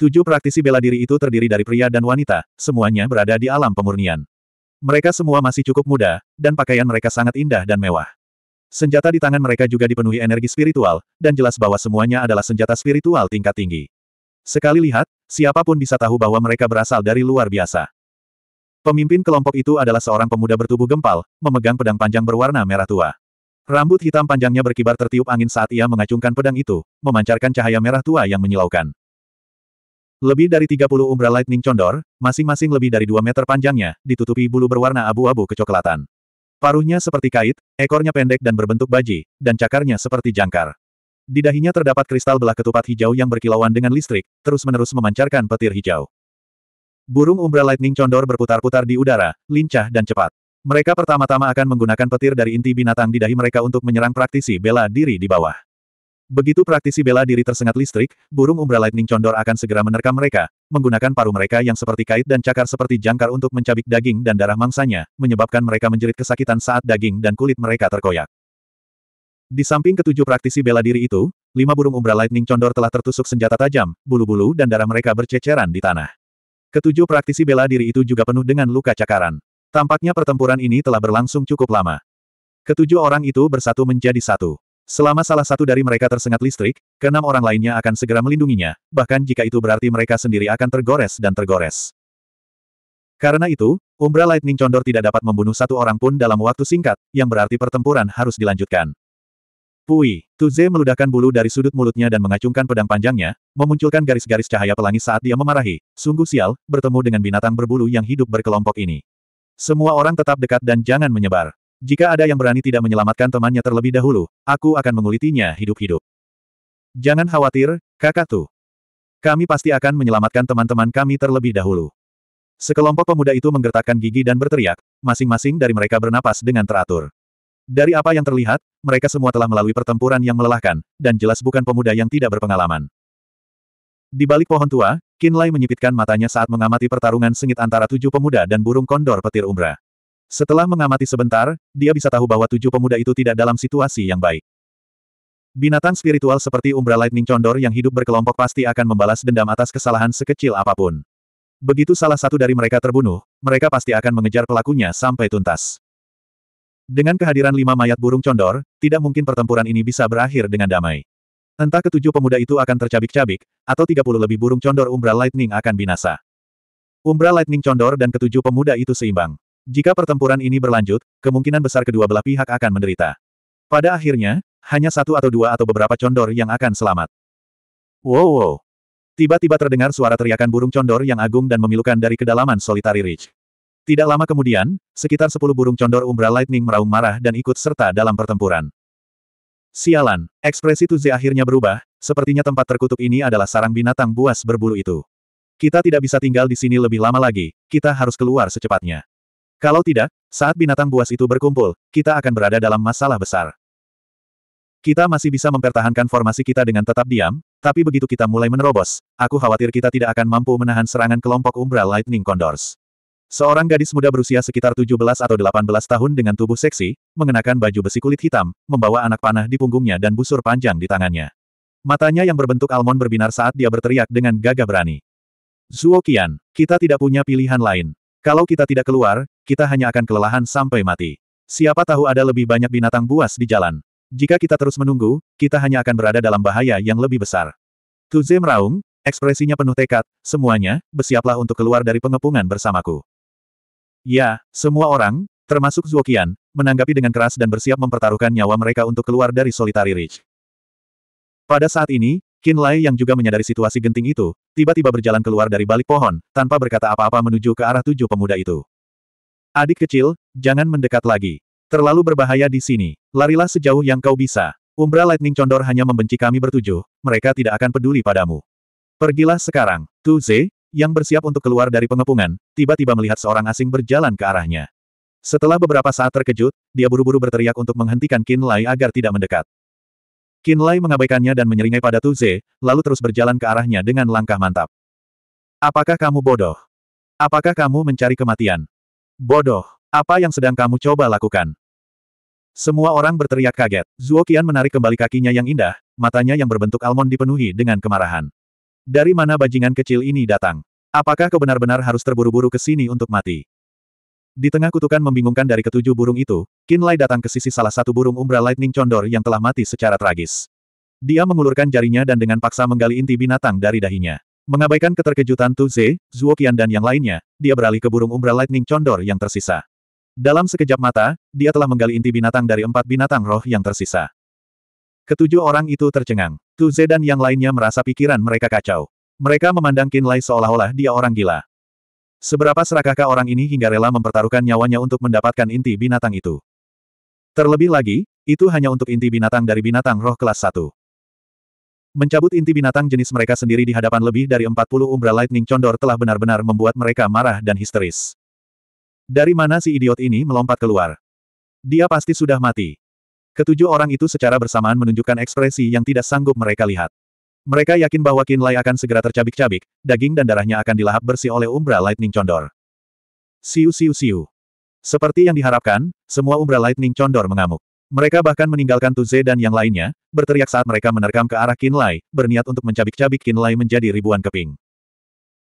Tujuh praktisi bela diri itu terdiri dari pria dan wanita, semuanya berada di alam pemurnian. Mereka semua masih cukup muda, dan pakaian mereka sangat indah dan mewah. Senjata di tangan mereka juga dipenuhi energi spiritual, dan jelas bahwa semuanya adalah senjata spiritual tingkat tinggi. Sekali lihat, siapapun bisa tahu bahwa mereka berasal dari luar biasa. Pemimpin kelompok itu adalah seorang pemuda bertubuh gempal, memegang pedang panjang berwarna merah tua. Rambut hitam panjangnya berkibar tertiup angin saat ia mengacungkan pedang itu, memancarkan cahaya merah tua yang menyilaukan. Lebih dari 30 umbra lightning condor, masing-masing lebih dari 2 meter panjangnya, ditutupi bulu berwarna abu-abu kecoklatan. Paruhnya seperti kait, ekornya pendek dan berbentuk baji, dan cakarnya seperti jangkar. Di dahinya terdapat kristal belah ketupat hijau yang berkilauan dengan listrik, terus-menerus memancarkan petir hijau. Burung Umbra Lightning condor berputar-putar di udara, lincah dan cepat. Mereka pertama-tama akan menggunakan petir dari inti binatang di dahi mereka untuk menyerang praktisi bela diri di bawah. Begitu praktisi bela diri tersengat listrik, burung Umbra Lightning condor akan segera menerkam mereka, menggunakan paru mereka yang seperti kait dan cakar seperti jangkar untuk mencabik daging dan darah mangsanya, menyebabkan mereka menjerit kesakitan saat daging dan kulit mereka terkoyak. Di samping ketujuh praktisi bela diri itu, lima burung Umbra Lightning condor telah tertusuk senjata tajam, bulu-bulu dan darah mereka berceceran di tanah. Ketujuh praktisi bela diri itu juga penuh dengan luka cakaran. Tampaknya pertempuran ini telah berlangsung cukup lama. Ketujuh orang itu bersatu menjadi satu. Selama salah satu dari mereka tersengat listrik, keenam orang lainnya akan segera melindunginya, bahkan jika itu berarti mereka sendiri akan tergores dan tergores. Karena itu, Umbra Lightning Condor tidak dapat membunuh satu orang pun dalam waktu singkat, yang berarti pertempuran harus dilanjutkan. Pui, Tuze meludahkan bulu dari sudut mulutnya dan mengacungkan pedang panjangnya, memunculkan garis-garis cahaya pelangi saat dia memarahi. Sungguh sial, bertemu dengan binatang berbulu yang hidup berkelompok ini. Semua orang tetap dekat dan jangan menyebar. Jika ada yang berani tidak menyelamatkan temannya terlebih dahulu, aku akan mengulitinya hidup-hidup. Jangan khawatir, kakak tuh. Kami pasti akan menyelamatkan teman-teman kami terlebih dahulu. Sekelompok pemuda itu menggertakkan gigi dan berteriak, masing-masing dari mereka bernapas dengan teratur. Dari apa yang terlihat, mereka semua telah melalui pertempuran yang melelahkan, dan jelas bukan pemuda yang tidak berpengalaman. Di balik pohon tua, Kinlay menyipitkan matanya saat mengamati pertarungan sengit antara tujuh pemuda dan burung kondor petir umbra. Setelah mengamati sebentar, dia bisa tahu bahwa tujuh pemuda itu tidak dalam situasi yang baik. Binatang spiritual seperti umbra lightning condor yang hidup berkelompok pasti akan membalas dendam atas kesalahan sekecil apapun. Begitu salah satu dari mereka terbunuh, mereka pasti akan mengejar pelakunya sampai tuntas. Dengan kehadiran lima mayat burung condor, tidak mungkin pertempuran ini bisa berakhir dengan damai. Entah ketujuh pemuda itu akan tercabik-cabik, atau tiga puluh lebih burung condor Umbra Lightning akan binasa. Umbra Lightning condor dan ketujuh pemuda itu seimbang. Jika pertempuran ini berlanjut, kemungkinan besar kedua belah pihak akan menderita. Pada akhirnya, hanya satu atau dua atau beberapa condor yang akan selamat. Wow wow. Tiba-tiba terdengar suara teriakan burung condor yang agung dan memilukan dari kedalaman Solitary Ridge. Tidak lama kemudian, sekitar sepuluh burung condor Umbra Lightning meraung marah dan ikut serta dalam pertempuran. Sialan, ekspresi Tuzi akhirnya berubah, sepertinya tempat terkutuk ini adalah sarang binatang buas berbulu itu. Kita tidak bisa tinggal di sini lebih lama lagi, kita harus keluar secepatnya. Kalau tidak, saat binatang buas itu berkumpul, kita akan berada dalam masalah besar. Kita masih bisa mempertahankan formasi kita dengan tetap diam, tapi begitu kita mulai menerobos, aku khawatir kita tidak akan mampu menahan serangan kelompok Umbra Lightning Condors. Seorang gadis muda berusia sekitar 17 atau 18 tahun dengan tubuh seksi, mengenakan baju besi kulit hitam, membawa anak panah di punggungnya dan busur panjang di tangannya. Matanya yang berbentuk almond berbinar saat dia berteriak dengan gagah berani. Zuo Qian, kita tidak punya pilihan lain. Kalau kita tidak keluar, kita hanya akan kelelahan sampai mati. Siapa tahu ada lebih banyak binatang buas di jalan. Jika kita terus menunggu, kita hanya akan berada dalam bahaya yang lebih besar. Tuze meraung, ekspresinya penuh tekad, semuanya, bersiaplah untuk keluar dari pengepungan bersamaku. Ya, semua orang, termasuk Zuokian, menanggapi dengan keras dan bersiap mempertaruhkan nyawa mereka untuk keluar dari Solitary Ridge. Pada saat ini, Qin Lai yang juga menyadari situasi genting itu, tiba-tiba berjalan keluar dari balik pohon, tanpa berkata apa-apa menuju ke arah tujuh pemuda itu. Adik kecil, jangan mendekat lagi. Terlalu berbahaya di sini. Larilah sejauh yang kau bisa. Umbra Lightning Condor hanya membenci kami bertujuh, mereka tidak akan peduli padamu. Pergilah sekarang. Tu Ze, yang bersiap untuk keluar dari pengepungan, tiba-tiba melihat seorang asing berjalan ke arahnya. Setelah beberapa saat terkejut, dia buru-buru berteriak untuk menghentikan Qin Lai agar tidak mendekat. Qin Lai mengabaikannya dan menyeringai pada Tu Ze, lalu terus berjalan ke arahnya dengan langkah mantap. Apakah kamu bodoh? Apakah kamu mencari kematian? Bodoh, apa yang sedang kamu coba lakukan? Semua orang berteriak kaget. Zuo Qian menarik kembali kakinya yang indah, matanya yang berbentuk almond dipenuhi dengan kemarahan. Dari mana bajingan kecil ini datang? Apakah kau benar-benar harus terburu-buru ke sini untuk mati? Di tengah kutukan membingungkan dari ketujuh burung itu, Kinlay datang ke sisi salah satu burung umbra lightning condor yang telah mati secara tragis. Dia mengulurkan jarinya dan dengan paksa menggali inti binatang dari dahinya. Mengabaikan keterkejutan Tu Ze, Zuo Qian dan yang lainnya, dia beralih ke burung umbra lightning condor yang tersisa. Dalam sekejap mata, dia telah menggali inti binatang dari empat binatang roh yang tersisa. Ketujuh orang itu tercengang. Tu Ze dan yang lainnya merasa pikiran mereka kacau. Mereka memandang Qin Lai seolah-olah dia orang gila. Seberapa serakahkah orang ini hingga rela mempertaruhkan nyawanya untuk mendapatkan inti binatang itu? Terlebih lagi, itu hanya untuk inti binatang dari binatang roh kelas 1. Mencabut inti binatang jenis mereka sendiri di hadapan lebih dari 40 umbra lightning condor telah benar-benar membuat mereka marah dan histeris. Dari mana si idiot ini melompat keluar? Dia pasti sudah mati. Ketujuh orang itu secara bersamaan menunjukkan ekspresi yang tidak sanggup mereka lihat. Mereka yakin bahwa Qin Lai akan segera tercabik-cabik, daging dan darahnya akan dilahap bersih oleh Umbra Lightning Condor. Siu siu siu. Seperti yang diharapkan, semua Umbra Lightning Condor mengamuk. Mereka bahkan meninggalkan Tuze dan yang lainnya, berteriak saat mereka menerkam ke arah Qin Lai, berniat untuk mencabik-cabik Qin Lai menjadi ribuan keping.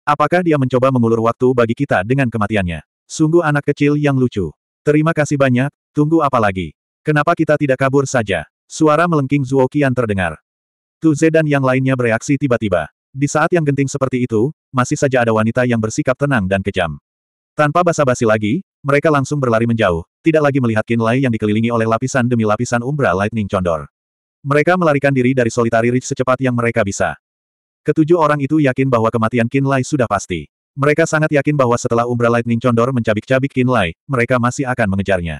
Apakah dia mencoba mengulur waktu bagi kita dengan kematiannya? Sungguh anak kecil yang lucu. Terima kasih banyak, tunggu apa lagi? Kenapa kita tidak kabur saja? Suara melengking Zuo Qian terdengar. Tuze dan yang lainnya bereaksi tiba-tiba. Di saat yang genting seperti itu, masih saja ada wanita yang bersikap tenang dan kejam. Tanpa basa-basi lagi, mereka langsung berlari menjauh, tidak lagi melihat Qin Lai yang dikelilingi oleh lapisan demi lapisan umbra lightning condor. Mereka melarikan diri dari solitary ridge secepat yang mereka bisa. Ketujuh orang itu yakin bahwa kematian Qin Lai sudah pasti. Mereka sangat yakin bahwa setelah umbra lightning condor mencabik-cabik Qin Lai, mereka masih akan mengejarnya.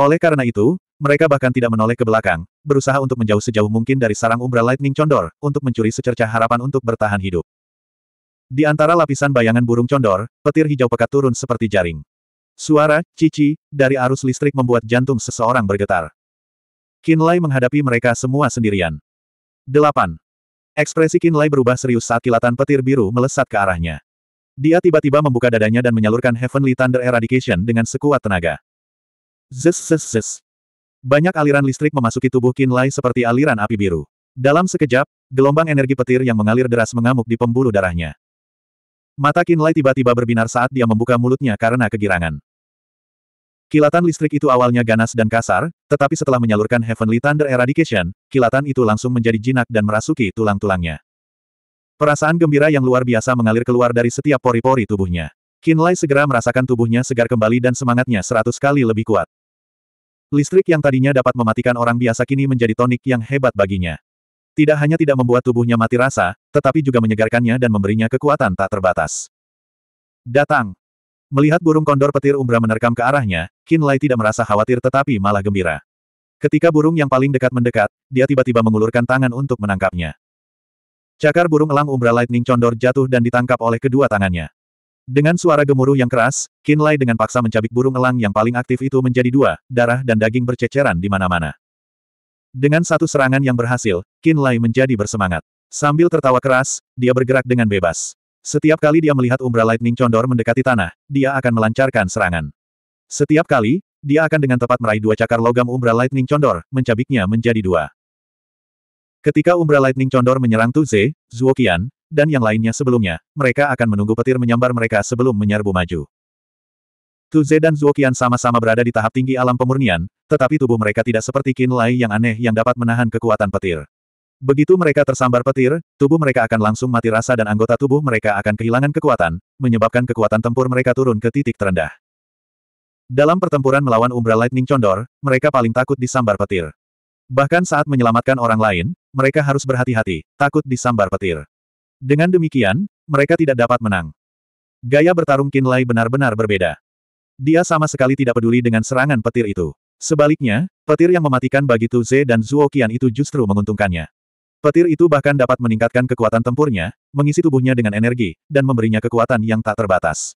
Oleh karena itu, mereka bahkan tidak menoleh ke belakang, berusaha untuk menjauh sejauh mungkin dari sarang umbra lightning condor, untuk mencuri secercah harapan untuk bertahan hidup. Di antara lapisan bayangan burung condor, petir hijau pekat turun seperti jaring. Suara, cici, dari arus listrik membuat jantung seseorang bergetar. Kinlay menghadapi mereka semua sendirian. 8. Ekspresi Kinlay berubah serius saat kilatan petir biru melesat ke arahnya. Dia tiba-tiba membuka dadanya dan menyalurkan Heavenly Thunder Eradication dengan sekuat tenaga. Zes zes zes. Banyak aliran listrik memasuki tubuh Kinlay seperti aliran api biru. Dalam sekejap, gelombang energi petir yang mengalir deras mengamuk di pembuluh darahnya. Mata Kinlay tiba-tiba berbinar saat dia membuka mulutnya karena kegirangan. Kilatan listrik itu awalnya ganas dan kasar, tetapi setelah menyalurkan Heavenly Thunder Eradication, kilatan itu langsung menjadi jinak dan merasuki tulang-tulangnya. Perasaan gembira yang luar biasa mengalir keluar dari setiap pori-pori tubuhnya. Kinlay segera merasakan tubuhnya segar kembali dan semangatnya seratus kali lebih kuat. Listrik yang tadinya dapat mematikan orang biasa kini menjadi tonik yang hebat baginya. Tidak hanya tidak membuat tubuhnya mati rasa, tetapi juga menyegarkannya dan memberinya kekuatan tak terbatas. Datang. Melihat burung kondor petir umbra menerkam ke arahnya, Qin Lai tidak merasa khawatir tetapi malah gembira. Ketika burung yang paling dekat mendekat, dia tiba-tiba mengulurkan tangan untuk menangkapnya. Cakar burung elang umbra lightning condor jatuh dan ditangkap oleh kedua tangannya. Dengan suara gemuruh yang keras, Kinlay dengan paksa mencabik burung elang yang paling aktif itu menjadi dua, darah dan daging berceceran di mana-mana. Dengan satu serangan yang berhasil, Kinlay menjadi bersemangat. Sambil tertawa keras, dia bergerak dengan bebas. Setiap kali dia melihat Umbra Lightning condor mendekati tanah, dia akan melancarkan serangan. Setiap kali, dia akan dengan tepat meraih dua cakar logam Umbra Lightning condor, mencabiknya menjadi dua. Ketika Umbra Lightning Condor menyerang Tuze, Qian, dan yang lainnya sebelumnya, mereka akan menunggu petir menyambar mereka sebelum menyerbu maju. Tuze dan Zuo Zuokian sama-sama berada di tahap tinggi alam pemurnian, tetapi tubuh mereka tidak seperti Qin Lai yang aneh yang dapat menahan kekuatan petir. Begitu mereka tersambar petir, tubuh mereka akan langsung mati rasa dan anggota tubuh mereka akan kehilangan kekuatan, menyebabkan kekuatan tempur mereka turun ke titik terendah. Dalam pertempuran melawan Umbra Lightning Condor, mereka paling takut disambar petir. Bahkan saat menyelamatkan orang lain, mereka harus berhati-hati, takut disambar petir. Dengan demikian, mereka tidak dapat menang. Gaya bertarung Kinlay benar-benar berbeda. Dia sama sekali tidak peduli dengan serangan petir itu. Sebaliknya, petir yang mematikan bagi Tu Ze dan Zuo Qian itu justru menguntungkannya. Petir itu bahkan dapat meningkatkan kekuatan tempurnya, mengisi tubuhnya dengan energi, dan memberinya kekuatan yang tak terbatas.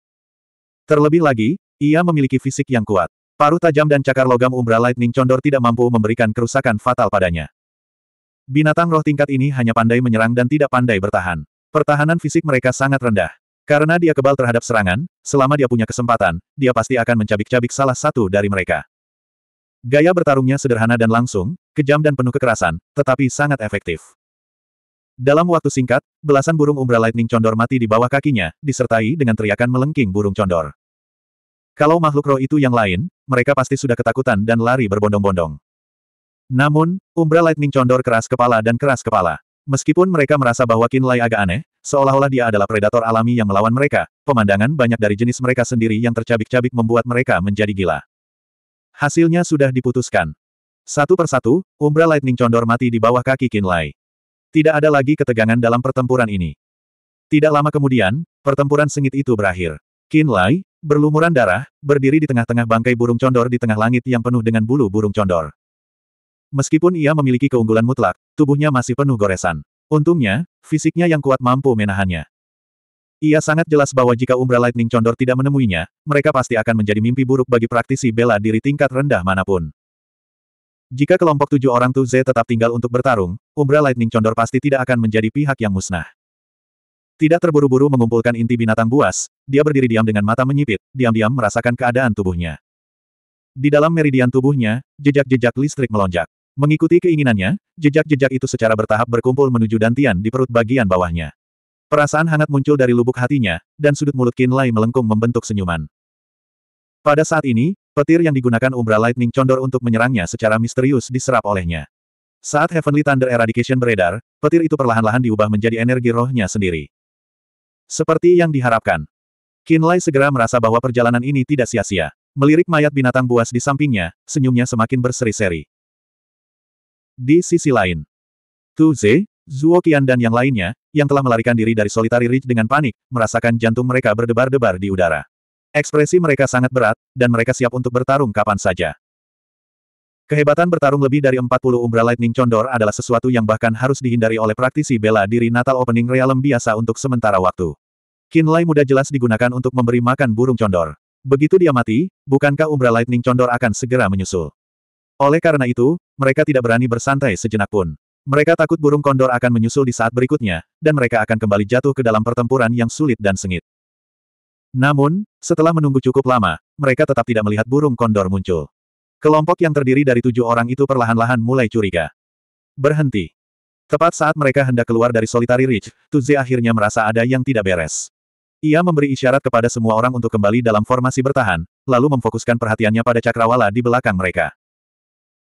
Terlebih lagi, ia memiliki fisik yang kuat. Paruh tajam dan cakar logam Umbra Lightning Condor tidak mampu memberikan kerusakan fatal padanya. Binatang roh tingkat ini hanya pandai menyerang dan tidak pandai bertahan. Pertahanan fisik mereka sangat rendah. Karena dia kebal terhadap serangan, selama dia punya kesempatan, dia pasti akan mencabik-cabik salah satu dari mereka. Gaya bertarungnya sederhana dan langsung, kejam dan penuh kekerasan, tetapi sangat efektif. Dalam waktu singkat, belasan burung umbra lightning condor mati di bawah kakinya, disertai dengan teriakan melengking burung condor. Kalau makhluk roh itu yang lain, mereka pasti sudah ketakutan dan lari berbondong-bondong. Namun, umbra lightning condor keras kepala dan keras kepala. Meskipun mereka merasa bahwa Kinlay agak aneh, seolah-olah dia adalah predator alami yang melawan mereka, pemandangan banyak dari jenis mereka sendiri yang tercabik-cabik membuat mereka menjadi gila. Hasilnya sudah diputuskan. Satu persatu, Umbra Lightning Condor mati di bawah kaki Kinlay. Tidak ada lagi ketegangan dalam pertempuran ini. Tidak lama kemudian, pertempuran sengit itu berakhir. Kinlay, berlumuran darah, berdiri di tengah-tengah bangkai burung condor di tengah langit yang penuh dengan bulu burung condor. Meskipun ia memiliki keunggulan mutlak, tubuhnya masih penuh goresan. Untungnya, fisiknya yang kuat mampu menahannya. Ia sangat jelas bahwa jika Umbra Lightning Condor tidak menemuinya, mereka pasti akan menjadi mimpi buruk bagi praktisi bela diri tingkat rendah manapun. Jika kelompok tujuh orang Tu Ze tetap tinggal untuk bertarung, Umbra Lightning Condor pasti tidak akan menjadi pihak yang musnah. Tidak terburu-buru mengumpulkan inti binatang buas, dia berdiri diam dengan mata menyipit, diam-diam merasakan keadaan tubuhnya. Di dalam meridian tubuhnya, jejak-jejak listrik melonjak. Mengikuti keinginannya, jejak-jejak itu secara bertahap berkumpul menuju dantian di perut bagian bawahnya. Perasaan hangat muncul dari lubuk hatinya, dan sudut mulut Lai melengkung membentuk senyuman. Pada saat ini, petir yang digunakan Umbra Lightning condor untuk menyerangnya secara misterius diserap olehnya. Saat Heavenly Thunder Eradication beredar, petir itu perlahan-lahan diubah menjadi energi rohnya sendiri. Seperti yang diharapkan. Kinlay segera merasa bahwa perjalanan ini tidak sia-sia. Melirik mayat binatang buas di sampingnya, senyumnya semakin berseri-seri. Di sisi lain, Tu Ze, Zuo Qian dan yang lainnya, yang telah melarikan diri dari Solitary Ridge dengan panik, merasakan jantung mereka berdebar-debar di udara. Ekspresi mereka sangat berat, dan mereka siap untuk bertarung kapan saja. Kehebatan bertarung lebih dari 40 Umbra Lightning Condor adalah sesuatu yang bahkan harus dihindari oleh praktisi bela diri Natal Opening Realm biasa untuk sementara waktu. Kinlay mudah jelas digunakan untuk memberi makan burung condor. Begitu dia mati, bukankah Umbra Lightning Condor akan segera menyusul? Oleh karena itu, mereka tidak berani bersantai sejenak pun. Mereka takut burung kondor akan menyusul di saat berikutnya, dan mereka akan kembali jatuh ke dalam pertempuran yang sulit dan sengit. Namun, setelah menunggu cukup lama, mereka tetap tidak melihat burung kondor muncul. Kelompok yang terdiri dari tujuh orang itu perlahan-lahan mulai curiga. Berhenti. Tepat saat mereka hendak keluar dari Solitary Ridge, Tuzi akhirnya merasa ada yang tidak beres. Ia memberi isyarat kepada semua orang untuk kembali dalam formasi bertahan, lalu memfokuskan perhatiannya pada cakrawala di belakang mereka.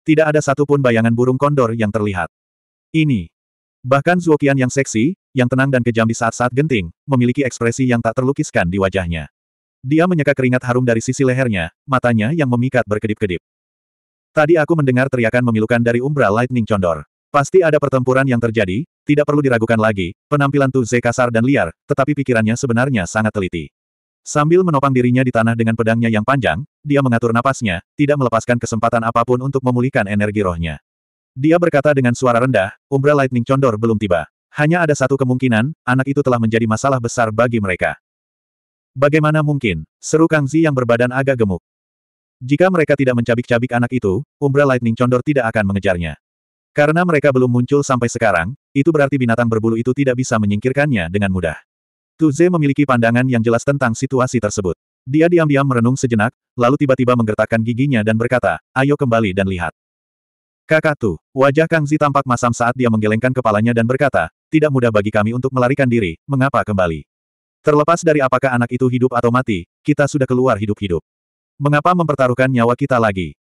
Tidak ada satupun bayangan burung kondor yang terlihat. Ini. Bahkan Zuokian yang seksi, yang tenang dan kejam di saat-saat genting, memiliki ekspresi yang tak terlukiskan di wajahnya. Dia menyeka keringat harum dari sisi lehernya, matanya yang memikat berkedip-kedip. Tadi aku mendengar teriakan memilukan dari umbra Lightning Condor. Pasti ada pertempuran yang terjadi, tidak perlu diragukan lagi, penampilan Tuze kasar dan liar, tetapi pikirannya sebenarnya sangat teliti. Sambil menopang dirinya di tanah dengan pedangnya yang panjang, dia mengatur napasnya, tidak melepaskan kesempatan apapun untuk memulihkan energi rohnya. Dia berkata dengan suara rendah, Umbra Lightning Condor belum tiba. Hanya ada satu kemungkinan, anak itu telah menjadi masalah besar bagi mereka. Bagaimana mungkin? Seru Kang Zi yang berbadan agak gemuk. Jika mereka tidak mencabik-cabik anak itu, Umbra Lightning Condor tidak akan mengejarnya. Karena mereka belum muncul sampai sekarang, itu berarti binatang berbulu itu tidak bisa menyingkirkannya dengan mudah. Tuze memiliki pandangan yang jelas tentang situasi tersebut. Dia diam-diam merenung sejenak, lalu tiba-tiba menggertakkan giginya dan berkata, ayo kembali dan lihat. Kakak Tu, wajah Kang Zi tampak masam saat dia menggelengkan kepalanya dan berkata, tidak mudah bagi kami untuk melarikan diri, mengapa kembali? Terlepas dari apakah anak itu hidup atau mati, kita sudah keluar hidup-hidup. Mengapa mempertaruhkan nyawa kita lagi?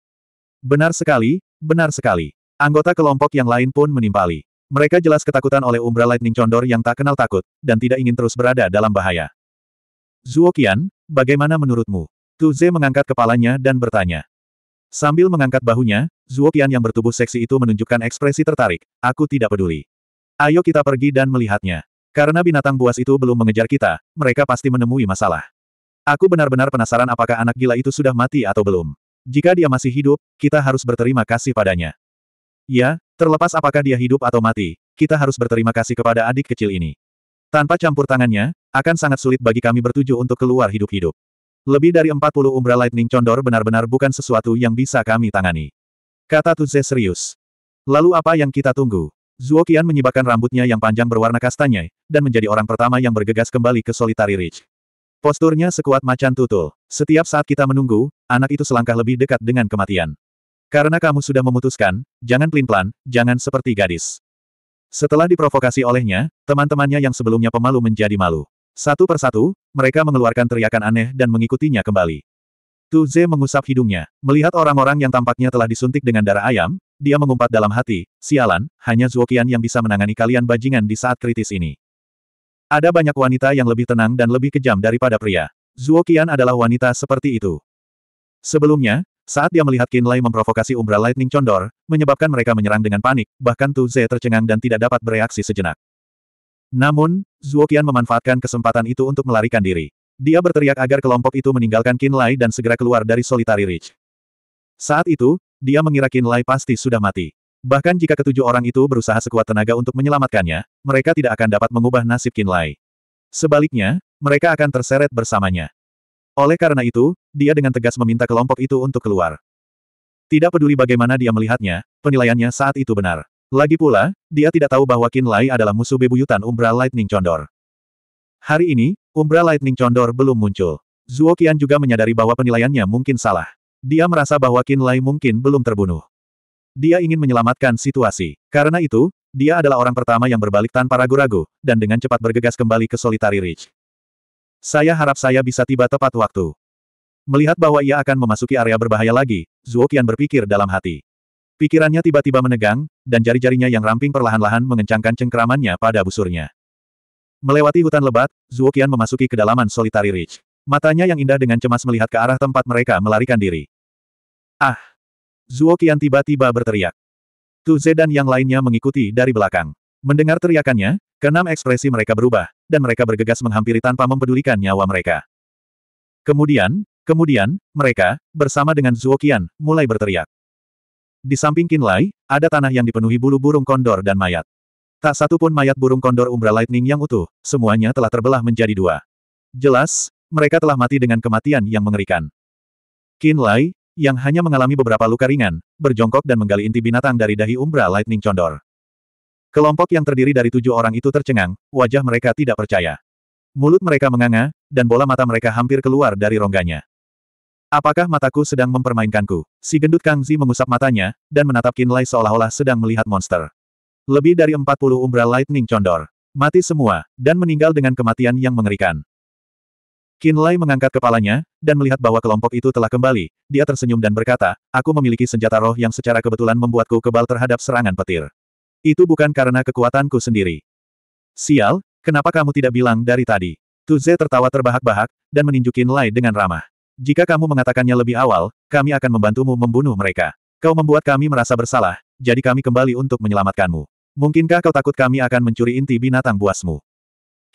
Benar sekali, benar sekali. Anggota kelompok yang lain pun menimpali. Mereka jelas ketakutan oleh Umbra Lightning Condor yang tak kenal takut, dan tidak ingin terus berada dalam bahaya. Zuo Qian, bagaimana menurutmu? Tu Ze mengangkat kepalanya dan bertanya. Sambil mengangkat bahunya, Zuo Qian yang bertubuh seksi itu menunjukkan ekspresi tertarik, aku tidak peduli. Ayo kita pergi dan melihatnya. Karena binatang buas itu belum mengejar kita, mereka pasti menemui masalah. Aku benar-benar penasaran apakah anak gila itu sudah mati atau belum. Jika dia masih hidup, kita harus berterima kasih padanya. Ya, terlepas apakah dia hidup atau mati, kita harus berterima kasih kepada adik kecil ini. Tanpa campur tangannya, akan sangat sulit bagi kami bertuju untuk keluar hidup-hidup. Lebih dari 40 umbra lightning condor benar-benar bukan sesuatu yang bisa kami tangani. Kata Tuze serius. Lalu apa yang kita tunggu? Zuo Qian menyibakkan rambutnya yang panjang berwarna kastanya, dan menjadi orang pertama yang bergegas kembali ke Solitary Ridge. Posturnya sekuat macan tutul. Setiap saat kita menunggu, anak itu selangkah lebih dekat dengan kematian. Karena kamu sudah memutuskan, jangan pelin-pelan, jangan seperti gadis. Setelah diprovokasi olehnya, teman-temannya yang sebelumnya pemalu menjadi malu. Satu persatu, mereka mengeluarkan teriakan aneh dan mengikutinya kembali. Tu Ze mengusap hidungnya. Melihat orang-orang yang tampaknya telah disuntik dengan darah ayam, dia mengumpat dalam hati, sialan, hanya Zuokian yang bisa menangani kalian bajingan di saat kritis ini. Ada banyak wanita yang lebih tenang dan lebih kejam daripada pria. Zuokian adalah wanita seperti itu. Sebelumnya, saat dia melihat Kinlay memprovokasi Umbra Lightning Condor, menyebabkan mereka menyerang dengan panik, bahkan Tu Ze tercengang dan tidak dapat bereaksi sejenak. Namun, Zuo Qian memanfaatkan kesempatan itu untuk melarikan diri. Dia berteriak agar kelompok itu meninggalkan Kinlay dan segera keluar dari Solitary Ridge. Saat itu, dia mengira Kinlay pasti sudah mati. Bahkan jika ketujuh orang itu berusaha sekuat tenaga untuk menyelamatkannya, mereka tidak akan dapat mengubah nasib Kinlay. Sebaliknya, mereka akan terseret bersamanya. Oleh karena itu, dia dengan tegas meminta kelompok itu untuk keluar. Tidak peduli bagaimana dia melihatnya, penilaiannya saat itu benar. Lagi pula, dia tidak tahu bahwa Qin Lai adalah musuh bebuyutan Umbra Lightning Condor. Hari ini, Umbra Lightning Condor belum muncul. Zuo Qian juga menyadari bahwa penilaiannya mungkin salah. Dia merasa bahwa Qin Lai mungkin belum terbunuh. Dia ingin menyelamatkan situasi. Karena itu, dia adalah orang pertama yang berbalik tanpa ragu-ragu, dan dengan cepat bergegas kembali ke Solitary Ridge. Saya harap saya bisa tiba tepat waktu. Melihat bahwa ia akan memasuki area berbahaya lagi, Zuo Qian berpikir dalam hati. Pikirannya tiba-tiba menegang, dan jari-jarinya yang ramping perlahan-lahan mengencangkan cengkeramannya pada busurnya. Melewati hutan lebat, Zuo Qian memasuki kedalaman Solitary Ridge. Matanya yang indah dengan cemas melihat ke arah tempat mereka melarikan diri. Ah! Zuo Qian tiba-tiba berteriak. Tu Ze dan yang lainnya mengikuti dari belakang. Mendengar teriakannya, keenam ekspresi mereka berubah, dan mereka bergegas menghampiri tanpa mempedulikan nyawa mereka. Kemudian, Kemudian, mereka, bersama dengan Zuo Qian, mulai berteriak. Di samping Kinlai, ada tanah yang dipenuhi bulu burung kondor dan mayat. Tak satu pun mayat burung kondor Umbra Lightning yang utuh, semuanya telah terbelah menjadi dua. Jelas, mereka telah mati dengan kematian yang mengerikan. Kinlai, yang hanya mengalami beberapa luka ringan, berjongkok dan menggali inti binatang dari dahi Umbra Lightning condor. Kelompok yang terdiri dari tujuh orang itu tercengang, wajah mereka tidak percaya. Mulut mereka menganga, dan bola mata mereka hampir keluar dari rongganya. Apakah mataku sedang mempermainkanku? Si gendut Kang Zi mengusap matanya, dan menatap Qin Lai seolah-olah sedang melihat monster. Lebih dari 40 umbra lightning condor. Mati semua, dan meninggal dengan kematian yang mengerikan. Qin Lai mengangkat kepalanya, dan melihat bahwa kelompok itu telah kembali, dia tersenyum dan berkata, aku memiliki senjata roh yang secara kebetulan membuatku kebal terhadap serangan petir. Itu bukan karena kekuatanku sendiri. Sial, kenapa kamu tidak bilang dari tadi? Tuze tertawa terbahak-bahak, dan meninjukin Lai dengan ramah. Jika kamu mengatakannya lebih awal, kami akan membantumu membunuh mereka. Kau membuat kami merasa bersalah, jadi kami kembali untuk menyelamatkanmu. Mungkinkah kau takut kami akan mencuri inti binatang buasmu?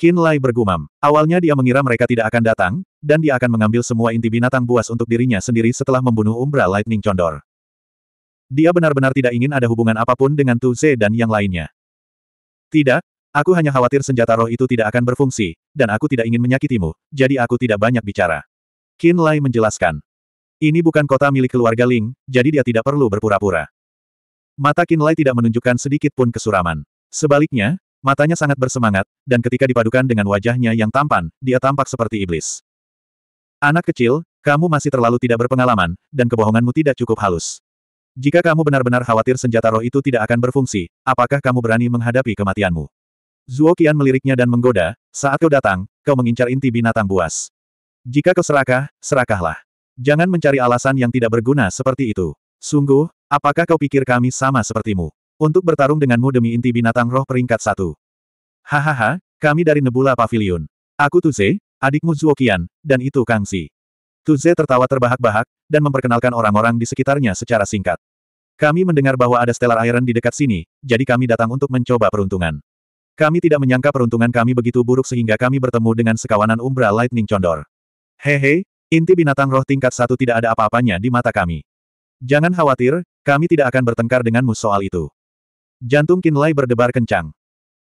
Qin Lai bergumam. Awalnya dia mengira mereka tidak akan datang, dan dia akan mengambil semua inti binatang buas untuk dirinya sendiri setelah membunuh Umbra Lightning Condor. Dia benar-benar tidak ingin ada hubungan apapun dengan Tu Ze dan yang lainnya. Tidak, aku hanya khawatir senjata roh itu tidak akan berfungsi, dan aku tidak ingin menyakitimu, jadi aku tidak banyak bicara. Qin Lai menjelaskan. Ini bukan kota milik keluarga Ling, jadi dia tidak perlu berpura-pura. Mata Qin Lai tidak menunjukkan sedikit pun kesuraman. Sebaliknya, matanya sangat bersemangat, dan ketika dipadukan dengan wajahnya yang tampan, dia tampak seperti iblis. Anak kecil, kamu masih terlalu tidak berpengalaman, dan kebohonganmu tidak cukup halus. Jika kamu benar-benar khawatir senjata roh itu tidak akan berfungsi, apakah kamu berani menghadapi kematianmu? Zuo Qian meliriknya dan menggoda, saat kau datang, kau mengincar inti binatang buas. Jika kau serakah, serakahlah. Jangan mencari alasan yang tidak berguna seperti itu. Sungguh, apakah kau pikir kami sama sepertimu? Untuk bertarung denganmu demi inti binatang roh peringkat satu. Hahaha, kami dari Nebula Pavilion. Aku Tuze, adikmu Zuokian, dan itu Kang Kangsi. Tuze tertawa terbahak-bahak, dan memperkenalkan orang-orang di sekitarnya secara singkat. Kami mendengar bahwa ada Stellar Iron di dekat sini, jadi kami datang untuk mencoba peruntungan. Kami tidak menyangka peruntungan kami begitu buruk sehingga kami bertemu dengan sekawanan Umbra Lightning Condor. Hehe, inti binatang roh tingkat satu tidak ada apa-apanya di mata kami. Jangan khawatir, kami tidak akan bertengkar denganmu soal itu. Jantung Kinlay berdebar kencang.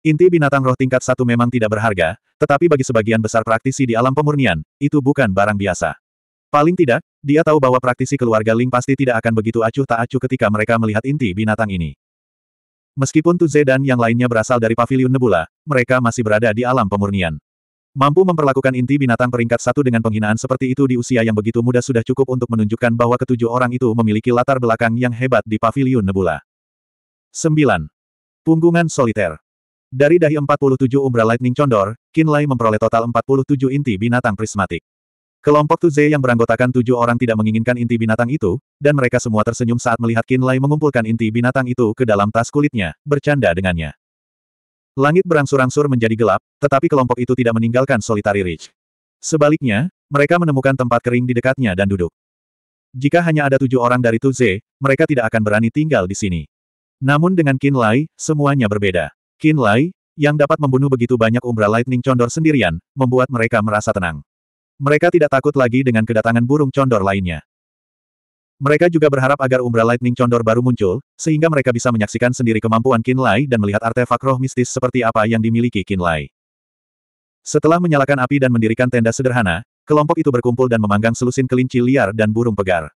Inti binatang roh tingkat satu memang tidak berharga, tetapi bagi sebagian besar praktisi di alam pemurnian, itu bukan barang biasa. Paling tidak, dia tahu bahwa praktisi keluarga Ling pasti tidak akan begitu acuh tak acuh ketika mereka melihat inti binatang ini. Meskipun Tuze dan yang lainnya berasal dari paviliun Nebula, mereka masih berada di alam pemurnian. Mampu memperlakukan inti binatang peringkat satu dengan penghinaan seperti itu di usia yang begitu muda sudah cukup untuk menunjukkan bahwa ketujuh orang itu memiliki latar belakang yang hebat di Paviliun Nebula. 9. Punggungan Soliter Dari dahi 47 Umbra Lightning Condor, Kinlay memperoleh total 47 inti binatang prismatik. Kelompok Tuze yang beranggotakan tujuh orang tidak menginginkan inti binatang itu, dan mereka semua tersenyum saat melihat Kinlay mengumpulkan inti binatang itu ke dalam tas kulitnya, bercanda dengannya. Langit berangsur-angsur menjadi gelap, tetapi kelompok itu tidak meninggalkan Solitary Ridge. Sebaliknya, mereka menemukan tempat kering di dekatnya dan duduk. Jika hanya ada tujuh orang dari Tuze, mereka tidak akan berani tinggal di sini. Namun dengan Qin Lai, semuanya berbeda. Qin Lai, yang dapat membunuh begitu banyak Umbra Lightning Condor sendirian, membuat mereka merasa tenang. Mereka tidak takut lagi dengan kedatangan burung condor lainnya. Mereka juga berharap agar Umbra Lightning Condor baru muncul, sehingga mereka bisa menyaksikan sendiri kemampuan Kinlay dan melihat artefak roh mistis seperti apa yang dimiliki Kinlay. Setelah menyalakan api dan mendirikan tenda sederhana, kelompok itu berkumpul dan memanggang selusin kelinci liar dan burung pegar.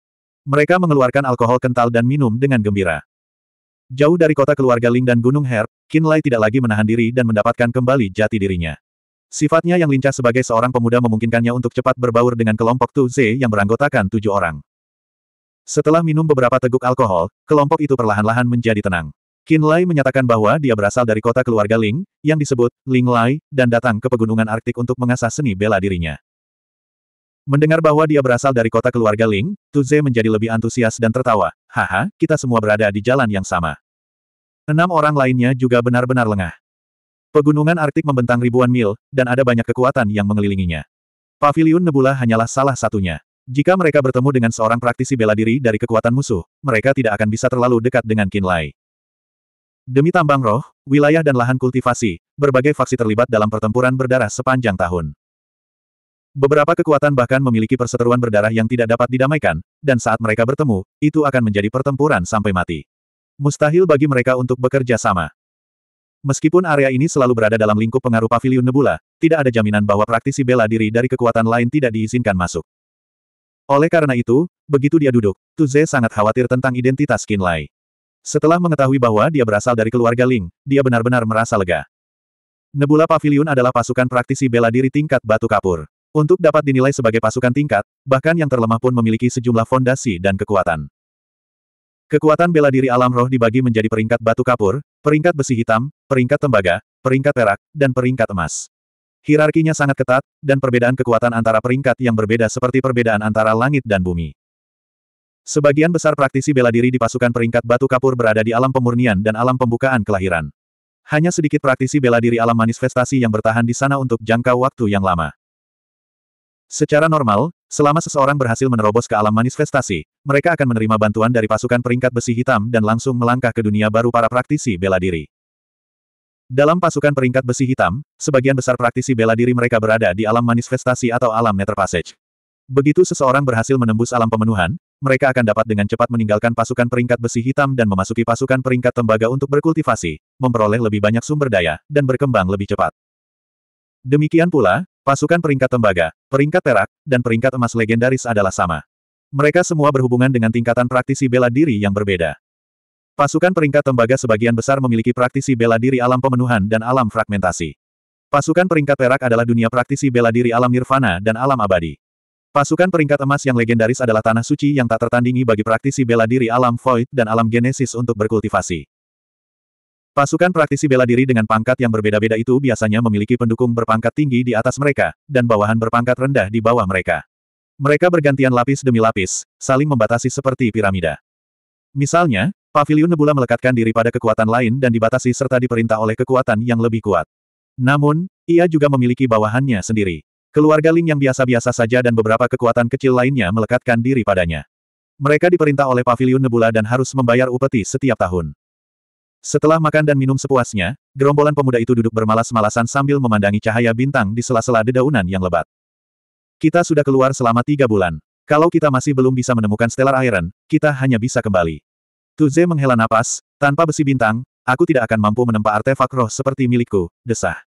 Mereka mengeluarkan alkohol kental dan minum dengan gembira. Jauh dari kota keluarga Ling dan Gunung Herb, Kinlay tidak lagi menahan diri dan mendapatkan kembali jati dirinya. Sifatnya yang lincah sebagai seorang pemuda memungkinkannya untuk cepat berbaur dengan kelompok Tu Ze yang beranggotakan tujuh orang. Setelah minum beberapa teguk alkohol, kelompok itu perlahan-lahan menjadi tenang. Qin Lai menyatakan bahwa dia berasal dari kota keluarga Ling, yang disebut Ling Lai, dan datang ke pegunungan Arktik untuk mengasah seni bela dirinya. Mendengar bahwa dia berasal dari kota keluarga Ling, Tu Ze menjadi lebih antusias dan tertawa. Haha, kita semua berada di jalan yang sama. Enam orang lainnya juga benar-benar lengah. Pegunungan Arktik membentang ribuan mil, dan ada banyak kekuatan yang mengelilinginya. Paviliun Nebula hanyalah salah satunya. Jika mereka bertemu dengan seorang praktisi bela diri dari kekuatan musuh, mereka tidak akan bisa terlalu dekat dengan Kinlay. Demi tambang roh, wilayah dan lahan kultivasi, berbagai faksi terlibat dalam pertempuran berdarah sepanjang tahun. Beberapa kekuatan bahkan memiliki perseteruan berdarah yang tidak dapat didamaikan, dan saat mereka bertemu, itu akan menjadi pertempuran sampai mati. Mustahil bagi mereka untuk bekerja sama. Meskipun area ini selalu berada dalam lingkup pengaruh pavilion Nebula, tidak ada jaminan bahwa praktisi bela diri dari kekuatan lain tidak diizinkan masuk. Oleh karena itu, begitu dia duduk, Tuze sangat khawatir tentang identitas Qin Lai. Setelah mengetahui bahwa dia berasal dari keluarga Ling, dia benar-benar merasa lega. Nebula Pavilion adalah pasukan praktisi bela diri tingkat batu kapur. Untuk dapat dinilai sebagai pasukan tingkat, bahkan yang terlemah pun memiliki sejumlah fondasi dan kekuatan. Kekuatan bela diri alam roh dibagi menjadi peringkat batu kapur, peringkat besi hitam, peringkat tembaga, peringkat perak, dan peringkat emas. Hierarkinya sangat ketat, dan perbedaan kekuatan antara peringkat yang berbeda seperti perbedaan antara langit dan bumi. Sebagian besar praktisi bela diri di pasukan peringkat batu kapur berada di alam pemurnian dan alam pembukaan kelahiran. Hanya sedikit praktisi bela diri alam manifestasi yang bertahan di sana untuk jangka waktu yang lama. Secara normal, selama seseorang berhasil menerobos ke alam manifestasi, mereka akan menerima bantuan dari pasukan peringkat besi hitam dan langsung melangkah ke dunia baru para praktisi bela diri. Dalam pasukan peringkat besi hitam, sebagian besar praktisi bela diri mereka berada di alam manifestasi atau alam nether passage. Begitu seseorang berhasil menembus alam pemenuhan, mereka akan dapat dengan cepat meninggalkan pasukan peringkat besi hitam dan memasuki pasukan peringkat tembaga untuk berkultivasi, memperoleh lebih banyak sumber daya, dan berkembang lebih cepat. Demikian pula, pasukan peringkat tembaga, peringkat perak, dan peringkat emas legendaris adalah sama. Mereka semua berhubungan dengan tingkatan praktisi bela diri yang berbeda. Pasukan peringkat tembaga sebagian besar memiliki praktisi bela diri alam pemenuhan dan alam fragmentasi. Pasukan peringkat perak adalah dunia praktisi bela diri alam nirvana dan alam abadi. Pasukan peringkat emas yang legendaris adalah tanah suci yang tak tertandingi bagi praktisi bela diri alam void dan alam genesis untuk berkultivasi. Pasukan praktisi bela diri dengan pangkat yang berbeda-beda itu biasanya memiliki pendukung berpangkat tinggi di atas mereka, dan bawahan berpangkat rendah di bawah mereka. Mereka bergantian lapis demi lapis, saling membatasi seperti piramida. Misalnya, Pavilion Nebula melekatkan diri pada kekuatan lain dan dibatasi serta diperintah oleh kekuatan yang lebih kuat. Namun, ia juga memiliki bawahannya sendiri. Keluarga Ling yang biasa-biasa saja dan beberapa kekuatan kecil lainnya melekatkan diri padanya. Mereka diperintah oleh Pavilion Nebula dan harus membayar upeti setiap tahun. Setelah makan dan minum sepuasnya, gerombolan pemuda itu duduk bermalas-malasan sambil memandangi cahaya bintang di sela-sela dedaunan yang lebat. Kita sudah keluar selama tiga bulan. Kalau kita masih belum bisa menemukan Stellar Iron, kita hanya bisa kembali. Tuze menghela napas, tanpa besi bintang, aku tidak akan mampu menempa artefak roh seperti milikku, desah.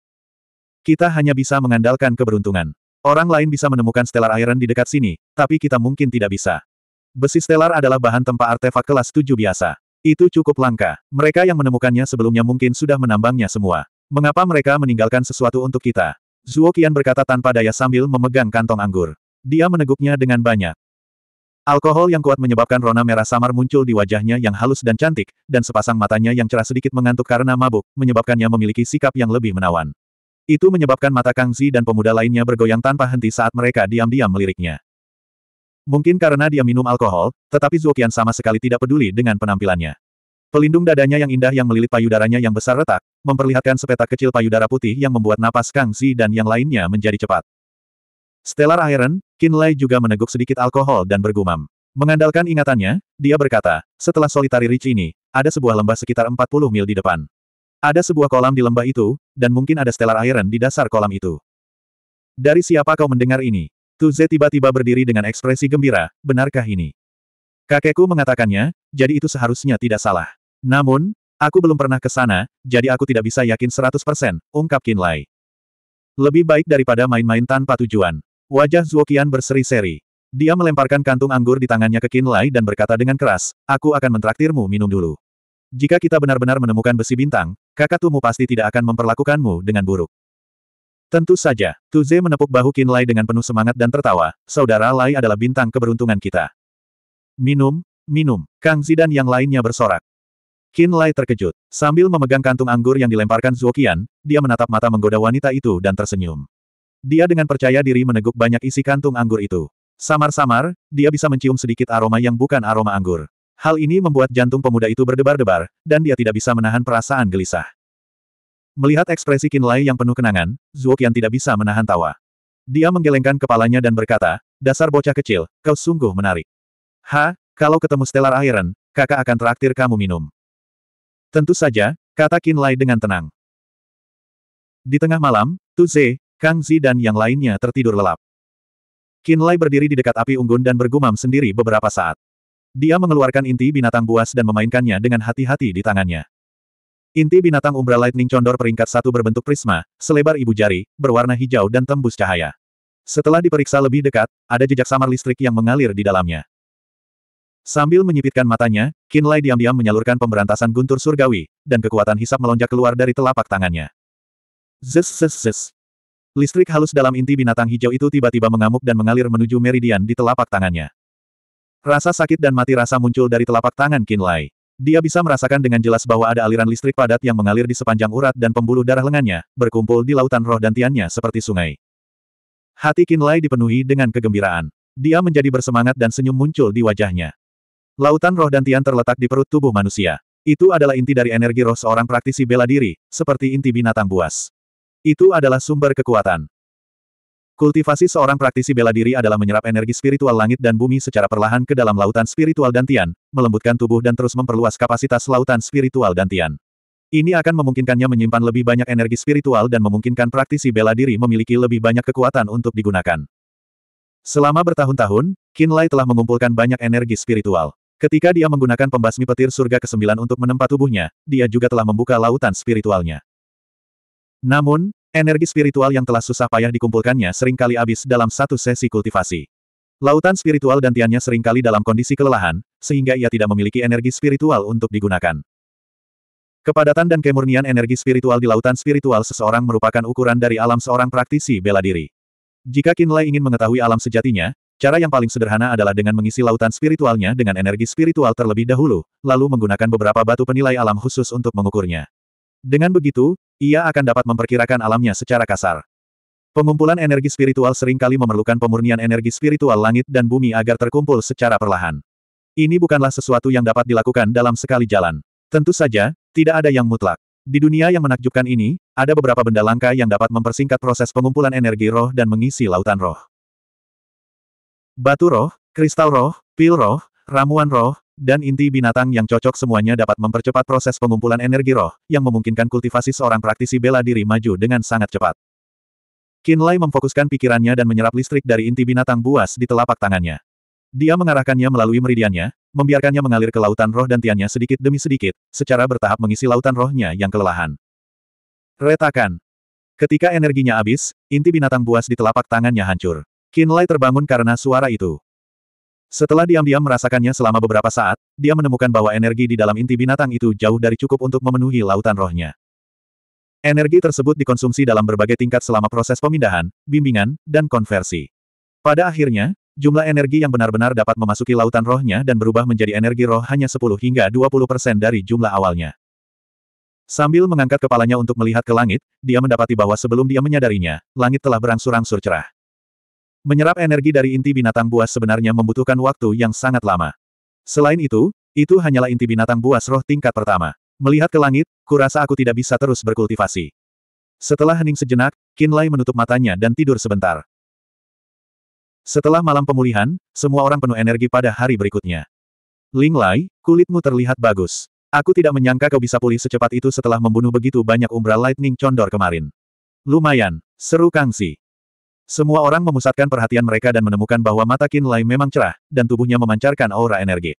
Kita hanya bisa mengandalkan keberuntungan. Orang lain bisa menemukan Stellar Iron di dekat sini, tapi kita mungkin tidak bisa. Besi Stellar adalah bahan tempa artefak kelas 7 biasa. Itu cukup langka. Mereka yang menemukannya sebelumnya mungkin sudah menambangnya semua. Mengapa mereka meninggalkan sesuatu untuk kita? Zuo Qian berkata tanpa daya sambil memegang kantong anggur. Dia meneguknya dengan banyak. Alkohol yang kuat menyebabkan rona merah samar muncul di wajahnya yang halus dan cantik, dan sepasang matanya yang cerah sedikit mengantuk karena mabuk, menyebabkannya memiliki sikap yang lebih menawan. Itu menyebabkan mata Kang Zi dan pemuda lainnya bergoyang tanpa henti saat mereka diam-diam meliriknya. Mungkin karena dia minum alkohol, tetapi Zuokian sama sekali tidak peduli dengan penampilannya. Pelindung dadanya yang indah yang melilit payudaranya yang besar retak, memperlihatkan sepetak kecil payudara putih yang membuat napas Kang Zi dan yang lainnya menjadi cepat. Stellar Iron, Kinlay juga meneguk sedikit alkohol dan bergumam. Mengandalkan ingatannya, dia berkata, setelah solitari Ridge ini, ada sebuah lembah sekitar 40 mil di depan. Ada sebuah kolam di lembah itu, dan mungkin ada Stellar Iron di dasar kolam itu. Dari siapa kau mendengar ini? Tuze tiba-tiba berdiri dengan ekspresi gembira, benarkah ini? Kakekku mengatakannya, jadi itu seharusnya tidak salah. Namun, aku belum pernah ke sana, jadi aku tidak bisa yakin 100%, ungkap Kinlay. Lebih baik daripada main-main tanpa tujuan. Wajah Zuokian berseri-seri. Dia melemparkan kantung anggur di tangannya ke Qin Lai dan berkata dengan keras, aku akan mentraktirmu minum dulu. Jika kita benar-benar menemukan besi bintang, kakak tumu pasti tidak akan memperlakukanmu dengan buruk. Tentu saja, Tuze menepuk bahu Qin Lai dengan penuh semangat dan tertawa, saudara Lai adalah bintang keberuntungan kita. Minum, minum, Kang Zidan yang lainnya bersorak. Qin Lai terkejut. Sambil memegang kantung anggur yang dilemparkan Zuokian, dia menatap mata menggoda wanita itu dan tersenyum. Dia dengan percaya diri meneguk banyak isi kantung anggur itu. Samar-samar, dia bisa mencium sedikit aroma yang bukan aroma anggur. Hal ini membuat jantung pemuda itu berdebar-debar, dan dia tidak bisa menahan perasaan gelisah. Melihat ekspresi Kinlai yang penuh kenangan, Zuo Qian tidak bisa menahan tawa. Dia menggelengkan kepalanya dan berkata, dasar bocah kecil, kau sungguh menarik. Ha, kalau ketemu Stellar Iron, kakak akan traktir kamu minum. Tentu saja, kata Kinlai dengan tenang. Di tengah malam, Tu Ze, Kang Zi dan yang lainnya tertidur lelap. Qin Lai berdiri di dekat api unggun dan bergumam sendiri beberapa saat. Dia mengeluarkan inti binatang buas dan memainkannya dengan hati-hati di tangannya. Inti binatang Umbra Lightning condor peringkat satu berbentuk prisma, selebar ibu jari, berwarna hijau dan tembus cahaya. Setelah diperiksa lebih dekat, ada jejak samar listrik yang mengalir di dalamnya. Sambil menyipitkan matanya, Qin Lai diam-diam menyalurkan pemberantasan guntur surgawi, dan kekuatan hisap melonjak keluar dari telapak tangannya. Zes Listrik halus dalam inti binatang hijau itu tiba-tiba mengamuk dan mengalir menuju meridian di telapak tangannya. Rasa sakit dan mati rasa muncul dari telapak tangan Kinlay. Dia bisa merasakan dengan jelas bahwa ada aliran listrik padat yang mengalir di sepanjang urat dan pembuluh darah lengannya, berkumpul di lautan roh dan tiannya seperti sungai. Hati Kinlay dipenuhi dengan kegembiraan. Dia menjadi bersemangat dan senyum muncul di wajahnya. Lautan roh dan tian terletak di perut tubuh manusia. Itu adalah inti dari energi roh seorang praktisi bela diri, seperti inti binatang buas. Itu adalah sumber kekuatan. Kultivasi seorang praktisi bela diri adalah menyerap energi spiritual langit dan bumi secara perlahan ke dalam lautan spiritual dantian, melembutkan tubuh dan terus memperluas kapasitas lautan spiritual dantian. Ini akan memungkinkannya menyimpan lebih banyak energi spiritual dan memungkinkan praktisi bela diri memiliki lebih banyak kekuatan untuk digunakan. Selama bertahun-tahun, Lai telah mengumpulkan banyak energi spiritual. Ketika dia menggunakan pembasmi petir surga ke-9 untuk menempa tubuhnya, dia juga telah membuka lautan spiritualnya. Namun, energi spiritual yang telah susah payah dikumpulkannya seringkali habis dalam satu sesi kultivasi. Lautan spiritual dan tiannya seringkali dalam kondisi kelelahan, sehingga ia tidak memiliki energi spiritual untuk digunakan. Kepadatan dan kemurnian energi spiritual di lautan spiritual seseorang merupakan ukuran dari alam seorang praktisi bela diri. Jika Kinlay ingin mengetahui alam sejatinya, cara yang paling sederhana adalah dengan mengisi lautan spiritualnya dengan energi spiritual terlebih dahulu, lalu menggunakan beberapa batu penilai alam khusus untuk mengukurnya. Dengan begitu, ia akan dapat memperkirakan alamnya secara kasar. Pengumpulan energi spiritual seringkali memerlukan pemurnian energi spiritual langit dan bumi agar terkumpul secara perlahan. Ini bukanlah sesuatu yang dapat dilakukan dalam sekali jalan. Tentu saja, tidak ada yang mutlak. Di dunia yang menakjubkan ini, ada beberapa benda langka yang dapat mempersingkat proses pengumpulan energi roh dan mengisi lautan roh. Batu roh, kristal roh, pil roh, ramuan roh, dan inti binatang yang cocok semuanya dapat mempercepat proses pengumpulan energi roh, yang memungkinkan kultivasi seorang praktisi bela diri maju dengan sangat cepat. Lai memfokuskan pikirannya dan menyerap listrik dari inti binatang buas di telapak tangannya. Dia mengarahkannya melalui meridiannya, membiarkannya mengalir ke lautan roh dan tiannya sedikit demi sedikit, secara bertahap mengisi lautan rohnya yang kelelahan. Retakan. Ketika energinya habis, inti binatang buas di telapak tangannya hancur. Lai terbangun karena suara itu. Setelah diam-diam merasakannya selama beberapa saat, dia menemukan bahwa energi di dalam inti binatang itu jauh dari cukup untuk memenuhi lautan rohnya. Energi tersebut dikonsumsi dalam berbagai tingkat selama proses pemindahan, bimbingan, dan konversi. Pada akhirnya, jumlah energi yang benar-benar dapat memasuki lautan rohnya dan berubah menjadi energi roh hanya 10 hingga 20 persen dari jumlah awalnya. Sambil mengangkat kepalanya untuk melihat ke langit, dia mendapati bahwa sebelum dia menyadarinya, langit telah berangsur-angsur cerah. Menyerap energi dari inti binatang buas sebenarnya membutuhkan waktu yang sangat lama. Selain itu, itu hanyalah inti binatang buas roh tingkat pertama. Melihat ke langit, kurasa aku tidak bisa terus berkultivasi. Setelah hening sejenak, Kinlay menutup matanya dan tidur sebentar. Setelah malam pemulihan, semua orang penuh energi pada hari berikutnya. Ling Lai, kulitmu terlihat bagus. Aku tidak menyangka kau bisa pulih secepat itu setelah membunuh begitu banyak umbra lightning condor kemarin. Lumayan, seru Kangsi. Semua orang memusatkan perhatian mereka dan menemukan bahwa mata Qin Lai memang cerah, dan tubuhnya memancarkan aura energi.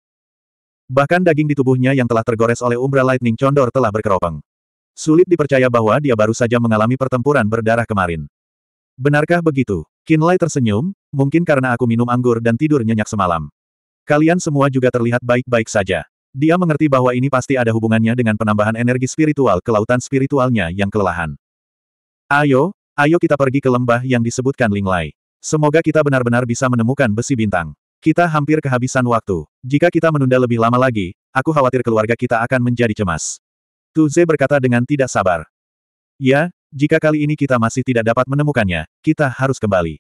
Bahkan daging di tubuhnya yang telah tergores oleh umbra lightning condor telah berkeropeng. Sulit dipercaya bahwa dia baru saja mengalami pertempuran berdarah kemarin. Benarkah begitu? Qin Lai tersenyum, mungkin karena aku minum anggur dan tidur nyenyak semalam. Kalian semua juga terlihat baik-baik saja. Dia mengerti bahwa ini pasti ada hubungannya dengan penambahan energi spiritual ke lautan spiritualnya yang kelelahan. Ayo, Ayo kita pergi ke lembah yang disebutkan Linglai. Semoga kita benar-benar bisa menemukan besi bintang. Kita hampir kehabisan waktu. Jika kita menunda lebih lama lagi, aku khawatir keluarga kita akan menjadi cemas. Tuze berkata dengan tidak sabar. Ya, jika kali ini kita masih tidak dapat menemukannya, kita harus kembali.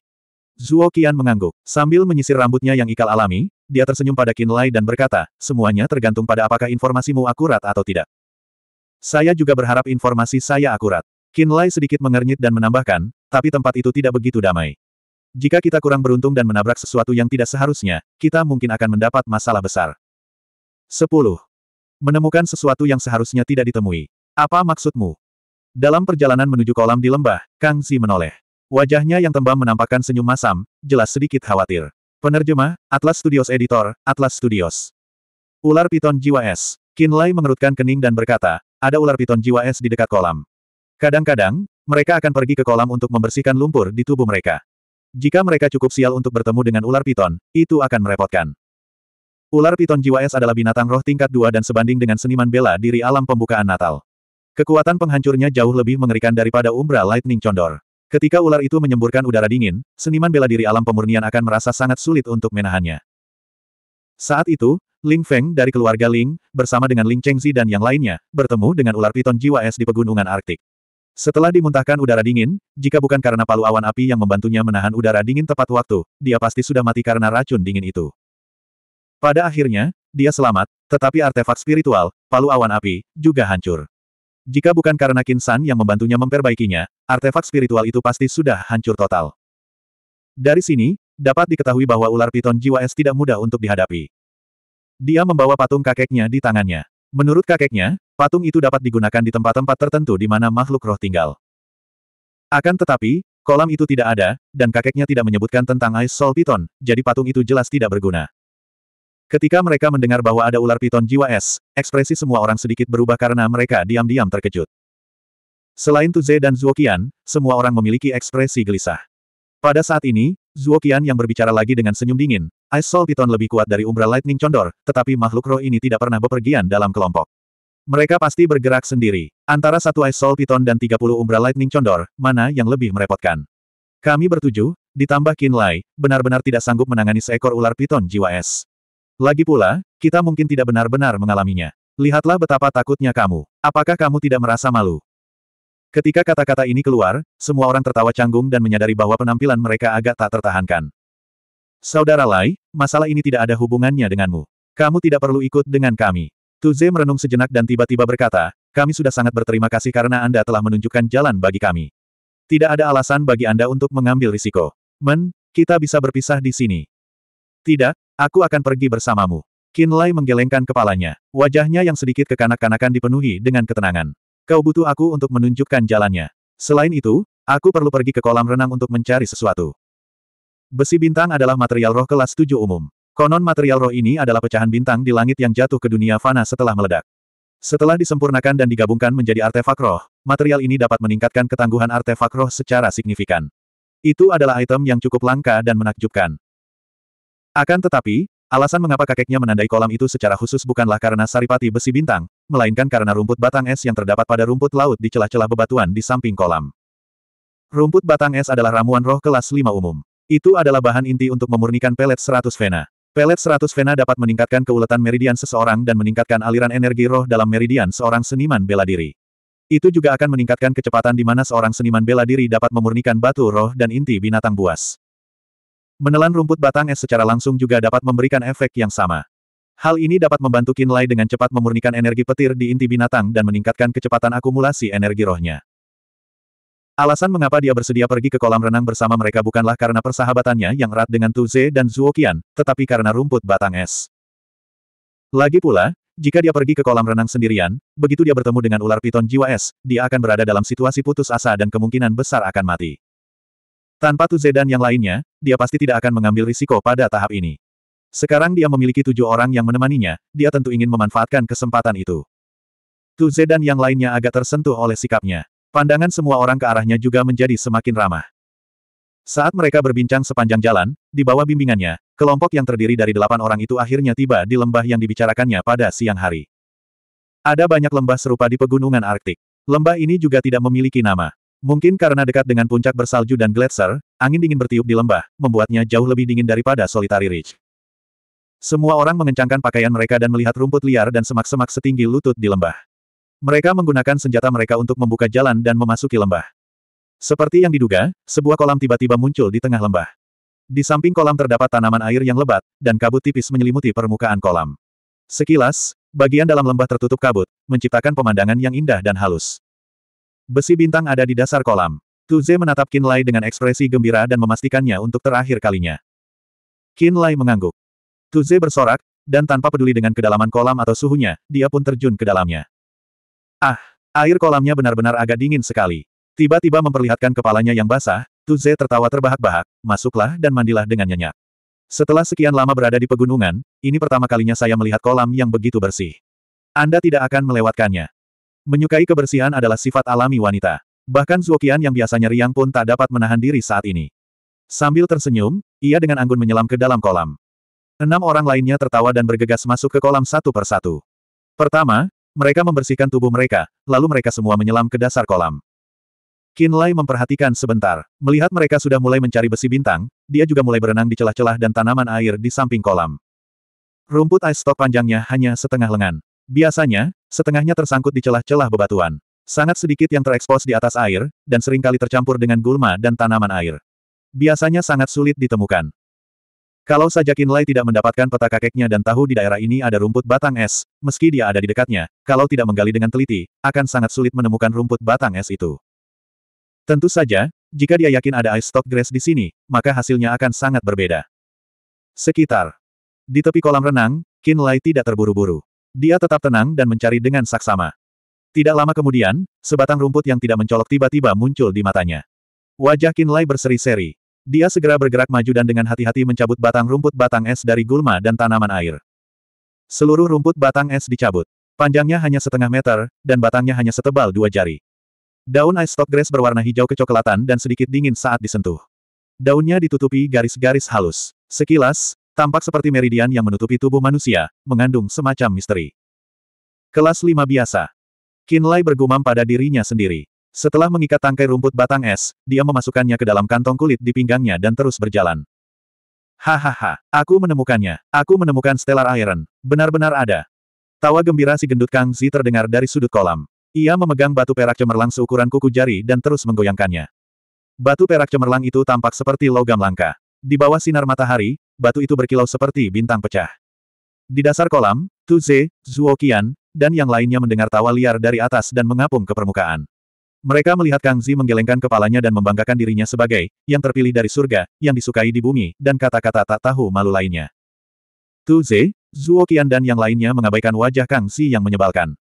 Zuo Qian mengangguk. Sambil menyisir rambutnya yang ikal alami, dia tersenyum pada Qin Lai dan berkata, semuanya tergantung pada apakah informasimu akurat atau tidak. Saya juga berharap informasi saya akurat. Kinlay sedikit mengernyit dan menambahkan, tapi tempat itu tidak begitu damai. Jika kita kurang beruntung dan menabrak sesuatu yang tidak seharusnya, kita mungkin akan mendapat masalah besar. 10. Menemukan sesuatu yang seharusnya tidak ditemui. Apa maksudmu? Dalam perjalanan menuju kolam di lembah, Kang Zi menoleh. Wajahnya yang tembam menampakkan senyum masam, jelas sedikit khawatir. Penerjemah, Atlas Studios Editor, Atlas Studios. Ular piton jiwa es. Kinlay mengerutkan kening dan berkata, ada ular piton jiwa es di dekat kolam. Kadang-kadang, mereka akan pergi ke kolam untuk membersihkan lumpur di tubuh mereka. Jika mereka cukup sial untuk bertemu dengan ular piton, itu akan merepotkan. Ular piton jiwa es adalah binatang roh tingkat dua dan sebanding dengan seniman bela diri alam pembukaan Natal. Kekuatan penghancurnya jauh lebih mengerikan daripada Umbra Lightning Condor. Ketika ular itu menyemburkan udara dingin, seniman bela diri alam pemurnian akan merasa sangat sulit untuk menahannya. Saat itu, Ling Feng dari keluarga Ling, bersama dengan Ling Chengzi dan yang lainnya, bertemu dengan ular piton jiwa es di pegunungan Arktik. Setelah dimuntahkan udara dingin, jika bukan karena palu awan api yang membantunya menahan udara dingin tepat waktu, dia pasti sudah mati karena racun dingin itu. Pada akhirnya, dia selamat, tetapi artefak spiritual, palu awan api, juga hancur. Jika bukan karena Kinsan yang membantunya memperbaikinya, artefak spiritual itu pasti sudah hancur total. Dari sini, dapat diketahui bahwa ular piton jiwa es tidak mudah untuk dihadapi. Dia membawa patung kakeknya di tangannya. Menurut kakeknya, patung itu dapat digunakan di tempat-tempat tertentu di mana makhluk roh tinggal. Akan tetapi, kolam itu tidak ada, dan kakeknya tidak menyebutkan tentang Ice Soul Piton, jadi patung itu jelas tidak berguna. Ketika mereka mendengar bahwa ada ular piton jiwa es, ekspresi semua orang sedikit berubah karena mereka diam-diam terkejut. Selain Tuze dan Zuokian, semua orang memiliki ekspresi gelisah. Pada saat ini, Zuo Qian yang berbicara lagi dengan senyum dingin, Ice Soul Piton lebih kuat dari Umbra Lightning Condor, tetapi makhluk roh ini tidak pernah bepergian dalam kelompok. Mereka pasti bergerak sendiri. Antara satu Ice Soul Piton dan 30 Umbra Lightning Condor, mana yang lebih merepotkan? Kami bertuju, ditambah Qin Lai, benar-benar tidak sanggup menangani seekor ular piton jiwa es. Lagi pula, kita mungkin tidak benar-benar mengalaminya. Lihatlah betapa takutnya kamu. Apakah kamu tidak merasa malu? Ketika kata-kata ini keluar, semua orang tertawa canggung dan menyadari bahwa penampilan mereka agak tak tertahankan. Saudara Lai, masalah ini tidak ada hubungannya denganmu. Kamu tidak perlu ikut dengan kami. Tuze merenung sejenak dan tiba-tiba berkata, kami sudah sangat berterima kasih karena Anda telah menunjukkan jalan bagi kami. Tidak ada alasan bagi Anda untuk mengambil risiko. Men, kita bisa berpisah di sini. Tidak, aku akan pergi bersamamu. Kinlay Lai menggelengkan kepalanya. Wajahnya yang sedikit kekanak-kanakan dipenuhi dengan ketenangan. Kau butuh aku untuk menunjukkan jalannya. Selain itu, aku perlu pergi ke kolam renang untuk mencari sesuatu. Besi bintang adalah material roh kelas tujuh umum. Konon material roh ini adalah pecahan bintang di langit yang jatuh ke dunia fana setelah meledak. Setelah disempurnakan dan digabungkan menjadi artefak roh, material ini dapat meningkatkan ketangguhan artefak roh secara signifikan. Itu adalah item yang cukup langka dan menakjubkan. Akan tetapi, Alasan mengapa kakeknya menandai kolam itu secara khusus bukanlah karena saripati besi bintang, melainkan karena rumput batang es yang terdapat pada rumput laut di celah-celah bebatuan di samping kolam. Rumput batang es adalah ramuan roh kelas 5 umum. Itu adalah bahan inti untuk memurnikan pelet 100 vena. Pelet 100 vena dapat meningkatkan keuletan meridian seseorang dan meningkatkan aliran energi roh dalam meridian seorang seniman bela diri. Itu juga akan meningkatkan kecepatan di mana seorang seniman bela diri dapat memurnikan batu roh dan inti binatang buas. Menelan rumput batang es secara langsung juga dapat memberikan efek yang sama. Hal ini dapat membantu Lai dengan cepat memurnikan energi petir di inti binatang dan meningkatkan kecepatan akumulasi energi rohnya. Alasan mengapa dia bersedia pergi ke kolam renang bersama mereka bukanlah karena persahabatannya yang erat dengan Tuze dan Zuo Qian, tetapi karena rumput batang es. Lagi pula, jika dia pergi ke kolam renang sendirian, begitu dia bertemu dengan ular piton jiwa es, dia akan berada dalam situasi putus asa dan kemungkinan besar akan mati. Tanpa Tuze Zedan yang lainnya, dia pasti tidak akan mengambil risiko pada tahap ini. Sekarang dia memiliki tujuh orang yang menemaninya, dia tentu ingin memanfaatkan kesempatan itu. Tuze Zedan yang lainnya agak tersentuh oleh sikapnya. Pandangan semua orang ke arahnya juga menjadi semakin ramah. Saat mereka berbincang sepanjang jalan, di bawah bimbingannya, kelompok yang terdiri dari delapan orang itu akhirnya tiba di lembah yang dibicarakannya pada siang hari. Ada banyak lembah serupa di pegunungan Arktik. Lembah ini juga tidak memiliki nama. Mungkin karena dekat dengan puncak bersalju dan gletser, angin dingin bertiup di lembah, membuatnya jauh lebih dingin daripada Solitary Ridge. Semua orang mengencangkan pakaian mereka dan melihat rumput liar dan semak-semak setinggi lutut di lembah. Mereka menggunakan senjata mereka untuk membuka jalan dan memasuki lembah. Seperti yang diduga, sebuah kolam tiba-tiba muncul di tengah lembah. Di samping kolam terdapat tanaman air yang lebat, dan kabut tipis menyelimuti permukaan kolam. Sekilas, bagian dalam lembah tertutup kabut, menciptakan pemandangan yang indah dan halus. Besi bintang ada di dasar kolam. Tuze menatap Kinlay dengan ekspresi gembira dan memastikannya untuk terakhir kalinya. Kinlay mengangguk. Tuze bersorak, dan tanpa peduli dengan kedalaman kolam atau suhunya, dia pun terjun ke dalamnya. Ah, air kolamnya benar-benar agak dingin sekali. Tiba-tiba memperlihatkan kepalanya yang basah, Tuze tertawa terbahak-bahak, masuklah dan mandilah dengan nyenyak. Setelah sekian lama berada di pegunungan, ini pertama kalinya saya melihat kolam yang begitu bersih. Anda tidak akan melewatkannya. Menyukai kebersihan adalah sifat alami wanita. Bahkan Zuokian yang biasanya riang pun tak dapat menahan diri saat ini. Sambil tersenyum, ia dengan anggun menyelam ke dalam kolam. Enam orang lainnya tertawa dan bergegas masuk ke kolam satu persatu. Pertama, mereka membersihkan tubuh mereka, lalu mereka semua menyelam ke dasar kolam. Lai memperhatikan sebentar. Melihat mereka sudah mulai mencari besi bintang, dia juga mulai berenang di celah-celah dan tanaman air di samping kolam. Rumput ice top panjangnya hanya setengah lengan. Biasanya, setengahnya tersangkut di celah-celah bebatuan. Sangat sedikit yang terekspos di atas air, dan seringkali tercampur dengan gulma dan tanaman air. Biasanya sangat sulit ditemukan. Kalau saja Kinlay tidak mendapatkan peta kakeknya dan tahu di daerah ini ada rumput batang es, meski dia ada di dekatnya, kalau tidak menggali dengan teliti, akan sangat sulit menemukan rumput batang es itu. Tentu saja, jika dia yakin ada ice stock grass di sini, maka hasilnya akan sangat berbeda. Sekitar. Di tepi kolam renang, Kinlay tidak terburu-buru. Dia tetap tenang dan mencari dengan saksama. Tidak lama kemudian, sebatang rumput yang tidak mencolok tiba-tiba muncul di matanya. Wajah Kinlay berseri-seri. Dia segera bergerak maju dan dengan hati-hati mencabut batang rumput batang es dari gulma dan tanaman air. Seluruh rumput batang es dicabut. Panjangnya hanya setengah meter, dan batangnya hanya setebal dua jari. Daun ice stock grass berwarna hijau kecoklatan dan sedikit dingin saat disentuh. Daunnya ditutupi garis-garis halus. Sekilas, Tampak seperti meridian yang menutupi tubuh manusia, mengandung semacam misteri. Kelas 5 biasa. Kinlay bergumam pada dirinya sendiri. Setelah mengikat tangkai rumput batang es, dia memasukkannya ke dalam kantong kulit di pinggangnya dan terus berjalan. Hahaha, aku menemukannya. Aku menemukan Stellar Iron. Benar-benar ada. Tawa gembira si gendut Kang Zi terdengar dari sudut kolam. Ia memegang batu perak cemerlang seukuran kuku jari dan terus menggoyangkannya. Batu perak cemerlang itu tampak seperti logam langka. Di bawah sinar matahari, batu itu berkilau seperti bintang pecah. Di dasar kolam, Ze, Zhuo Qian, dan yang lainnya mendengar tawa liar dari atas dan mengapung ke permukaan. Mereka melihat Kang Zi menggelengkan kepalanya dan membanggakan dirinya sebagai yang terpilih dari surga, yang disukai di bumi, dan kata-kata tak tahu malu lainnya. Ze, Zhuo Qian dan yang lainnya mengabaikan wajah Kang Zi yang menyebalkan.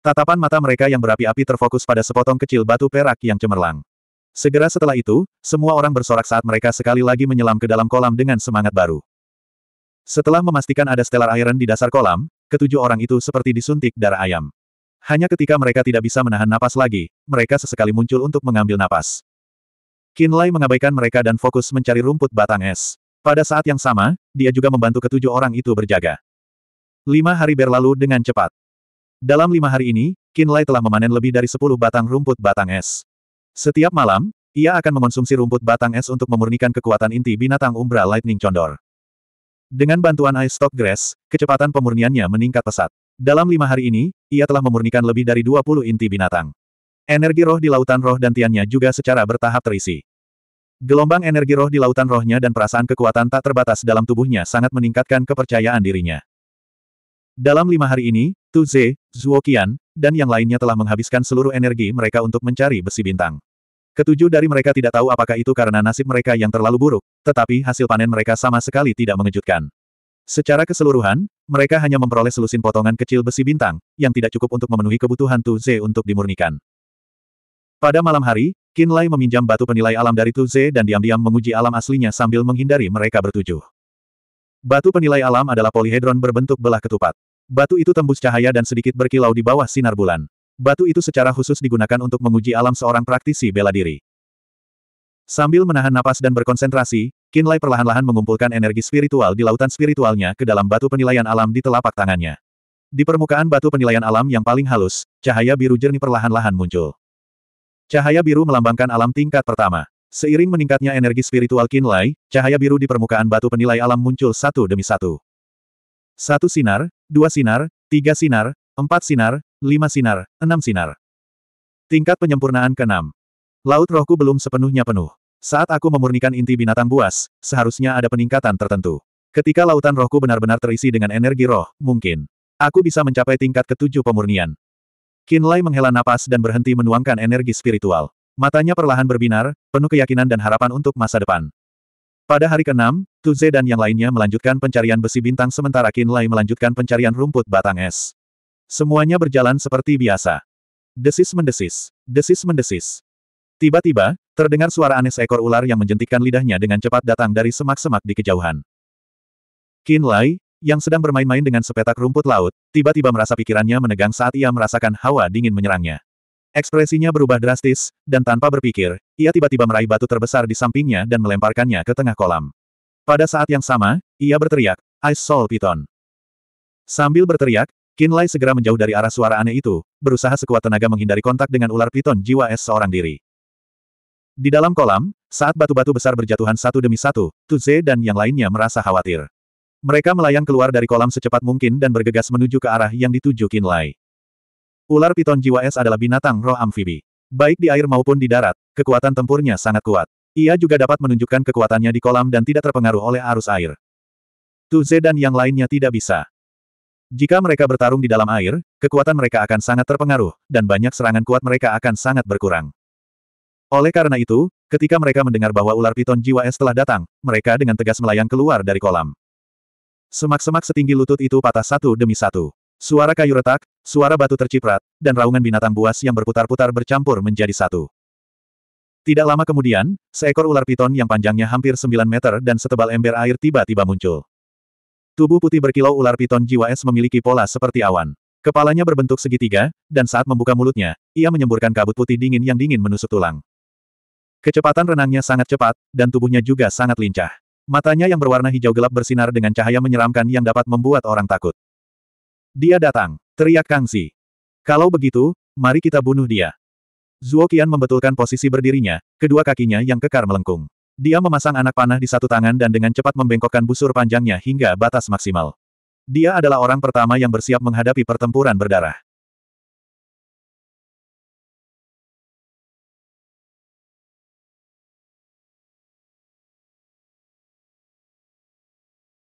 Tatapan mata mereka yang berapi-api terfokus pada sepotong kecil batu perak yang cemerlang. Segera setelah itu, semua orang bersorak saat mereka sekali lagi menyelam ke dalam kolam dengan semangat baru. Setelah memastikan ada stellar iron di dasar kolam, ketujuh orang itu seperti disuntik darah ayam. Hanya ketika mereka tidak bisa menahan napas lagi, mereka sesekali muncul untuk mengambil napas. Kinlay mengabaikan mereka dan fokus mencari rumput batang es. Pada saat yang sama, dia juga membantu ketujuh orang itu berjaga. Lima hari berlalu dengan cepat. Dalam lima hari ini, Kinlay telah memanen lebih dari sepuluh batang rumput batang es. Setiap malam, ia akan mengonsumsi rumput batang es untuk memurnikan kekuatan inti binatang Umbra Lightning Condor. Dengan bantuan Ice Stock Grass, kecepatan pemurniannya meningkat pesat. Dalam lima hari ini, ia telah memurnikan lebih dari 20 inti binatang. Energi roh di lautan roh dan tiannya juga secara bertahap terisi. Gelombang energi roh di lautan rohnya dan perasaan kekuatan tak terbatas dalam tubuhnya sangat meningkatkan kepercayaan dirinya. Dalam lima hari ini, Tu Ze, Qian, dan yang lainnya telah menghabiskan seluruh energi mereka untuk mencari besi bintang. Ketujuh dari mereka tidak tahu apakah itu karena nasib mereka yang terlalu buruk, tetapi hasil panen mereka sama sekali tidak mengejutkan. Secara keseluruhan, mereka hanya memperoleh selusin potongan kecil besi bintang, yang tidak cukup untuk memenuhi kebutuhan Tu Ze untuk dimurnikan. Pada malam hari, Qin Lai meminjam batu penilai alam dari Tu Ze dan diam-diam menguji alam aslinya sambil menghindari mereka bertujuh. Batu penilai alam adalah polihedron berbentuk belah ketupat. Batu itu tembus cahaya dan sedikit berkilau di bawah sinar bulan. Batu itu secara khusus digunakan untuk menguji alam seorang praktisi bela diri. Sambil menahan napas dan berkonsentrasi, Kinlay perlahan-lahan mengumpulkan energi spiritual di lautan spiritualnya ke dalam batu penilaian alam di telapak tangannya. Di permukaan batu penilaian alam yang paling halus, cahaya biru jernih perlahan-lahan muncul. Cahaya biru melambangkan alam tingkat pertama. Seiring meningkatnya energi spiritual Kinlay, cahaya biru di permukaan batu penilai alam muncul satu demi satu. Satu sinar, dua sinar, tiga sinar, empat sinar, lima sinar, enam sinar. Tingkat penyempurnaan keenam. 6 Laut rohku belum sepenuhnya penuh. Saat aku memurnikan inti binatang buas, seharusnya ada peningkatan tertentu. Ketika lautan rohku benar-benar terisi dengan energi roh, mungkin. Aku bisa mencapai tingkat ketujuh pemurnian. kinlay menghela napas dan berhenti menuangkan energi spiritual. Matanya perlahan berbinar, penuh keyakinan dan harapan untuk masa depan. Pada hari ke-6, Tuze dan yang lainnya melanjutkan pencarian besi bintang sementara Lai melanjutkan pencarian rumput batang es. Semuanya berjalan seperti biasa. Desis mendesis, desis mendesis. Tiba-tiba, terdengar suara aneh seekor ular yang menjentikkan lidahnya dengan cepat datang dari semak-semak di kejauhan. Lai, yang sedang bermain-main dengan sepetak rumput laut, tiba-tiba merasa pikirannya menegang saat ia merasakan hawa dingin menyerangnya. Ekspresinya berubah drastis, dan tanpa berpikir, ia tiba-tiba meraih batu terbesar di sampingnya dan melemparkannya ke tengah kolam. Pada saat yang sama, ia berteriak, Ice Soul Python. Sambil berteriak, Kinlay segera menjauh dari arah suara aneh itu, berusaha sekuat tenaga menghindari kontak dengan ular piton jiwa es seorang diri. Di dalam kolam, saat batu-batu besar berjatuhan satu demi satu, Tuze dan yang lainnya merasa khawatir. Mereka melayang keluar dari kolam secepat mungkin dan bergegas menuju ke arah yang dituju Kinlay. Ular piton jiwa es adalah binatang roh amfibi. Baik di air maupun di darat, kekuatan tempurnya sangat kuat. Ia juga dapat menunjukkan kekuatannya di kolam dan tidak terpengaruh oleh arus air. Tuze dan yang lainnya tidak bisa. Jika mereka bertarung di dalam air, kekuatan mereka akan sangat terpengaruh, dan banyak serangan kuat mereka akan sangat berkurang. Oleh karena itu, ketika mereka mendengar bahwa ular piton jiwa es telah datang, mereka dengan tegas melayang keluar dari kolam. Semak-semak setinggi lutut itu patah satu demi satu. Suara kayu retak, Suara batu terciprat, dan raungan binatang buas yang berputar-putar bercampur menjadi satu. Tidak lama kemudian, seekor ular piton yang panjangnya hampir 9 meter dan setebal ember air tiba-tiba muncul. Tubuh putih berkilau ular piton jiwa es memiliki pola seperti awan. Kepalanya berbentuk segitiga, dan saat membuka mulutnya, ia menyemburkan kabut putih dingin yang dingin menusuk tulang. Kecepatan renangnya sangat cepat, dan tubuhnya juga sangat lincah. Matanya yang berwarna hijau gelap bersinar dengan cahaya menyeramkan yang dapat membuat orang takut. Dia datang, teriak Kangsi. Kalau begitu, mari kita bunuh dia. Zuo Qian membetulkan posisi berdirinya, kedua kakinya yang kekar melengkung. Dia memasang anak panah di satu tangan dan dengan cepat membengkokkan busur panjangnya hingga batas maksimal. Dia adalah orang pertama yang bersiap menghadapi pertempuran berdarah.